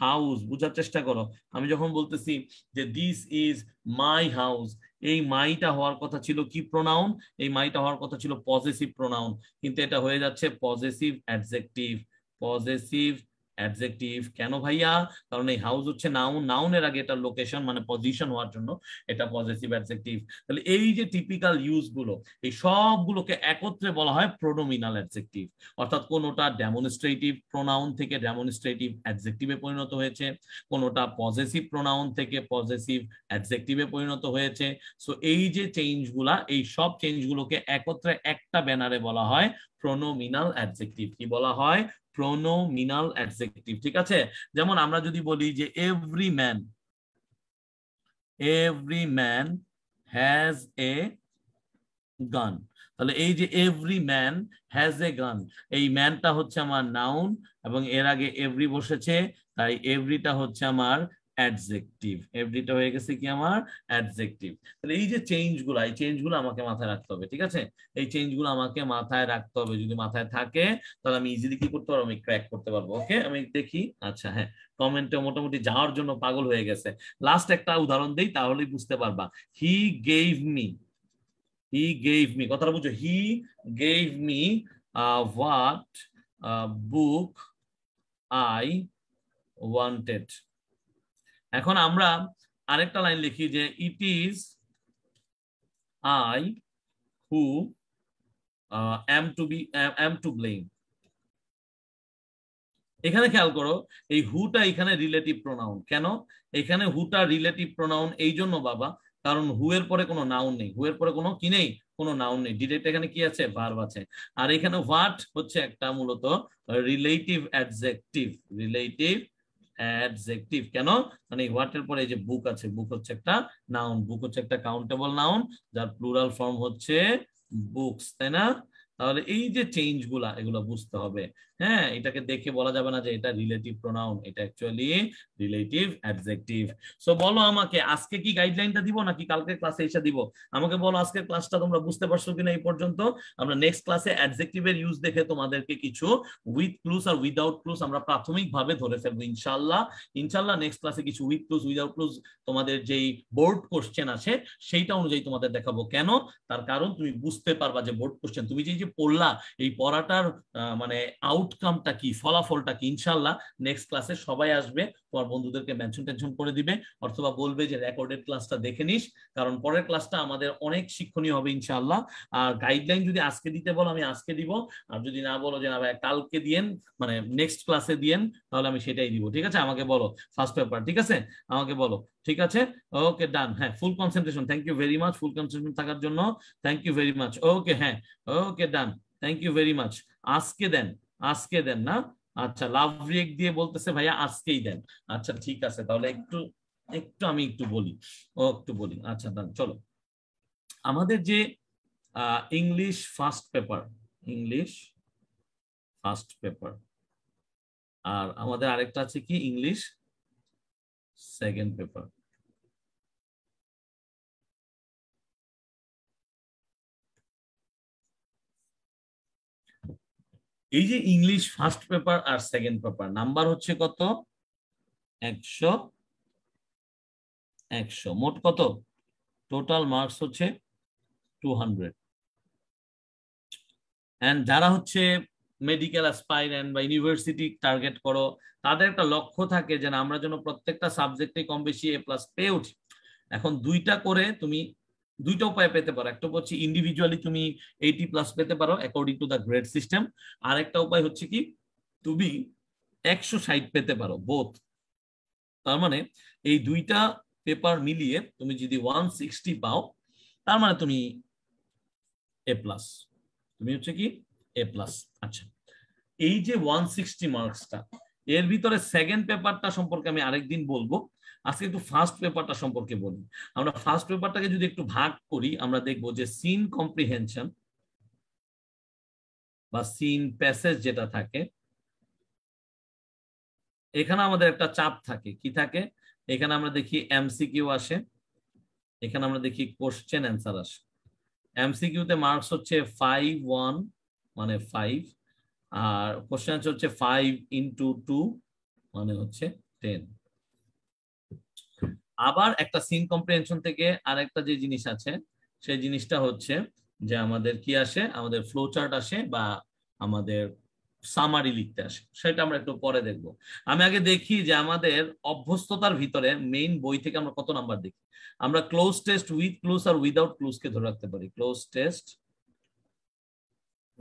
হাউস বোঝার চেষ্টা করো আমি যখন বলতেছি যে দিস ইজ মাই হাউস এই মাইটা হওয়ার কথা ছিল কি প্রোনাউন এই মাইটা হওয়ার কথা ছিল পজেসিভ প্রোনাউন কিন্তু এটা হয়ে যাচ্ছে পজেসিভ অ্যাডজেক্টিভ পজেসিভ অ্যাডজেক্টিভ কেন ভাইয়া কারণ এই হাউস হচ্ছে নাউন নাউনের আগে এটা লোকেশন মানে পজিশন হওয়ার জন্য এটা পজিটিভ অ্যাডজেক্টিভ তাহলে এই যে টিপিক্যাল ইউজ গুলো এই সবগুলোকে একত্রে বলা হয় প্রোনোমিনাল অ্যাডজেক্টিভ অর্থাৎ কোনোটা ডেমনস্ট্রেটিভ প্রোনাউন থেকে ডেমনস্ট্রেটিভ অ্যাডজেক্টিভে পরিণত হয়েছে কোনোটা পজেসিভ প্রোনাউন থেকে পজেসিভ অ্যাডজেক্টিভে পরিণত হয়েছে সো এই যে চেঞ্জগুলা এই সব চেঞ্জগুলোকে একত্রে একটা ব্যানারে বলা হয় প্রোনোমিনাল অ্যাডজেক্টিভ কি বলা হয় প্রোনোমিনাল অ্যাডজেক্টিভ ঠিক আছে যেমন আমরা যদি বলি যে every man every man has a gun তাহলে এই যে এভরি ম্যান হ্যাজ এ গান এই ম্যানটা হচ্ছে আমার নাউন এবং এর আগে এভরি বসেছে তাই এভরিটা হচ্ছে আমার অ্যাডজেক্টিভ এভরিটা হয়ে গেছে কি আমার অ্যাডজেক্টিভ তাহলে এই যে চেঞ্জগুলো এই চেঞ্জগুলো আমাকে মাথায় রাখতে হবে ঠিক আছে এই চেঞ্জগুলো আমাকে মাথায় রাখতে হবে যদি মাথায় থাকে তাহলে আমি ইজিলি কি করতে পারবো আমি ক্র্যাক করতে পারবো ওকে আমি দেখি আচ্ছা হ্যাঁ কমেন্টে মোটামুটি যাওয়ার জন্য পাগল হয়ে গেছে লাস্ট একটা উদাহরণ দিই তাহলেই বুঝতে পারবা হি gave me he gave me কথাটা বুঝো he gave me what book I wanted এখন আমরা আরেকটা লাইন লিখি যে it is I who am to be am to blame এখানে খেয়াল করো এই হুটা এখানে রিলেটিভ প্রোনাউন কেন এখানে হুটা রিলেটিভ প্রোনাউন এই জন্য বাবা কারণ হু এর পরে কোনো নাউন নেই হু এর পরে কোনো কি নেই কোনো নাউন নেই ডিরেক্ট এখানে কি আছে ভার্ব আছে আর এখানে হোয়াট হচ্ছে একটা মূলত রিলেটিভ অ্যাডজেক্টিভ রিলেটিভ অ্যাডজেক্টিভ কেন মানে এর পরে এই যে বুক আছে বুক হচ্ছে একটা নাউন বুক হচ্ছে একটা কাউন্টেবল নাউন যার প্লুরাল ফর্ম হচ্ছে বুকস তাই না তাহলে এই যে চেঞ্জ গুলা এগুলো বুঝতে হবে হ্যাঁ এটাকে দেখে বলা যাবে না যে এটা রিলেটিভ প্রোনাউন এটা অ্যাকচুয়ালি রিলেটিভ অ্যাডজেক্টিভ সো বলো আমাকে আজকে কি গাইডলাইনটা দিব নাকি কালকে ক্লাসে এসে দিব আমাকে বলো আজকে ক্লাসটা তোমরা বুঝতে পারছো কিনা এই পর্যন্ত আমরা নেক্সট ক্লাসে অ্যাডজেক্টিভের ইউজ দেখে তোমাদেরকে কিছু উইথ ক্লুজ আর উইদাউট ক্লুজ আমরা প্রাথমিকভাবে ধরে ফেলবো ইনশাল্লাহ ইনশাল্লাহ নেক্সট ক্লাসে কিছু উইথ ক্লুজ উইদাউট ক্লুজ তোমাদের যেই বোর্ড কোশ্চেন আছে সেইটা অনুযায়ী তোমাদের দেখাবো কেন তার কারণ তুমি বুঝতে পারবা যে বোর্ড কোশ্চেন তুমি যে পড়লা এই পড়াটার মানে আউটকামটা কি ফলাফলটা কি ইনশাল্লাহ নেক্সট ক্লাসে সবাই আসবে তোমার বন্ধুদেরকে মেনশন টেনশন করে দিবে অথবা বলবে যে রেকর্ডেড ক্লাসটা দেখে নিস কারণ পরের ক্লাসটা আমাদের অনেক শিক্ষণীয় হবে ইনশাল্লাহ আর গাইডলাইন যদি আজকে দিতে বলো আমি আজকে দিব আর যদি না বলো যে না কালকে দিয়েন মানে নেক্সট ক্লাসে দিয়েন তাহলে আমি সেটাই দিব ঠিক আছে আমাকে বলো ফার্স্ট পেপার ঠিক আছে আমাকে বলো ঠিক আছে ওকে ডান হ্যাঁ full concentration thank you very much full concentration থাকার জন্য thank you very much okay হ্যাঁ okay done thank you very much আজকে দেন আজকে দেন না আচ্ছা লাভ ব্রেক দিয়ে বলতেছে ভাইয়া আজকেই দেন আচ্ছা ঠিক আছে তাহলে একটু একটু আমি একটু বলি ও একটু বলি আচ্ছা ডান চলো আমাদের যে English first paper English first paper আর আমাদের আরেকটা আছে কি ইংলিশ second paper. এই যে ইংলিশ ফার্স্ট পেপার আর সেকেন্ড পেপার নাম্বার হচ্ছে কত একশো একশো মোট কত টোটাল মার্কস হচ্ছে টু হান্ড্রেড অ্যান্ড যারা হচ্ছে মেডিকেল অ্যাসপাইরেন্ট বা ইউনিভার্সিটি টার্গেট করো তাদের একটা লক্ষ্য থাকে যে আমরা যেন প্রত্যেকটা সাবজেক্টে কম বেশি এ প্লাস পেয়ে উঠি এখন দুইটা করে তুমি দুইটা উপায় পেতে পারো একটা হচ্ছে ইন্ডিভিজুয়ালি তুমি এইটি প্লাস পেতে পারো according to the grade system আর একটা উপায় হচ্ছে কি তুমি একশো সাইট পেতে পারো বোথ তার মানে এই দুইটা পেপার মিলিয়ে তুমি যদি ওয়ান সিক্সটি পাও তার মানে তুমি এ প্লাস তুমি হচ্ছে কি এ প্লাস আচ্ছা এই যে ওয়ান সিক্সটি মার্কসটা এর ভিতরে সেকেন্ড পেপারটা সম্পর্কে আমি আরেকদিন বলবো আজকে একটু ফার্স্ট পেপারটা সম্পর্কে বলি আমরা ফার্স্ট পেপারটাকে যদি একটু ভাগ করি আমরা দেখব যে সিন কম্প্রিহেনশন বা সিন প্যাসেজ যেটা থাকে এখানে আমাদের একটা চাপ থাকে কি থাকে এখানে আমরা দেখি এমসিকিউ আসে এখানে আমরা দেখি কোশ্চেন অ্যান্সার আসে এমসিকিউতে মার্কস হচ্ছে ফাইভ ওয়ান মানে ফাইভ আর কোশ্চেন হচ্ছে ফাইভ ইন্টু টু মানে হচ্ছে টেন আবার একটা সিন কম্প্রিহেনশন থেকে আরেকটা যে জিনিস আছে সেই জিনিসটা হচ্ছে যে আমাদের কি আসে আমাদের ফ্লো চার্ট আসে বা আমাদের সামারি লিখতে আসে সেটা আমরা একটু পরে দেখব আমি আগে দেখি যে আমাদের অভ্যস্ততার ভিতরে মেইন বই থেকে আমরা কত নাম্বার দেখি আমরা ক্লোজ টেস্ট উইথ ক্লোজ আর উইদাউট ক্লোজকে ধরে রাখতে পারি ক্লোজ টেস্ট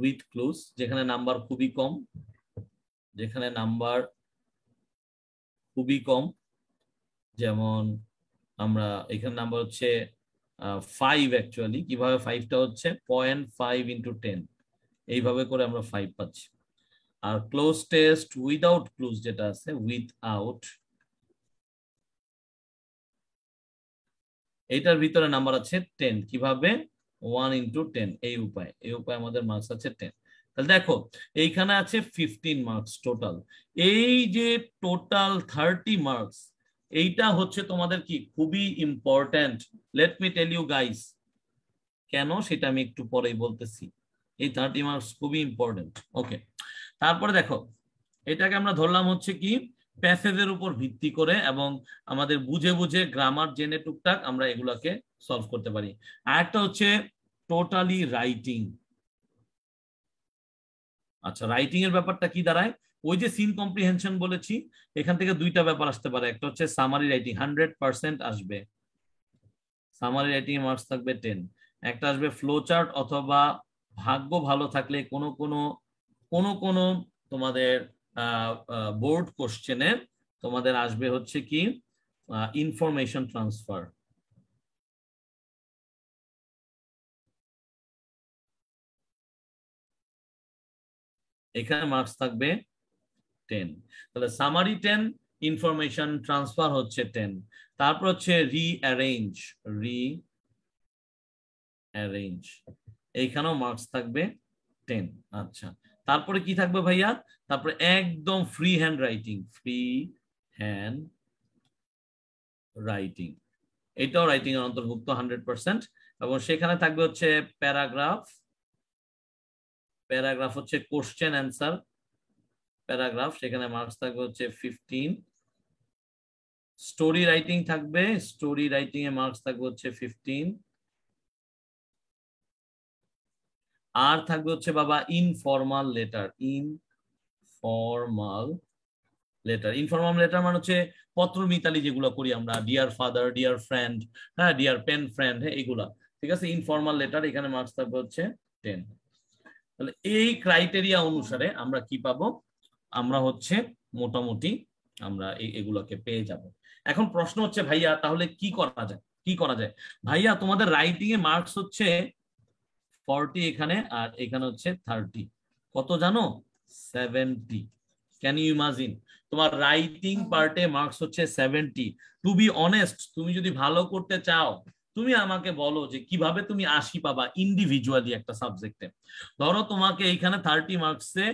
উইথ ক্লুজ যেখানে নাম্বার খুবই কম যেখানে নাম্বার খুবই কম যেমন আমরা এখানে নাম্বার হচ্ছে ফাইভ অ্যাকচুয়ালি কিভাবে ফাইভটা হচ্ছে পয়েন্ট ফাইভ ইন্টু টেন এইভাবে করে আমরা ফাইভ পাচ্ছি আর ক্লোজ টেস্ট উইদাউট ক্লোজ যেটা আছে উইথ আউট এইটার ভিতরে নাম্বার আছে টেন কিভাবে ওয়ান ইন্টু টেন এই উপায় এই উপায় আমাদের মার্কস আছে টেন তাহলে দেখো এইখানে আছে ফিফটিন মার্কস টোটাল এই যে টোটাল থার্টি মার্কস এইটা হচ্ছে তোমাদের কি খুবই important let me tell you guys কেন সেটা আমি একটু পরেই বলতেছি এই থার্টি মার্কস খুবই ইম্পর্টেন্ট ওকে তারপরে দেখো এটাকে আমরা ধরলাম হচ্ছে কি প্যাসেজের উপর ভিত্তি করে এবং আমাদের বুঝে বুঝে গ্রামার জেনে টুকটাক আমরা এগুলাকে সলভ করতে পারি আরেকটা হচ্ছে টোটালি রাইটিং আচ্ছা রাইটিং এর ব্যাপারটা কি দাঁড়ায় ওই যে সিন কম্প্রিহেনশন বলেছি এখান থেকে দুইটা ব্যাপার আসতে পারে একটা হচ্ছে সামারি রাইটিং হান্ড্রেড পার্সেন্ট আসবে সামারি রাইটিং মার্কস থাকবে টেন একটা আসবে ফ্লো চার্ট অথবা ভাগ্য ভালো থাকলে কোনো কোনো কোনো কোনো তোমাদের বোর্ড কোশ্চেনে তোমাদের আসবে হচ্ছে কি ইনফরমেশন ট্রান্সফার এখানে মার্কস থাকবে টেন তাহলে সামারি টেন ইনফরমেশন ট্রান্সফার হচ্ছে টেন তারপর হচ্ছে রি রিঅ্যারেঞ্জ রি অ্যারেঞ্জ এইখানেও মার্কস থাকবে টেন আচ্ছা তারপরে কি থাকবে ভাইয়া তারপরে একদম free hand writing free hand writing এটাও রাইটিং এর অন্তর্ভুক্ত হান্ড্রেড পার্সেন্ট এবং সেখানে থাকবে হচ্ছে প্যারাগ্রাফ প্যারাগ্রাফ হচ্ছে কোশ্চেন অ্যান্সার প্যারাগ্রাফ সেখানে মার্কস থাকবে হচ্ছে ফিফটিন স্টোরি রাইটিং থাকবে স্টোরি রাইটিং এ মার্কস থাকবে হচ্ছে ফিফটিন আর থাকবে হচ্ছে বাবা informal letter in informal letter informal letter মানে হচ্ছে পত্র মিতালি যেগুলো করি আমরা ডিয়ার ফাদার ডিয়ার ফ্রেন্ড হ্যাঁ ডিয়ার পেন ফ্রেন্ড হ্যাঁ এগুলা ঠিক আছে ইনফর্মাল লেটার এখানে মার্কস থাকবে হচ্ছে টেন তাহলে এই ক্রাইটেরিয়া অনুসারে আমরা কি পাবো আমরা হচ্ছে মোটামুটি আমরা এগুলোকে পেয়ে যাব এখন প্রশ্ন হচ্ছে ভাইয়া তাহলে কি করা যায় কি করা যায় ভাইয়া তোমাদের রাইটিং এ মার্কস হচ্ছে ফর্টি এখানে আর এখানে হচ্ছে থার্টি কত জানো সেভেন্টি ক্যান ইউ ইমাজিন তোমার রাইটিং পার্টে মার্কস হচ্ছে সেভেন্টি টু বি অনেস্ট তুমি যদি ভালো করতে চাও তুমি আমাকে বলো যে কিভাবে তুমি আশি পাবা ইন্ডিভিজুয়ালি একটা সাবজেক্টে ধরো তোমাকে এইখানে থার্টি মার্কসে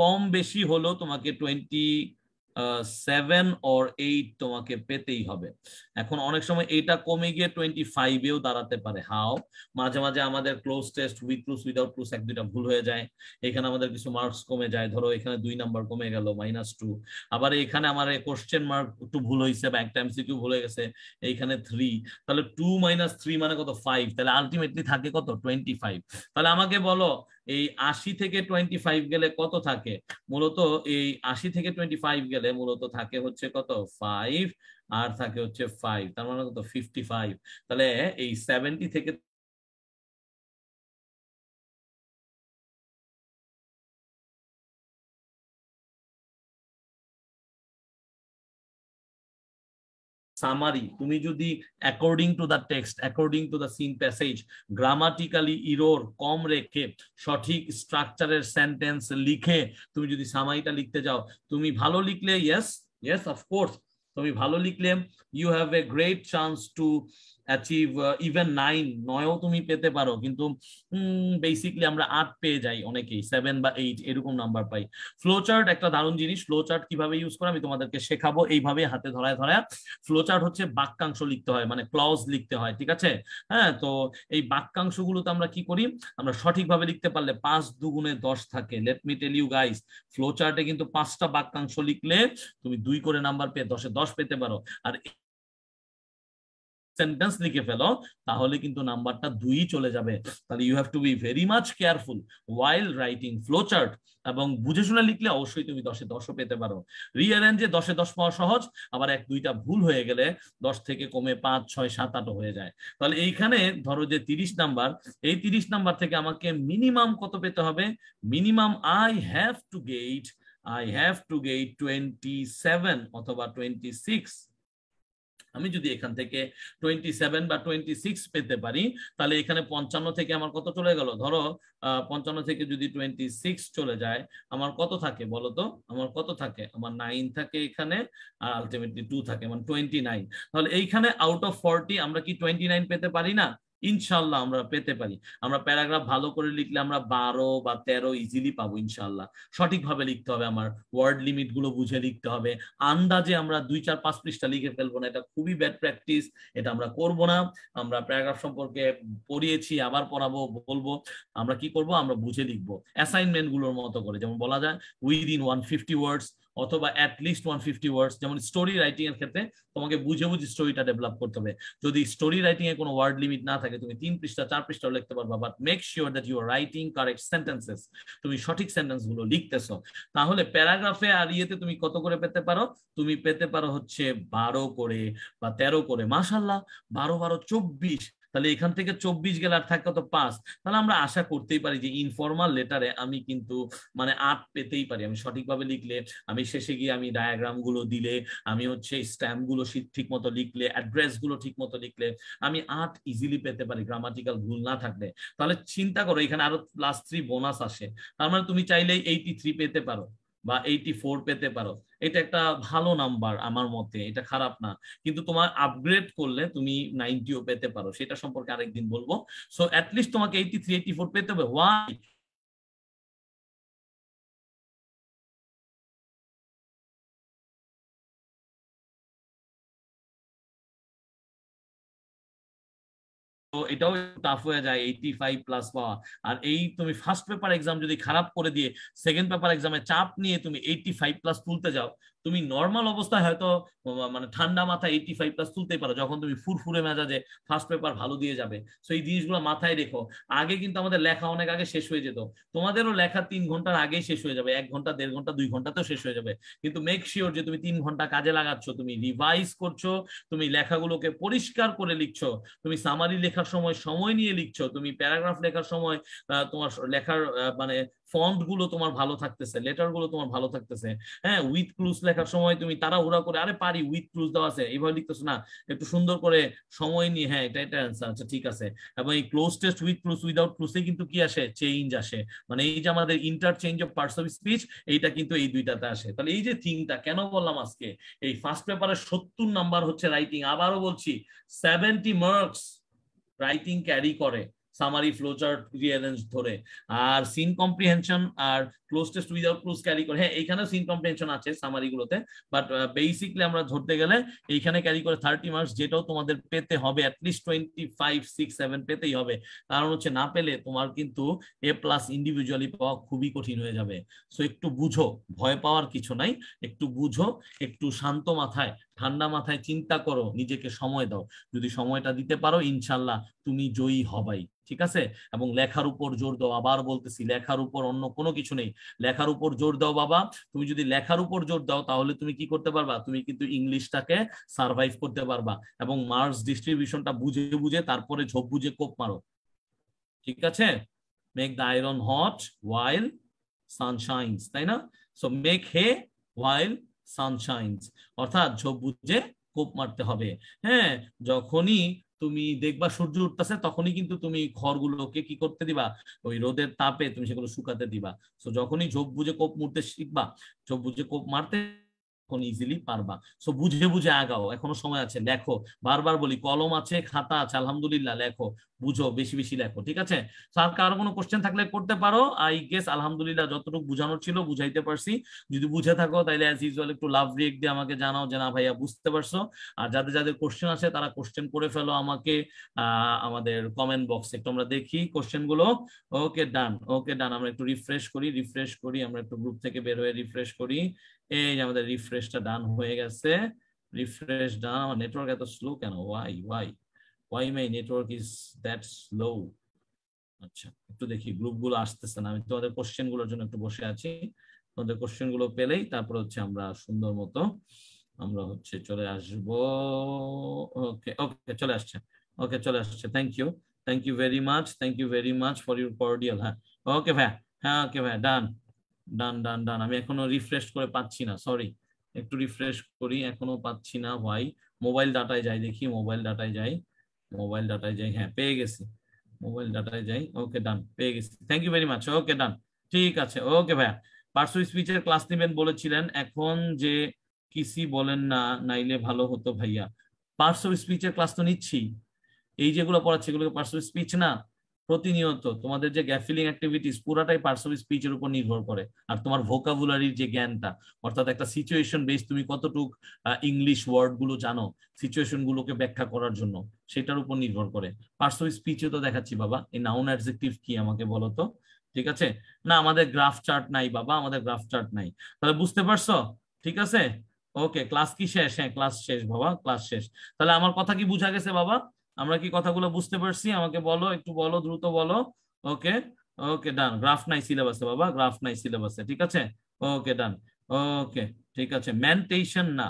কম বেশি হলো তোমাকে টোয়েন্টি সেভেন অর এইট তোমাকে পেতেই হবে এখন অনেক সময় এটা কমে গিয়ে টোয়েন্টি ফাইভ এও দাঁড়াতে পারে হাও মাঝে মাঝে আমাদের cloze test with clues without clues এক দুইটা ভুল হয়ে যায় এখানে আমাদের কিছু মার্কস কমে যায় ধরো এখানে দুই নাম্বার কমে গেল মাইনাস টু আবার এখানে আমার কোশ্চেন মার্ক একটু ভুল হয়েছে বা একটা কিউ ভুল হয়ে গেছে এইখানে থ্রি তাহলে টু মাইনাস থ্রি মানে কত ফাইভ তাহলে আলটিমেটলি থাকে কত টোয়েন্টি ফাইভ তাহলে আমাকে বলো এই আশি থেকে টোয়েন্টি ফাইভ গেলে কত থাকে মূলত এই আশি থেকে টোয়েন্টি ফাইভ গেলে মূলত থাকে হচ্ছে কত ফাইভ আর থাকে হচ্ছে ফাইভ তার মানে কত ফিফটি ফাইভ তাহলে এই সেভেন্টি থেকে সামারি তুমি যদি according to the text according to the seen passage grammatically error কম রেখে সঠিক স্ট্রাকচারের সেন্টেন্স লিখে তুমি যদি সামারিটা লিখতে যাও তুমি ভালো লিখলে ইয়েস ইয়েস অফকোর্স তুমি ভালো লিখলে you have a great chance to achieve even nine নয়ও তুমি পেতে পারো কিন্তু বেসিকলি আমরা আট পেয়ে যাই অনেকেই সেভেন বা এইট এরকম নাম্বার পাই ফ্লো চার্ট একটা দারুণ জিনিস ফ্লো চার্ট কিভাবে ইউজ করে আমি তোমাদেরকে শেখাবো এইভাবে হাতে ধরায় ধরায় ফ্লো চার্ট হচ্ছে বাক্যাংশ লিখতে হয় মানে ক্লজ লিখতে হয় ঠিক আছে হ্যাঁ তো এই বাক্যাংশ গুলোতে আমরা কি করি আমরা সঠিকভাবে লিখতে পারলে পাঁচ দুগুণে দশ থাকে let me tell you guys flow চার্টে কিন্তু পাঁচটা বাক্যাংশ লিখলে তুমি দুই করে নাম্বার পেয়ে দশে দশ পেতে পারো আর সেন্টেন্স লিখে ফেলো তাহলে কিন্তু নাম্বারটা দুই চলে যাবে তাহলে you have to be very much careful while writing chart এবং বুঝে শুনে লিখলে অবশ্যই তুমি দশে দশও পেতে পারো রিঅ্যারেঞ্জে দশে দশ পাওয়া সহজ আবার এক দুইটা ভুল হয়ে গেলে দশ থেকে কমে পাঁচ ছয় সাত আট হয়ে যায় তাহলে এইখানে ধরো যে তিরিশ নাম্বার এই তিরিশ নাম্বার থেকে আমাকে মিনিমাম কত পেতে হবে minimum I have to get I have to get twenty seven অথবা টোয়েন্টি সিক্স আমি যদি এখান থেকে টোয়েন্টি সেভেন বা টোয়েন্টি সিক্স পেতে পারি তাহলে এখানে পঞ্চান্ন থেকে আমার কত চলে গেল ধরো পঞ্চান্ন থেকে যদি টোয়েন্টি সিক্স চলে যায় আমার কত থাকে বলো তো আমার কত থাকে আমার নাইন থাকে এখানে আর আলটিমেটলি টু থাকে মানে টোয়েন্টি নাইন তাহলে এইখানে আউট অফ ফর্টি আমরা কি টোয়েন্টি নাইন পেতে পারি না ইনশাল্লাহ আমরা পেতে পারি আমরা প্যারাগ্রাফ ভালো করে লিখলে আমরা বারো বা তেরো ইজিলি পাবো ইনশাল্লাহ সঠিকভাবে লিখতে হবে আমার ওয়ার্ড লিমিট গুলো বুঝে লিখতে হবে আন্দাজে আমরা দুই চার পাঁচ পৃষ্ঠা লিখে ফেলবো না এটা খুবই ব্যাড প্র্যাকটিস এটা আমরা করব না আমরা প্যারাগ্রাফ সম্পর্কে পড়িয়েছি আবার পড়াবো বলবো আমরা কি করব আমরা বুঝে লিখবো অ্যাসাইনমেন্ট গুলোর মতো করে যেমন বলা যায় উইদিন ওয়ান ফিফটি ওয়ার্ডস অথবা at least least one fifty words যেমন স্টোরি রাইটিং এর ক্ষেত্রে তোমাকে বুঝে বুঝে স্টোরিটা ডেভেলপ করতে হবে যদি স্টোরি রাইটিং এ কোনো ওয়ার্ড লিমিট না থাকে তুমি তিন পৃষ্ঠা চার পৃষ্ঠাও লিখতে পারবা but make sure that you are writing correct sentences তুমি সঠিক সেন্টেন্স গুলো লিখতেছো তাহলে প্যারাগ্রাফে আর ইয়েতে তুমি কত করে পেতে পারো তুমি পেতে পারো হচ্ছে বারো করে বা তেরো করে মাসাল্লাহ বারো বারো চব্বিশ তাহলে এখান থেকে চব্বিশ গেলে আর থাকে পাঁচ তাহলে আমরা আশা করতেই পারি যে ইনফর্মাল লেটারে আমি কিন্তু মানে আট পেতেই পারি আমি সঠিকভাবে লিখলে আমি শেষে গিয়ে আমি ডায়াগ্রাম গুলো দিলে আমি হচ্ছে স্ট্যাম্প গুলো ঠিক মতো লিখলে অ্যাড্রেস গুলো ঠিক মতো লিখলে আমি আট ইজিলি পেতে পারি গ্রামাটিক্যাল ভুল না থাকলে তাহলে চিন্তা করো এখানে আরো প্লাস থ্রি বোনাস আসে তার মানে তুমি চাইলে এইটি থ্রি পেতে পারো বা এইটি ফোর পেতে পারো এটা একটা ভালো নাম্বার আমার মতে এটা খারাপ না কিন্তু তোমার আপগ্রেড করলে তুমি নাইনটিও পেতে পারো সেটা সম্পর্কে আরেকদিন বলবো সো অ্যাটলিস্ট তোমাকে এইটি থ্রি এইটি ফোর পেতে হবে ওয়াই এটাও টাফ হয়ে যায় এইটি ফাইভ প্লাস পাওয়া আর এই তুমি ফার্স্ট পেপার এক্সাম যদি খারাপ করে দিয়ে সেকেন্ড পেপার এক্সামে চাপ নিয়ে তুমি এইটি ফাইভ প্লাস তুলতে যাও তুমি নর্মাল অবস্থায় হয়তো মানে ঠান্ডা মাথা এইটি ফাইভ প্লাস তুলতেই পারো যখন তুমি ফুরফুরে মেজাজে ফার্স্ট পেপার ভালো দিয়ে যাবে সো এই জিনিসগুলো মাথায় রেখো আগে কিন্তু আমাদের লেখা অনেক আগে শেষ হয়ে যেত তোমাদেরও লেখা তিন ঘন্টার আগেই শেষ হয়ে যাবে এক ঘন্টা দেড় ঘন্টা দুই ঘন্টাতেও শেষ হয়ে যাবে কিন্তু মেক শিওর যে তুমি তিন ঘন্টা কাজে লাগাচ্ছ তুমি রিভাইজ করছো তুমি লেখাগুলোকে পরিষ্কার করে লিখছো তুমি সামারি লেখার সময় সময় নিয়ে লিখছো তুমি প্যারাগ্রাফ লেখার সময় তোমার লেখার মানে ফন্ট গুলো তোমার ভালো থাকতেছে লেটার গুলো তোমার ভালো থাকতেছে হ্যাঁ উইথ ক্লুজ লেখার সময় তুমি তারা উড়া করে আরে পারি উইথ ক্লুজ দেওয়া আছে এইভাবে লিখতেছো না একটু সুন্দর করে সময় নিয়ে হ্যাঁ এটা এটা অ্যান্সার আচ্ছা ঠিক আছে এবং এই cloze test with clues without ক্লুজে কিন্তু কি আসে চেঞ্জ আসে মানে এই যে আমাদের interchange of parts of speech এইটা কিন্তু এই দুইটাতে আসে তাহলে এই যে থিংটা কেন বললাম আজকে এই ফার্স্ট পেপারের সত্তর নাম্বার হচ্ছে রাইটিং আবারও বলছি সেভেন্টি মার্কস রাইটিং ক্যারি করে সামারি ফ্লোচার্ট রিঅ্যারেঞ্জ ধরে আর সিন কম্প্রিহেনশন আর cloze test without cloze carry করে হ্যাঁ এইখানে সিন কম্প্রিহেনশন আছে সামারি গুলোতে বাট বেসিকলি আমরা ধরতে গেলে এইখানে ক্যারি করে থার্টি মার্কস যেটাও তোমাদের পেতে হবে at least twenty five six seven পেতেই হবে কারণ হচ্ছে না পেলে তোমার কিন্তু এ প্লাস ইন্ডিভিজুয়ালি পাওয়া খুবই কঠিন হয়ে যাবে সো একটু বুঝো ভয় পাওয়ার কিছু নাই একটু বুঝো একটু শান্ত মাথায় ঠান্ডা মাথায় চিন্তা করো নিজেকে সময় দাও যদি সময়টা দিতে পারো ইনশাল্লাহ তুমি জয়ী হবাই ঠিক আছে এবং লেখার উপর জোর দাও আবার বলতেছি লেখার উপর অন্য কোনো কিছু নেই লেখার উপর জোর দাও বাবা তুমি যদি লেখার উপর জোর দাও তাহলে তুমি কি করতে পারবা তুমি কিন্তু ইংলিশটাকে সার্ভাইভ করতে পারবা এবং মার্কস ডিস্ট্রিবিউশনটা বুঝে বুঝে তারপরে ঝোপ বুঝে কোপ মারো ঠিক আছে make the iron hot while sun shines তাই না সো মেক হে ওয়াইল সানশাইনস অর্থাৎ ঝোপ বুঝে কোপ মারতে হবে হ্যাঁ যখনই তুমি দেখবা সূর্য উঠতেছে তখনই কিন্তু তুমি খড়গুলোকে কি করতে দিবা ওই রোদের তাপে তুমি সেগুলো শুকাতে দিবা তো যখনই ঝোপ বুঝে কোপ মুড়তে শিখবা ঝোপ বুঝে কোপ মারতে এখন ইজিলি পারবা সো বুঝে বুঝে আগাও এখনো সময় আছে লেখো বারবার বলি কলম আছে খাতা আছে আলহামদুলিল্লাহ লেখো বুঝো বেশি বেশি লেখো ঠিক আছে স্যার কারো কোনো কোশ্চেন থাকলে করতে পারো আই গেস আলহামদুলিল্লাহ যতটুকু বুঝানোর ছিল বুঝাইতে পারছি যদি বুঝে থাকো তাহলে অ্যাজ ইউজুয়াল একটু লাভ রিয়েক্ট দিয়ে আমাকে জানাও যে না ভাইয়া বুঝতে পারছো আর যাদের যাদের কোশ্চেন আছে তারা কোশ্চেন করে ফেলো আমাকে আমাদের কমেন্ট বক্সে একটু আমরা দেখি কোশ্চেন গুলো ওকে ডান ওকে ডান আমরা একটু রিফ্রেশ করি রিফ্রেশ করি আমরা একটু গ্রুপ থেকে বের হয়ে রিফ্রেশ করি এই যে আমাদের রিফ্রেশটা ডান হয়ে গেছে রিফ্রেশ ডান আমার নেটওয়ার্ক এত স্লো কেন why why why my network is that slow আচ্ছা একটু দেখি গ্রুপগুলো আসতেছে না আমি তোমাদের কোশ্চেন গুলোর জন্য একটু বসে আছি তোমাদের কোশ্চেন গুলো পেলেই তারপর হচ্ছে আমরা সুন্দর মতো আমরা হচ্ছে চলে আসব ওকে ওকে চলে আসছে ওকে চলে আসছে thank you thank you very much thank you very much for your cordial হ্যাঁ ওকে ভাই হ্যাঁ ওকে ভাই ডান ডান ডান ডান আমি এখনো রিফ্রেশ করে পাচ্ছি না সরি একটু রিফ্রেশ করি এখনো পাচ্ছি না ভাই মোবাইল ডাটায় যাই দেখি মোবাইল ডাটায় যাই মোবাইল ডাটায় যাই হ্যাঁ পেয়ে গেছি মোবাইল ডাটায় যাই ওকে ডান পেয়ে গেছি thank you very much okay done ঠিক আছে ওকে ভাইয়া পার্সু স্পিচের ক্লাস নেবেন বলেছিলেন এখন যে কিসি বলেন না নাইলে ভালো হতো ভাইয়া পার্সু স্পিচের ক্লাস তো নিচ্ছি এই যেগুলো পড়াচ্ছে এগুলো পার্সু স্পিচ না প্রতিনিয়ত তোমাদের যে গ্যাফিলিং অ্যাক্টিভিটিস পুরাটাই পার্টস অফ স্পিচের উপর নির্ভর করে আর তোমার ভোকাবুলারির যে জ্ঞানটা অর্থাৎ একটা সিচুয়েশন বেস তুমি কতটুক ইংলিশ ওয়ার্ড গুলো জানো সিচুয়েশন গুলোকে ব্যাখ্যা করার জন্য সেটার উপর নির্ভর করে পার্টস অফ স্পিচে তো দেখাচ্ছি বাবা এই নাউন অ্যাডজেক্টিভ কি আমাকে বলো তো ঠিক আছে না আমাদের গ্রাফ চার্ট নাই বাবা আমাদের গ্রাফ চার্ট নাই তাহলে বুঝতে পারছো ঠিক আছে ওকে ক্লাস কি শেষ হ্যাঁ ক্লাস শেষ বাবা ক্লাস শেষ তাহলে আমার কথা কি বুঝা গেছে বাবা আমরা কি কথাগুলো বুঝতে পারছি আমাকে বলো একটু বলো দ্রুত বলো ওকে ওকে ডান গ্রাফ নাই সিলেবাসে বাবা গ্রাফ নাই সিলেবাসে ঠিক আছে ওকে ডান ওকে ঠিক আছে ম্যানটেশন না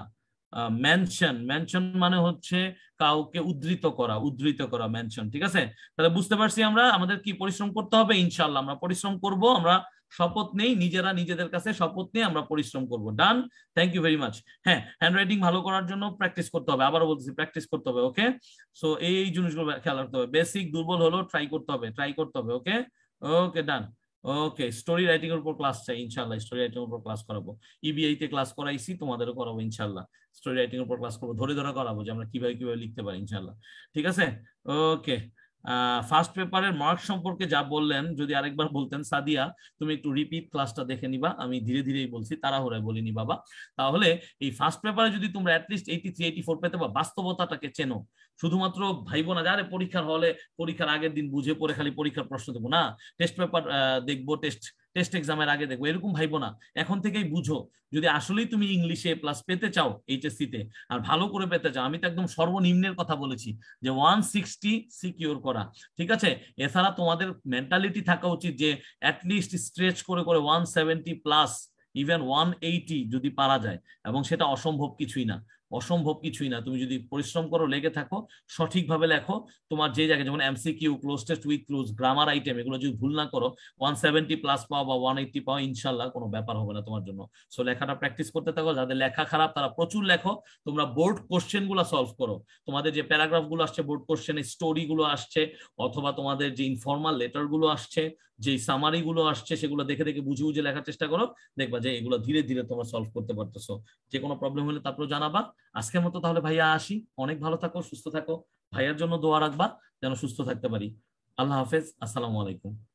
মেনশন মেনশন মানে হচ্ছে কাউকে উদ্ধৃত করা উদ্ধৃত করা মেনশন ঠিক আছে তাহলে বুঝতে পারছি আমরা আমাদের কি পরিশ্রম করতে হবে ইনশাল্লাহ আমরা পরিশ্রম করব আমরা শপথ নেই নিজেরা নিজেদের কাছে শপথ নিয়ে আমরা পরিশ্রম করব done thank you very much হ্যাঁ হ্যান্ডরাইটিং ভালো করার জন্য প্র্যাকটিস করতে হবে আবারও বলতেছি প্র্যাকটিস করতে হবে ওকে সো এই জিনিসগুলো খেয়াল রাখতে হবে বেসিক দুর্বল হলেও ট্রাই করতে হবে ট্রাই করতে হবে ওকে ওকে ডান ওকে স্টোরি রাইটিং এর উপর ক্লাস চাই ইনশাল্লাহ স্টোরি রাইটিং এর উপর ক্লাস করাবো ইবিআই e তে ক্লাস করাইছি তোমাদেরও করাবো ইনশাল্লাহ স্টোরি রাইটিং এর উপর ক্লাস করবো ধরে ধরে করাবো যে আমরা কিভাবে কিভাবে লিখতে পারি ইনশাল্লাহ ঠিক আছে ওকে ফার্স্ট পেপারের মার্ক সম্পর্কে যা বললেন যদি আরেকবার বলতেন সাদিয়া তুমি একটু রিপিট ক্লাসটা দেখে নিবা আমি ধীরে ধীরেই বলছি তাড়াহুড়ায় বলিনি বাবা তাহলে এই ফার্স্ট পেপারে যদি তোমরা at least eighty three eighty four পেতে বা বাস্তবতাটাকে চেনো শুধুমাত্র ভাইবো না যারে পরীক্ষার হলে পরীক্ষার আগের দিন বুঝে পড়ে খালি পরীক্ষার প্রশ্ন দেবো না টেস্ট পেপার দেখবো টেস্ট টেস্ট এক্সামের আগে দেখবো এরকম ভাইবো না এখন থেকেই বুঝো যদি আসলেই তুমি ইংলিশে প্লাস পেতে চাও এইচএসসিতে আর ভালো করে পেতে চাও আমি তো একদম সর্বনিম্নের কথা বলেছি যে ওয়ান সিক্সটি সিকিওর করা ঠিক আছে এছাড়া তোমাদের মেন্টালিটি থাকা উচিত যে অ্যাটলিস্ট স্ট্রেচ করে করে one seventy plus even one eighty যদি পারা যায় এবং সেটা অসম্ভব কিছুই না অসম্ভব কিছুই না তুমি যদি পরিশ্রম করো লেগে থাকো সঠিকভাবে লেখো তোমার যে জায়গায় যেমন এমসিকিউ ক্লোজ টেস্ট উইক ক্লোজ গ্রামার আইটেম এগুলো যদি ভুল না করো ওয়ান সেভেন্টি প্লাস পাও বা ওয়ান এইটটি পাও ইনশাল্লাহ কোনো ব্যাপার হবে না তোমার জন্য সো লেখাটা প্র্যাকটিস করতে থাকো যাদের লেখা খারাপ তারা প্রচুর লেখো তোমরা বোর্ড কোশ্চেন গুলো সলভ করো তোমাদের যে প্যারাগ্রাফ গুলো আসছে বোর্ড কোশ্চেন স্টোরি গুলো আসছে অথবা তোমাদের যে ইনফর্মাল লেটার গুলো আসছে যে সামারি গুলো আসছে সেগুলো দেখে দেখে বুঝে বুঝে লেখার চেষ্টা করো দেখবা যে এগুলো ধীরে ধীরে তোমরা সলভ করতে পারতেছো যে কোনো প্রবলেম হলে তারপরে জানাবা আজকের মতো তাহলে ভাইয়া আসি অনেক ভালো থাকো সুস্থ থাকো ভাইয়ার জন্য দোয়া রাখবা যেন সুস্থ থাকতে পারি আল্লাহ হাফেজ আসসালামু আলাইকুম